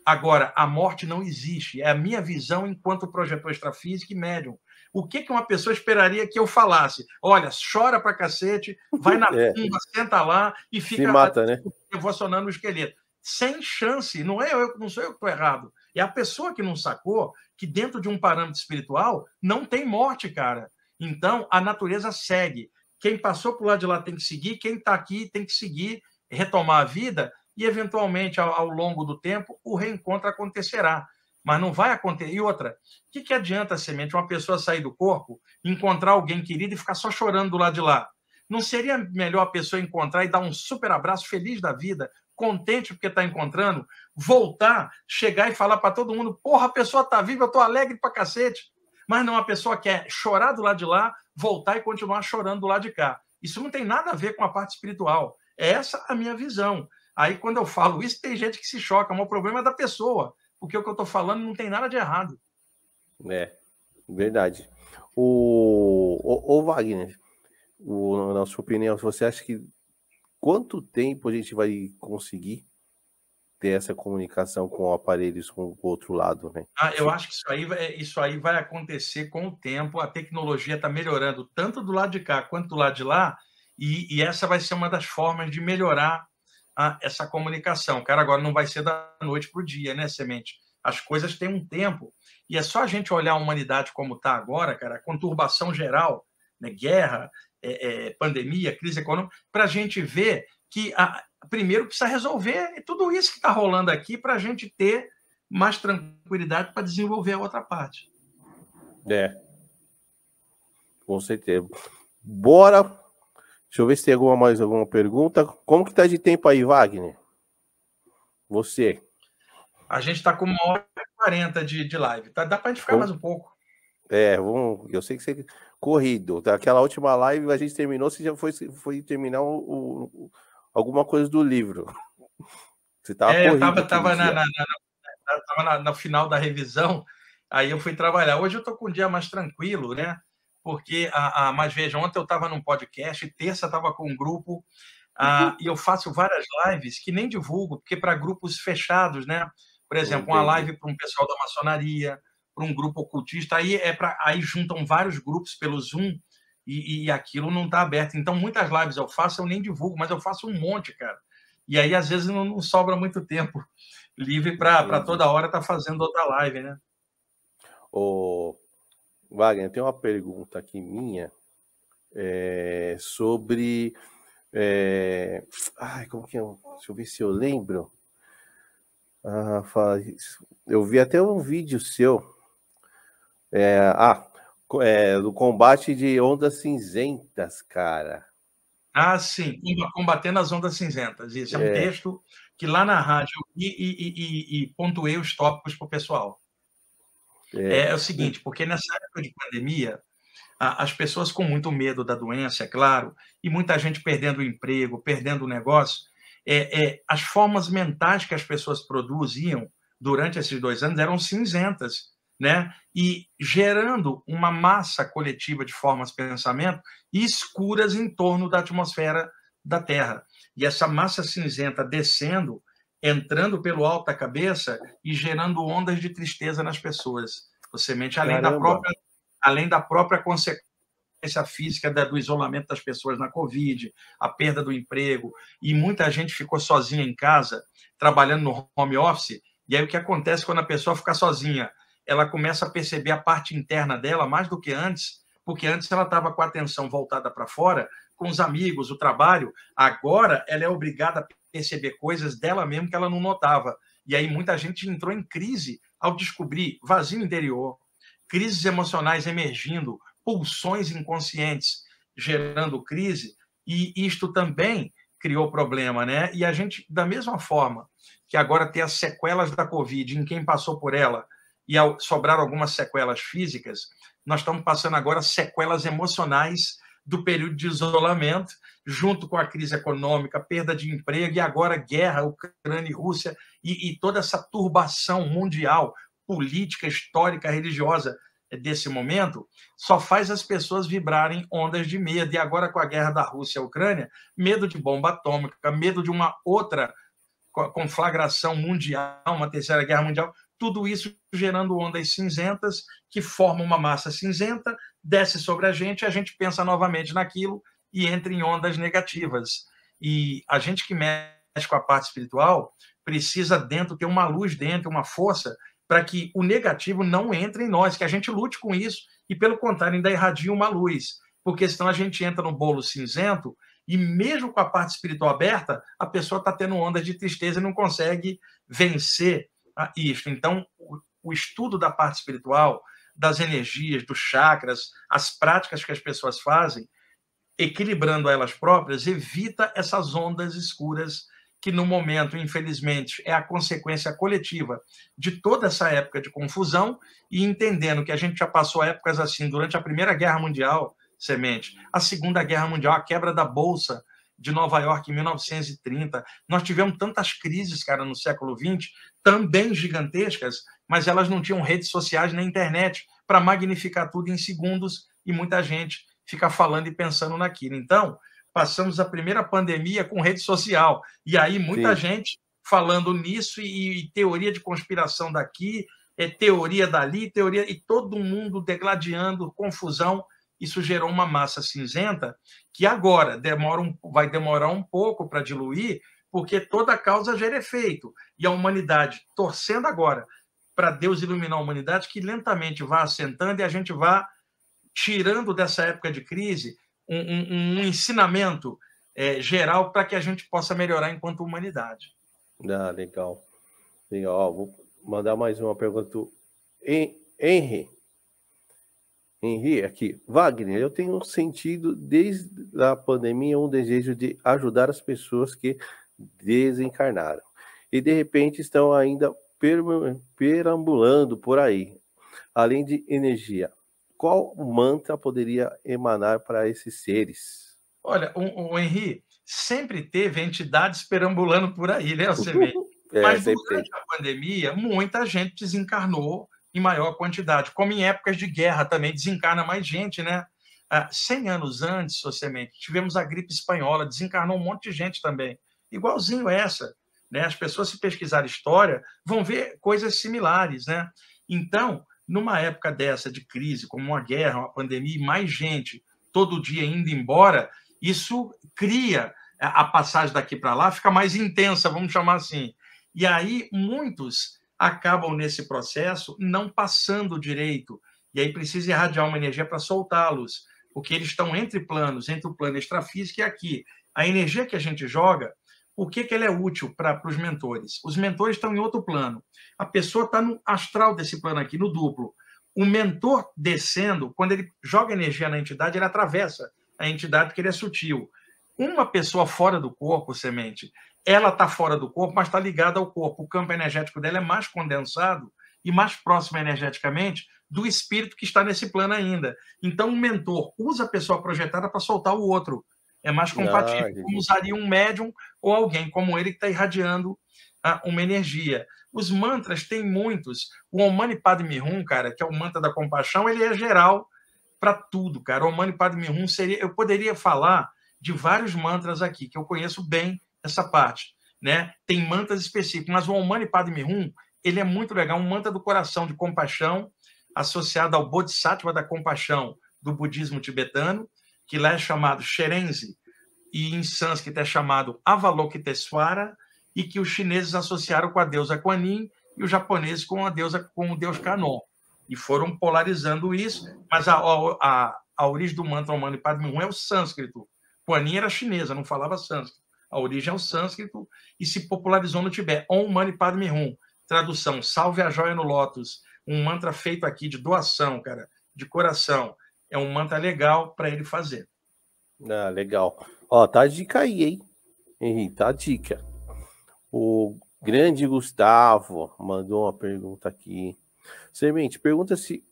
Agora, a morte não existe. É a minha visão enquanto projetor extrafísico e médium. O que, que uma pessoa esperaria que eu falasse? Olha, chora pra cacete, vai na é. senta lá e fica Se mata, né? evolucionando o esqueleto. Sem chance, não é eu, não sou eu que estou errado. É a pessoa que não sacou que dentro de um parâmetro espiritual não tem morte, cara. Então, a natureza segue. Quem passou por lá de lá tem que seguir, quem está aqui tem que seguir, retomar a vida e, eventualmente, ao, ao, longo do tempo, o reencontro acontecerá. Mas não vai acontecer. E outra, o que, que adianta a semente uma pessoa sair do corpo, encontrar alguém querido e ficar só chorando do lado de lá? Não seria melhor a pessoa encontrar e dar um super abraço feliz da vida, contente porque está encontrando, voltar, chegar e falar para todo mundo: porra, a pessoa está viva, eu estou alegre para cacete. Mas não, a pessoa quer chorar do lado de lá, voltar e continuar chorando do lado de cá. Isso não tem nada a ver com a parte espiritual. É essa É a minha visão. Aí, quando eu falo isso, tem gente que se choca, mas o problema é da pessoa, porque o que eu estou falando não tem nada de errado.
É, verdade. O, o, o Wagner, o, na sua opinião, você acha que quanto tempo a gente vai conseguir ter essa comunicação com aparelhos com o outro lado, né?
Ah, eu acho que isso aí, vai, isso aí vai acontecer com o tempo. A tecnologia está melhorando tanto do lado de cá quanto do lado de lá, e, e essa vai ser uma das formas de melhorar a, essa comunicação. Cara, agora não vai ser da noite para o dia, né, Semente? As coisas têm um tempo. E é só a gente olhar a humanidade como está agora, cara, a conturbação geral, né, guerra, é, é, pandemia, crise econômica, para a gente ver que a, primeiro precisa resolver tudo isso que está rolando aqui para a gente ter mais tranquilidade para desenvolver a outra parte.
É. Com certeza. Bora. Deixa eu ver se tem alguma mais alguma pergunta. Como que está de tempo aí, Wagner? Você.
A gente está com uma hora e quarenta de, de live. Tá, dá para a gente ficar mais um pouco.
É, vamos, eu sei que você. Corrido. Daquela tá? última live a gente terminou, você já foi, foi terminar o, o alguma coisa do livro. Você tava é, eu estava tava na, na,
na, na, na final da revisão, aí eu fui trabalhar. Hoje eu estou com um dia mais tranquilo, né? Porque, a, a, mas veja, ontem eu estava num podcast, terça estava com um grupo, Ah, e eu faço várias lives que nem divulgo, porque para grupos fechados, né? Por exemplo, Entendi. uma live para um pessoal da maçonaria, para um grupo ocultista, aí é para aí juntam vários grupos pelo Zoom e, e aquilo não está aberto. Então, muitas lives eu faço, eu nem divulgo, mas eu faço um monte, cara. E aí, às vezes, não, não sobra muito tempo livre para toda hora estar tá fazendo outra live, né?
o Wagner, tem uma pergunta aqui minha é, sobre. É, ai, como que é? Deixa eu ver se eu lembro. Ah, fala, eu vi até um vídeo seu é, ah, é, do combate de ondas cinzentas,
cara. Ah, sim, combatendo as ondas cinzentas. Isso é, um é. texto que lá na rádio e, e, e, e pontuei os tópicos para o pessoal.
É. é. é o seguinte,
porque nessa época de pandemia, as pessoas com muito medo da doença, é claro, e muita gente perdendo o emprego, perdendo o negócio, é, é, as formas mentais que as pessoas produziam durante esses dois anos eram cinzentas né? e gerando uma massa coletiva de formas de pensamento escuras em torno da atmosfera da Terra. E essa massa cinzenta descendo, entrando pelo alto da cabeça e gerando ondas de tristeza nas pessoas. Você mente além Caramba. da própria além da própria consequência física do isolamento das pessoas na Covid, a perda do emprego, e muita gente ficou sozinha em casa, trabalhando no home office, e aí o que acontece quando a pessoa fica sozinha? ela começa a perceber a parte interna dela mais do que antes, porque antes ela estava com a atenção voltada para fora, com os amigos, o trabalho. Agora ela é obrigada a perceber coisas dela mesmo que ela não notava. E aí muita gente entrou em crise ao descobrir vazio interior, crises emocionais emergindo, pulsões inconscientes gerando crise, e isto também criou problema, né? E a gente, da mesma forma que agora tem as sequelas da Covid em quem passou por ela, e sobraram algumas sequelas físicas, nós estamos passando agora sequelas emocionais do período de isolamento, junto com a crise econômica, perda de emprego e agora guerra, Ucrânia e Rússia, e, e toda essa turbação mundial, política, histórica, religiosa eh, desse momento, só faz as pessoas vibrarem ondas de medo. E agora, com a guerra da Rússia e Ucrânia, medo de bomba atômica, medo de uma outra conflagração mundial, uma terceira guerra mundial, tudo isso gerando ondas cinzentas que formam uma massa cinzenta, desce sobre a gente, a gente pensa novamente naquilo e entra em ondas negativas. E a gente que mexe com a parte espiritual precisa dentro ter uma luz dentro, uma força para que o negativo não entre em nós, que a gente lute com isso e pelo contrário ainda irradie uma luz, porque senão a gente entra no bolo cinzento e mesmo com a parte espiritual aberta, a pessoa está tendo onda de tristeza e não consegue vencer então, o estudo da parte espiritual, das energias, dos chakras, as práticas que as pessoas fazem, equilibrando elas próprias, evita essas ondas escuras que no momento, infelizmente, é a consequência coletiva de toda essa época de confusão e entendendo que a gente já passou épocas assim durante a Primeira Guerra Mundial, semente, a Segunda Guerra Mundial, a quebra da bolsa de Nova York em 1930. Nós tivemos tantas crises, cara, no século XX, também gigantescas, mas elas não tinham redes sociais nem internet para magnificar tudo em segundos e muita gente fica falando e pensando naquilo. Então, passamos a primeira pandemia com rede social. E aí muita Sim. gente falando nisso e, e, teoria de conspiração daqui, é teoria dali, teoria e todo mundo degladiando confusão isso gerou uma massa cinzenta que agora demora um, vai demorar um pouco para diluir, porque toda causa gera efeito. E a humanidade, torcendo agora para Deus iluminar a humanidade, que lentamente vá assentando e a gente vá tirando dessa época de crise um, um, um ensinamento é, geral para que a gente possa melhorar enquanto humanidade.
Ah, legal. Legal. Vou mandar mais uma pergunta. Henry, Henri, aqui. Wagner, eu tenho sentido desde a pandemia um desejo de ajudar as pessoas que desencarnaram e de repente estão ainda perambulando por aí, além de energia. Qual mantra poderia emanar para esses seres?
Olha, o, o Henri sempre teve entidades perambulando por aí, né? Você vê. é, Mas durante a pandemia, muita gente desencarnou em maior quantidade. Como em épocas de guerra também desencarna mais gente, né? Ah, anos antes, socialmente, tivemos a gripe espanhola, desencarnou um monte de gente também. Igualzinho essa. Né? As pessoas, se pesquisar história, vão ver coisas similares. Né? Então, numa época dessa de crise, como uma guerra, uma pandemia, e mais gente todo dia indo embora, isso cria eh, a passagem daqui para lá, fica mais intensa, vamos chamar assim. E aí, muitos acabam nesse processo não passando direito. E aí precisa irradiar uma energia para soltá-los, porque eles estão entre planos, entre o plano extrafísico e aqui. A energia que a gente joga, por que, que ela é útil para os mentores? Os mentores estão em outro plano. A pessoa está no astral desse plano aqui, no duplo. O mentor descendo, quando ele joga energia na entidade, ele atravessa a entidade porque ele é sutil. Uma pessoa fora do corpo, semente, ela está fora do corpo, mas está ligada ao corpo. O campo energético dela é mais condensado e mais próximo energeticamente do espírito que está nesse plano ainda. Então, o mentor usa a pessoa projetada para soltar o outro. É mais compatível, ah, como usaria um médium ou alguém como ele que está irradiando ah, uma energia. Os mantras têm muitos. O Omani Padme Hum, cara, que é o mantra da compaixão, ele é geral para tudo, cara. O Omani Padme Hum seria... Eu poderia falar de vários mantras aqui, que eu conheço bem, essa parte, né? Tem mantas específicas, mas o Omani Mani Padme Hum, ele é muito legal, um manta do coração de compaixão, associado ao Bodhisattva da compaixão do budismo tibetano, que lá é chamado Sherenzi, e em sânscrito é chamado Avalokitesvara, e que os chineses associaram com a deusa Kuan Yin e os japoneses com a deusa com o deus Kanon. E foram polarizando isso, mas a, a, a origem do mantra Omani Padme Hum é o sânscrito. Kuan Yin era chinesa, não falava sânscrito a origem é o sânscrito, e se popularizou no Tibete. Om Mani Padme Hum, tradução, salve a joia no lótus, um mantra feito aqui de doação, cara, de coração. É um mantra legal para ele fazer.
Ah, legal. Ó, tá a dica aí, hein? Henrique, tá a dica. O grande Gustavo mandou uma pergunta aqui. Semente, pergunta se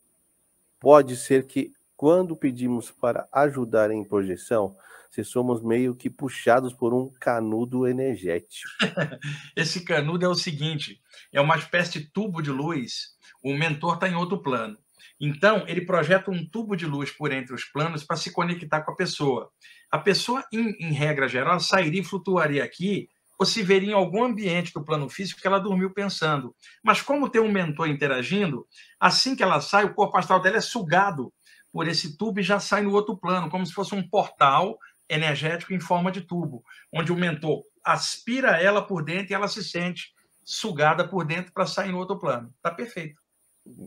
pode ser que quando pedimos para ajudar em projeção, se somos meio que puxados por um canudo energético.
Esse canudo é o seguinte: é uma espécie de tubo de luz. O mentor está em outro plano. Então, ele projeta um tubo de luz por entre os planos para se conectar com a pessoa. A pessoa, em, em regra geral, sairia e flutuaria aqui ou se veria em algum ambiente do plano físico que ela dormiu pensando. Mas como tem um mentor interagindo, assim que ela sai, o corpo astral dela é sugado por esse tubo e já sai no outro plano, como se fosse um portal energético em forma de tubo, onde o mentor aspira ela por dentro e ela se sente sugada por dentro para sair no outro plano. Tá perfeito.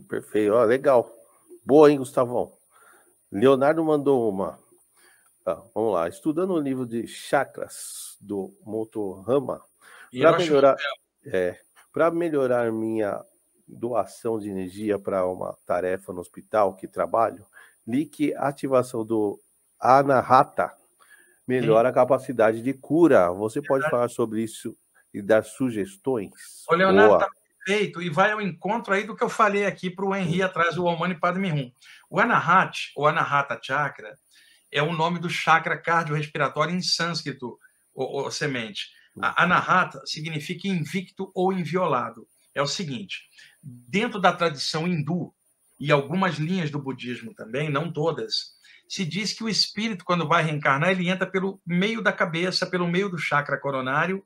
Perfeito, ó, legal. Boa, hein, Gustavão? Leonardo mandou uma. Tá, vamos lá. Estudando o livro de chakras do Motorama, para melhorar, é, melhorar minha doação de energia para uma tarefa no hospital que trabalho, li que a ativação do Anahata melhora Sim. a capacidade de cura. Você pode falar sobre isso e dar sugestões?
O Leonardo está perfeito e vai ao encontro aí do que eu falei aqui para o Henri atrás do Omani Padme Hum. O Anahat, ou Anahata Chakra, é o nome do chakra cardiorrespiratório em sânscrito, ou, ou semente. A uhum. Anahata significa invicto ou inviolado. É o seguinte, dentro da tradição hindu, e algumas linhas do budismo também, não todas, se diz que o espírito, quando vai reencarnar, ele entra pelo meio da cabeça, pelo meio do chakra coronário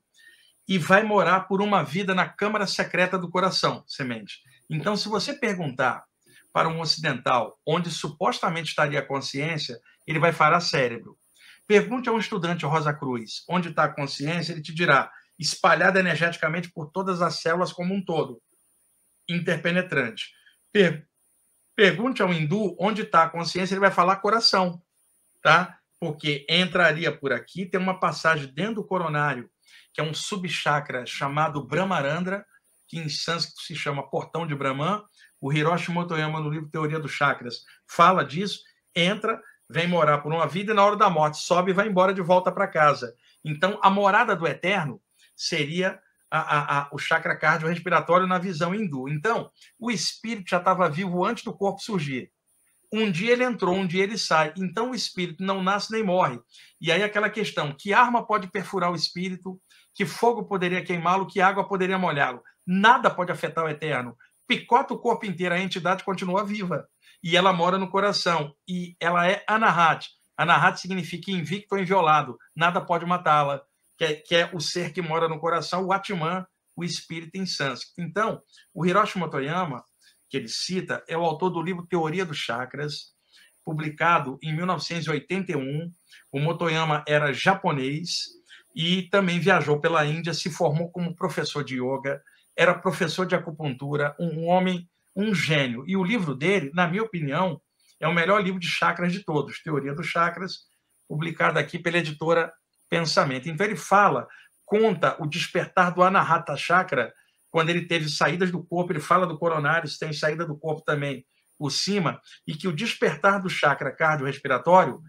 e vai morar por uma vida na câmara secreta do coração, semente. Então, se você perguntar para um ocidental onde supostamente estaria a consciência, ele vai falar cérebro. Pergunte a um estudante Rosa Cruz onde está a consciência, ele te dirá espalhada energeticamente por todas as células como um todo, interpenetrante. Pergunte ao hindu onde está a consciência, ele vai falar coração, tá? Porque entraria por aqui, tem uma passagem dentro do coronário, que é um subchakra chamado Brahmarandra, que em sânscrito se chama Portão de Brahman. O Hiroshi Motoyama, no livro Teoria dos Chakras, fala disso, entra, vem morar por uma vida e na hora da morte sobe e vai embora de volta para casa. Então, a morada do Eterno seria a, a, o chakra cardiorrespiratório na visão hindu. Então, o espírito já estava vivo antes do corpo surgir. Um dia ele entrou, um dia ele sai. Então, o espírito não nasce nem morre. E aí, aquela questão: que arma pode perfurar o espírito? Que fogo poderia queimá-lo? Que água poderia molhá-lo? Nada pode afetar o eterno. Picota o corpo inteiro, a entidade continua viva. E ela mora no coração. E ela é anahat. Anahat significa invicto ou inviolado. Nada pode matá-la que é, que é o ser que mora no coração, o Atman, o espírito em sânscrito. Então, o Hiroshi Motoyama, que ele cita, é o autor do livro Teoria dos Chakras, publicado em 1981. O Motoyama era japonês e também viajou pela Índia, se formou como professor de yoga, era professor de acupuntura, um homem, um gênio. E o livro dele, na minha opinião, é o melhor livro de chakras de todos, Teoria dos Chakras, publicado aqui pela editora pensamento. Então, ele fala, conta o despertar do Anahata Chakra, quando ele teve saídas do corpo, ele fala do coronário, se tem saída do corpo também por cima, e que o despertar do chakra cardiorrespiratório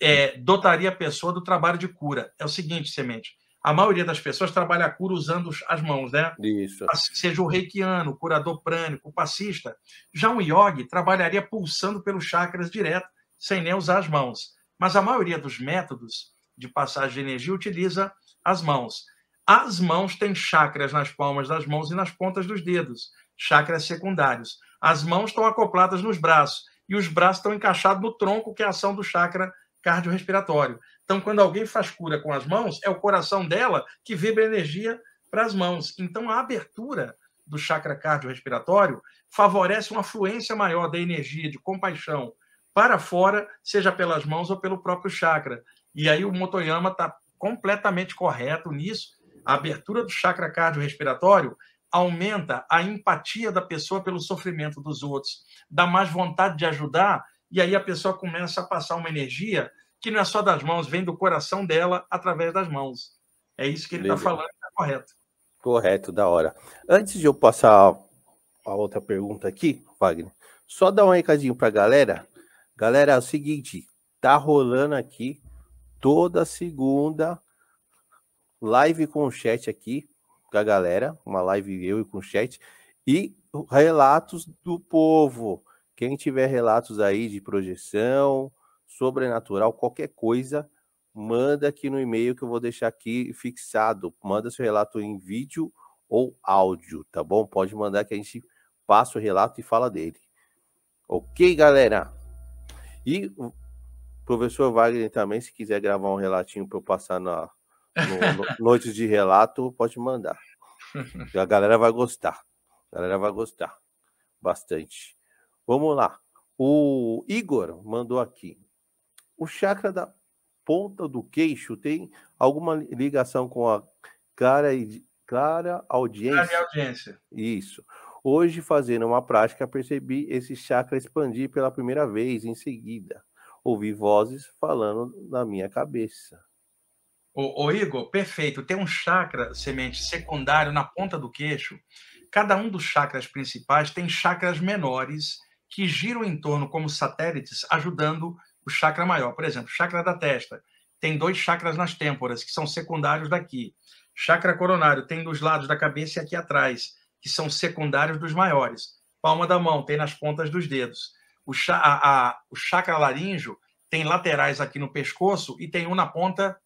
é, dotaria a pessoa do trabalho de cura. É o seguinte, semente. A maioria das pessoas trabalha a cura usando as mãos, né? Isso. Seja o reikiano, o curador prânico, o passista. Já um yogi trabalharia pulsando pelos chakras direto, sem nem usar as mãos. Mas a maioria dos métodos de passagem de energia utiliza as mãos. As mãos têm chakras nas palmas das mãos e nas pontas dos dedos, chakras secundários. As mãos estão acopladas nos braços e os braços estão encaixados no tronco, que é a ação do chakra cardiorrespiratório. Então, quando alguém faz cura com as mãos, é o coração dela que vibra energia para as mãos. Então, a abertura do chakra cardiorrespiratório favorece uma fluência maior da energia de compaixão para fora, seja pelas mãos ou pelo próprio chakra. E aí o Motoyama está completamente correto nisso. A abertura do chakra cardiorrespiratório aumenta a empatia da pessoa pelo sofrimento dos outros, dá mais vontade de ajudar, e aí a pessoa começa a passar uma energia que não é só das mãos, vem do coração dela através das mãos. É isso que ele está falando, está correto.
Correto, da hora. Antes de eu passar a outra pergunta aqui, Wagner, só dar um recadinho para a galera. Galera, é o seguinte, tá rolando aqui toda segunda, live com o chat aqui, com a galera, uma live eu e com o chat, e relatos do povo. Quem tiver relatos aí de projeção, sobrenatural, qualquer coisa, manda aqui no e-mail que eu vou deixar aqui fixado. Manda seu relato em vídeo ou áudio, tá bom? Pode mandar que a gente passa o relato e fala dele. Ok, galera? E Professor Wagner também, se quiser gravar um relatinho para eu passar na no, no, Noites de Relato, pode mandar. A galera vai gostar. A galera vai gostar bastante. Vamos lá. O Igor mandou aqui. O chakra da ponta do queixo tem alguma ligação com a clara, clara audiência? Clara audiência. Isso. Hoje, fazendo uma prática, percebi esse chakra expandir pela primeira vez em seguida ouvi vozes falando na minha cabeça.
Ô, Igor, perfeito. Tem um chakra semente secundário na ponta do queixo. Cada um dos chakras principais tem chakras menores que giram em torno como satélites, ajudando o chakra maior. Por exemplo, chakra da testa tem dois chakras nas têmporas, que são secundários daqui. Chakra coronário tem dos lados da cabeça e aqui atrás, que são secundários dos maiores. Palma da mão tem nas pontas dos dedos o, a, a, o chakra laríngeo tem laterais aqui no pescoço e tem um na ponta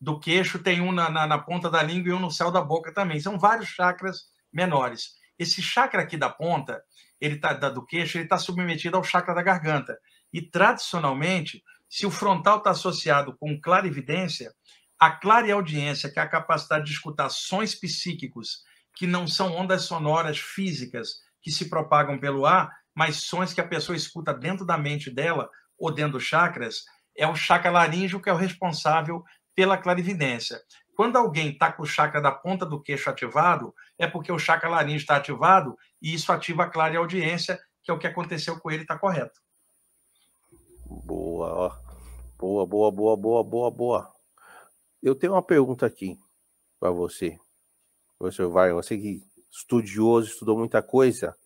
do queixo, tem um na, na, na, ponta da língua e um no céu da boca também. São vários chakras menores. Esse chakra aqui da ponta, ele tá da, do queixo, ele está submetido ao chakra da garganta. E tradicionalmente, se o frontal está associado com clarividência, a clareaudiência, que é a capacidade de escutar sons psíquicos que não são ondas sonoras físicas que se propagam pelo ar, mas sons que a pessoa escuta dentro da mente dela ou dentro dos chakras, é o chakra laríngeo que é o responsável pela clarividência. Quando alguém está com o chakra da ponta do queixo ativado, é porque o chakra laríngeo está ativado e isso ativa a clara audiência, que é o que aconteceu com ele, está correto.
Boa, ó. boa, boa, boa, boa, boa, boa. Eu tenho uma pergunta aqui para você. Você vai, você que estudioso, estudou muita coisa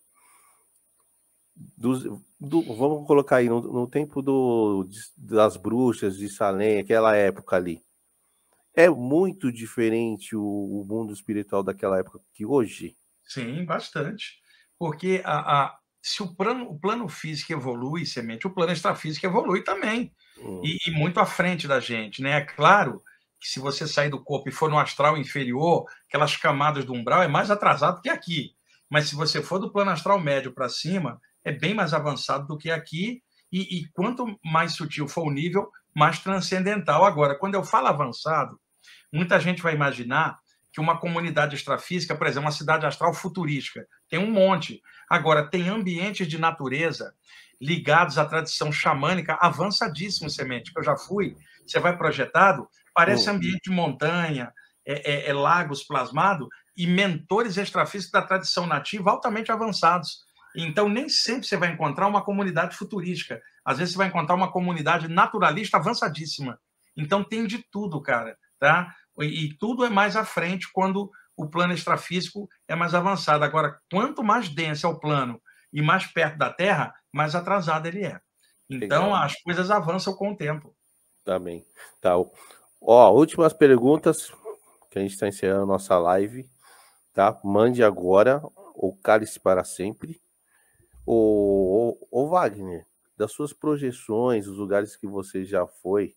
dos, do, vamos colocar aí, no, no tempo do, das bruxas de Salem, aquela época ali. É muito diferente o, o mundo espiritual daquela época que
hoje? Sim, bastante. Porque a, a se o plano, o plano físico evolui, semente, o plano extrafísico evolui também. Hum. E, e, muito à frente da gente, né? É claro que se você sair do corpo e for no astral inferior, aquelas camadas do umbral é mais atrasado que aqui. Mas se você for do plano astral médio para cima, é bem mais avançado do que aqui, e, e quanto mais sutil for o nível, mais transcendental. Agora, quando eu falo avançado, muita gente vai imaginar que uma comunidade extrafísica, por exemplo, uma cidade astral futurística, tem um monte. Agora, tem ambientes de natureza ligados à tradição xamânica avançadíssimo, semente, que eu já fui. Você vai projetado, parece oh. ambiente de montanha, é, é, é lagos plasmado, e mentores extrafísicos da tradição nativa altamente avançados. Então, nem sempre você vai encontrar uma comunidade futurística. Às vezes, você vai encontrar uma comunidade naturalista avançadíssima. Então, tem de tudo, cara. Tá? E, tudo é mais à frente quando o plano extrafísico é mais avançado. Agora, quanto mais denso é o plano e mais perto da Terra, mais atrasado ele é. Então, Legal. as coisas avançam com o tempo.
Também. Tá, Ó, últimas perguntas, que a gente está encerrando a nossa live. Tá? Mande agora ou cale-se para sempre. O, Wagner, das suas projeções, os lugares que você já foi,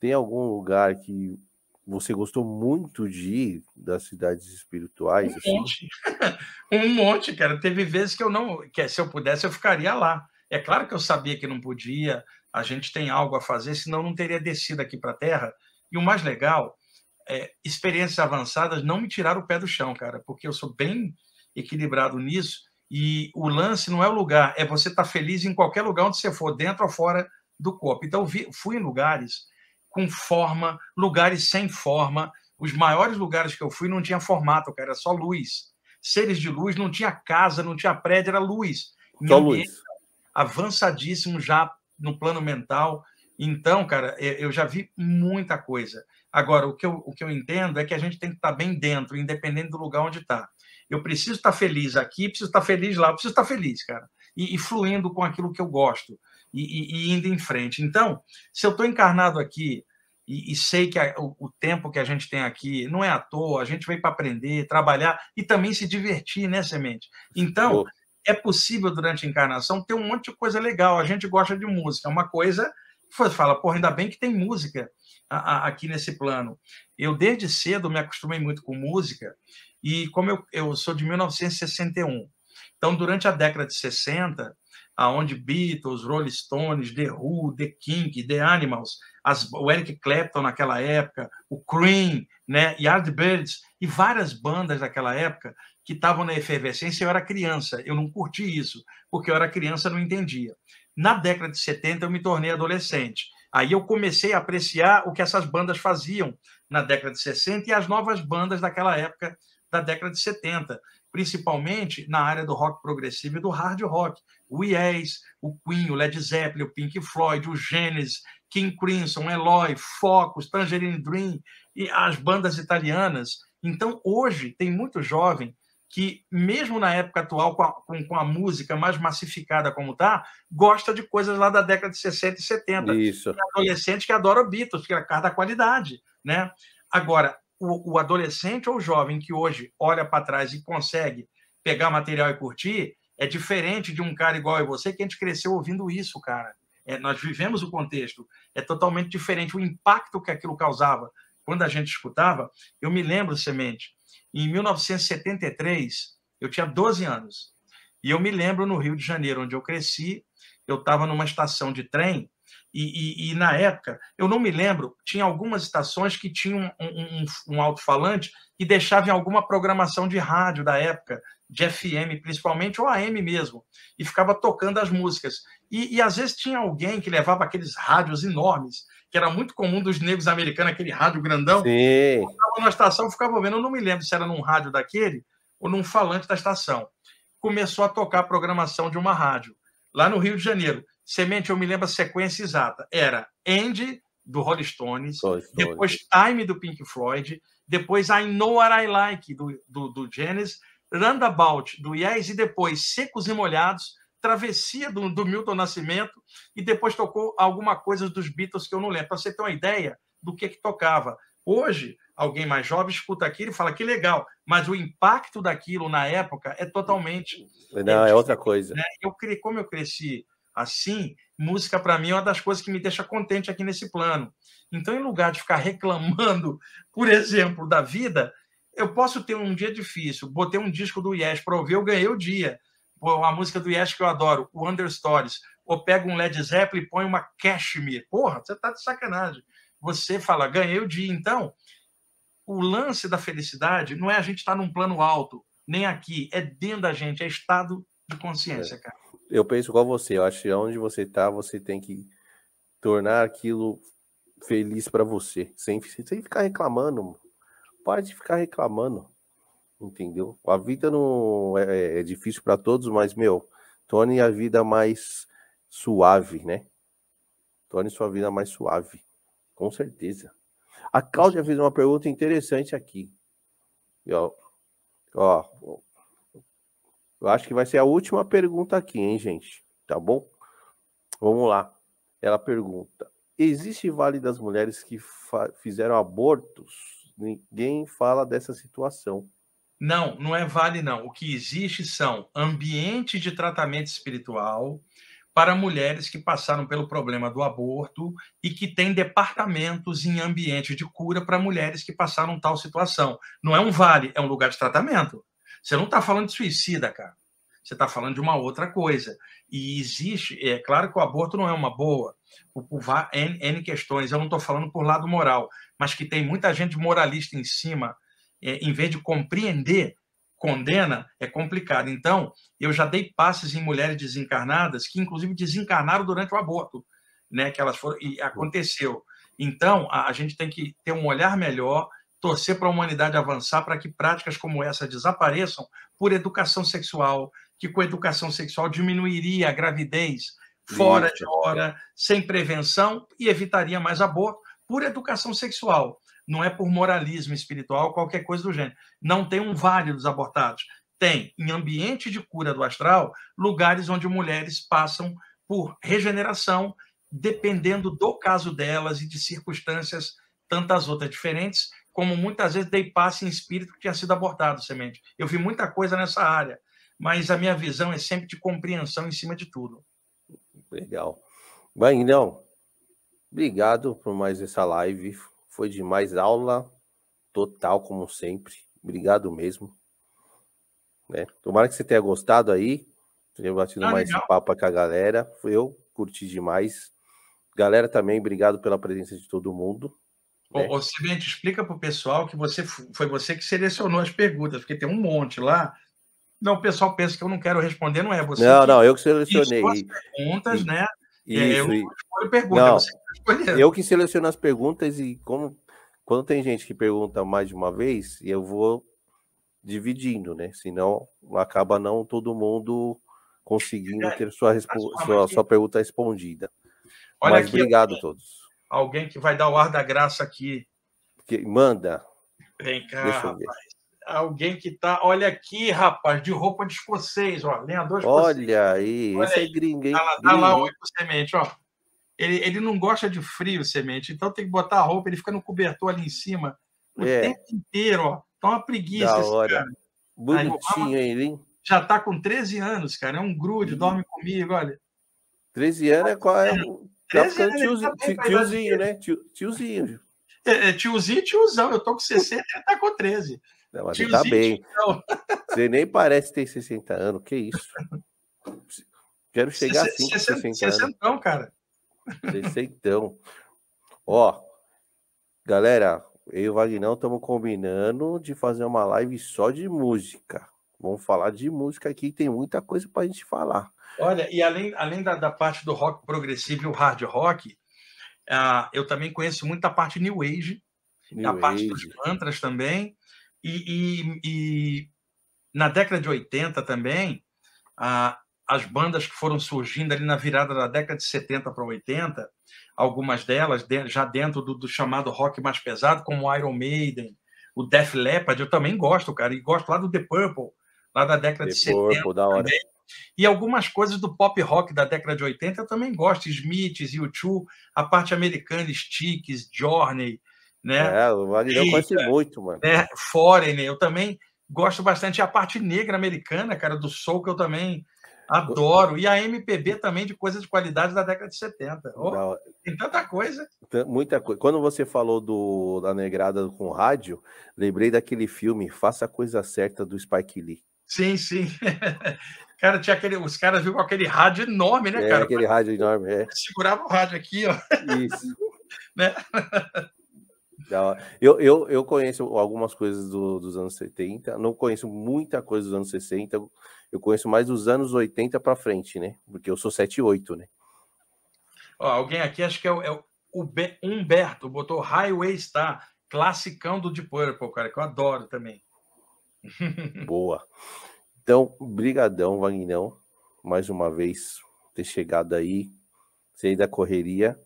tem algum lugar que você gostou muito de ir das cidades espirituais? Um assim?
monte, um monte, cara. Teve vezes que eu não, que se eu pudesse eu ficaria lá. É claro que eu sabia que não podia. A gente tem algo a fazer, senão não teria descido aqui para a Terra. E o mais legal, é, experiências avançadas não me tiraram o pé do chão, cara, porque eu sou bem equilibrado nisso e o lance não é o lugar, é você estar tá feliz em qualquer lugar onde você for, dentro ou fora do corpo. Então, vi, fui em lugares com forma, lugares sem forma. Os maiores lugares que eu fui não tinha formato, cara, era só luz. Seres de luz, não tinha casa, não tinha prédio, era luz. Só luz. Avançadíssimo já no plano mental. Então, cara, eu já vi muita coisa. Agora, o que eu, o que eu entendo é que a gente tem que estar tá bem dentro, independente do lugar onde está. Eu preciso estar feliz aqui, preciso estar feliz lá, preciso estar feliz, cara. E, e fluindo com aquilo que eu gosto e, e, e indo em frente. Então, se eu estou encarnado aqui e, e, sei que a, o, o, tempo que a gente tem aqui não é à toa, a gente veio para aprender, trabalhar e também se divertir, né, Semente? Então, oh. é possível durante a encarnação ter um monte de coisa legal. A gente gosta de música, é uma coisa você fala, porra, ainda bem que tem música aqui nesse plano. Eu desde cedo me acostumei muito com música e como eu, eu sou de 1961, então durante a década de 60, aonde Beatles, Rolling Stones, The Who, The King, The Animals, as, o Eric Clapton naquela época, o Cream, né, Yardbirds e várias bandas daquela época que estavam na efervescência, eu era criança, eu não curti isso, porque eu era criança, não entendia. Na década de 70 eu me tornei adolescente. Aí eu comecei a apreciar o que essas bandas faziam na década de 60 e as novas bandas daquela época da década de 70, principalmente na área do rock progressivo e do hard rock. O Yes, o Queen, o Led Zeppelin, o Pink Floyd, o Genesis, King Crimson, Eloy, Focus, Tangerine Dream e as bandas italianas. Então, hoje, tem muito jovem que, mesmo na época atual, com a, com, com a música mais massificada como está, gosta de coisas lá da década de 60 e 70. Isso. Tem adolescente que adora Beatles, que é a cara da qualidade. Né? Agora, o, o adolescente ou o jovem que hoje olha para trás e consegue pegar material e curtir, é diferente de um cara igual a você, que a gente cresceu ouvindo isso, cara. É, nós vivemos o contexto, é totalmente diferente o impacto que aquilo causava quando a gente escutava. Eu me lembro, Semente, em 1973, eu tinha 12 anos, e eu me lembro no Rio de Janeiro, onde eu cresci, eu estava numa estação de trem e, e, e, na época, eu não me lembro, tinha algumas estações que tinham um, um, um alto-falante e deixava em alguma programação de rádio da época, de FM principalmente, ou AM mesmo, e ficava tocando as músicas. E, e às vezes tinha alguém que levava aqueles rádios enormes, que era muito comum dos negros americanos, aquele rádio grandão.
Sim.
na estação, ficava vendo, eu não me lembro se era num rádio daquele ou num falante da estação. Começou a tocar a programação de uma rádio, lá no Rio de Janeiro. Semente, eu me lembro a sequência exata. Era End, do Rolling Stones, depois Time, do Pink Floyd, depois I Know What I Like, do, do, do Genesis, Roundabout, do Yes, e depois Secos e Molhados, Travessia, do, do Milton Nascimento, e depois tocou alguma coisa dos Beatles que eu não lembro. Para você ter uma ideia do que, que tocava. Hoje, alguém mais jovem escuta aquilo e fala que legal, mas o impacto daquilo na época é totalmente.
Não, é, é outra coisa. Né?
Eu, como eu cresci assim, música para mim é uma das coisas que me deixa contente aqui nesse plano. Então, em lugar de ficar reclamando, por exemplo, da vida, eu posso ter um dia difícil. Botei um disco do Yes para ouvir, eu ganhei o dia. Pô, uma música do Yes que eu adoro, o Understories. Ou pego um Led Zeppelin e põe uma Cashmere. Porra, você está de sacanagem. Você fala, ganhei o dia. Então, o lance da felicidade não é a gente estar tá num plano alto, nem aqui. É dentro da gente, é estado de consciência, é. cara
eu penso igual você. Eu acho que onde você está, você tem que tornar aquilo feliz para você, sem, sem ficar reclamando. pode Para de ficar reclamando, entendeu? A vida não é, é, é difícil para todos, mas meu, torne a vida mais suave, né? Torne sua vida mais suave, com certeza. A Cláudia fez uma pergunta interessante aqui. Ó, ó, eu acho que vai ser a última pergunta aqui, hein, gente? Tá bom? Vamos lá. Ela pergunta: existe vale das mulheres que fizeram abortos? Ninguém fala dessa situação.
Não, não é vale, não. O que existe são ambientes de tratamento espiritual para mulheres que passaram pelo problema do aborto e que tem departamentos em ambiente de cura para mulheres que passaram tal situação. Não é um vale, é um lugar de tratamento. Você não está falando de suicida, cara. Você está falando de uma outra coisa. E existe, é claro que o aborto não é uma boa, por, por N, N questões. Eu não estou falando por lado moral, mas que tem muita gente moralista em cima, é, em vez de compreender, condena, é complicado. Então, eu já dei passes em mulheres desencarnadas, que inclusive desencarnaram durante o aborto, né? Que elas foram, e aconteceu. Então, a, a gente tem que ter um olhar melhor torcer para a humanidade avançar para que práticas como essa desapareçam por educação sexual, que com educação sexual diminuiria a gravidez fora Isso. de hora, sem prevenção e evitaria mais aborto por educação sexual. Não é por moralismo espiritual, qualquer coisa do gênero. Não tem um vale dos abortados. Tem, em ambiente de cura do astral, lugares onde mulheres passam por regeneração, dependendo do caso delas e de circunstâncias tantas outras diferentes, como muitas vezes dei passe em espírito que tinha sido abortado, semente. Eu vi muita coisa nessa área, mas a minha visão é sempre de compreensão em cima de tudo.
Legal. não obrigado por mais essa live. Foi demais aula total, como sempre. Obrigado mesmo. Né? Tomara que você tenha gostado aí. Tenha batido ah, mais legal. papo com a galera. Foi eu, curti demais. Galera, também, obrigado pela presença de todo mundo.
Né? Ô, Cibente, explica para o pessoal que você foi você que selecionou as perguntas, porque tem um monte lá. Não, o pessoal pensa que eu não quero responder, não é você. Não, que... não, eu que selecionei. Isso, as perguntas, e, né? Isso, é, eu e... escolho é não, você tá
Eu que seleciono as perguntas e como quando tem gente que pergunta mais de uma vez, eu vou dividindo, né? Senão acaba não todo mundo conseguindo é, ter sua, sua, sua pergunta respondida. Olha Mas aqui, obrigado a todos
alguém que vai dar o ar da graça aqui.
Que manda.
Vem cá, rapaz. Alguém que tá. Olha aqui, rapaz, de roupa de escocês, ó. Lenhador escocês.
Olha aí, olha esse é aí. é
gringo, hein? Dá, tá lá, dá tá lá oi pro semente, ó. Ele, ele não gosta de frio, semente, então tem que botar a roupa, ele fica no cobertor ali em cima o é. tempo inteiro, ó. Tá uma preguiça da esse hora. cara. Bonitinho ele, hein? Já tá com 13 anos, cara. É um grude, dorme comigo, olha.
13 anos é qual
é? Tá ficando tiozinho, né? tiozinho né? tiozinho. É, tiozinho e tiozão. Eu tô com 60 e tá com 13. Não, mas tá tiozinho, tá bem.
Você nem parece ter 60 anos. Que isso? Quero chegar a 5, 60, 60 anos. 60, cara. 60. Ó, galera, eu e o Vagnão estamos combinando de fazer uma live só de música. Vamos falar de música aqui, tem muita coisa pra gente falar.
Olha, e além, além da, da parte do rock progressivo e o hard rock, uh, eu também conheço muito a parte New Age, New a Age. parte dos mantras também. E, e, e, na década de 80 também, uh, as bandas que foram surgindo ali na virada da década de 70 para 80, algumas delas já dentro do, do, chamado rock mais pesado, como Iron Maiden, o Def Leppard, eu também gosto, cara, e gosto lá do The Purple, lá da década The de Purple, 70. Da hora. Também. E algumas coisas do pop rock da década de 80 eu também gosto. Smiths, U2, a parte americana, Sticks, Journey, né? É, o Marilhão conhece é, muito, mano. Né? Foreigner, eu também gosto bastante. a parte negra americana, cara, do soul, que eu também adoro. E a MPB também, de coisas de qualidade da década de 70. Oh,
tem tanta coisa. Muita coisa. Quando você falou do, da negrada com rádio, lembrei daquele filme Faça a Coisa Certa, do Spike Lee.
Sim, sim. Cara, tinha aquele, os caras viram com aquele rádio enorme, né, é, cara? Aquele
rádio enorme, é. Segurava
o rádio aqui, ó. Isso. né?
Eu, eu, eu conheço algumas coisas do, dos anos 70, não conheço muita coisa dos anos 60, eu conheço mais dos anos 80 para frente, né? Porque eu sou 78, né?
Ó, alguém aqui, acho que é o, é o Humberto, botou Highway Star, classicão do Deep Purple, cara, que eu adoro também. Boa.
Então, brigadão, Vagnão, mais uma vez ter chegado aí, sei da correria,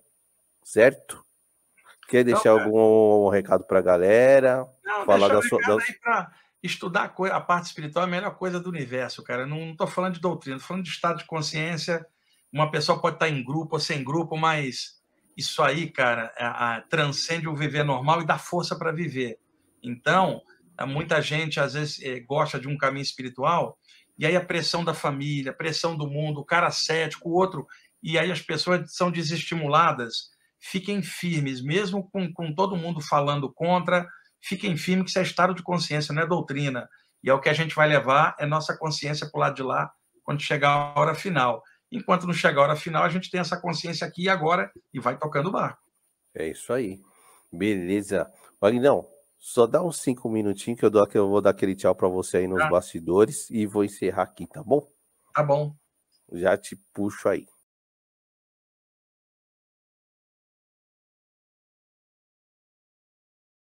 certo? Quer então, deixar é. algum recado para a galera? Não, falar da sua da...
estudar a parte espiritual é a melhor coisa do universo, cara. não estou falando de doutrina, estou falando de estado de consciência. Uma pessoa pode estar em grupo ou sem grupo, mas isso aí, cara, é, é, transcende o viver normal e dá força para viver. Então, Tá? muita gente às vezes eh, gosta de um caminho espiritual e aí a pressão da família, a pressão do mundo, o cara cético, o outro, e aí as pessoas são desestimuladas. Fiquem firmes, mesmo com, com todo mundo falando contra, fiquem firmes que isso é estado de consciência, não é doutrina. E é o que a gente vai levar, é nossa consciência para o lado de lá, quando chegar a hora final. Enquanto não chegar a hora final, a gente tem essa consciência aqui e agora e vai tocando o barco.
É isso aí. Beleza. Olha, não, só dá uns cinco minutinhos que eu, dou, que eu vou dar aquele tchau para você aí nos tá. bastidores e vou encerrar aqui, tá bom? Tá bom. Já te puxo aí.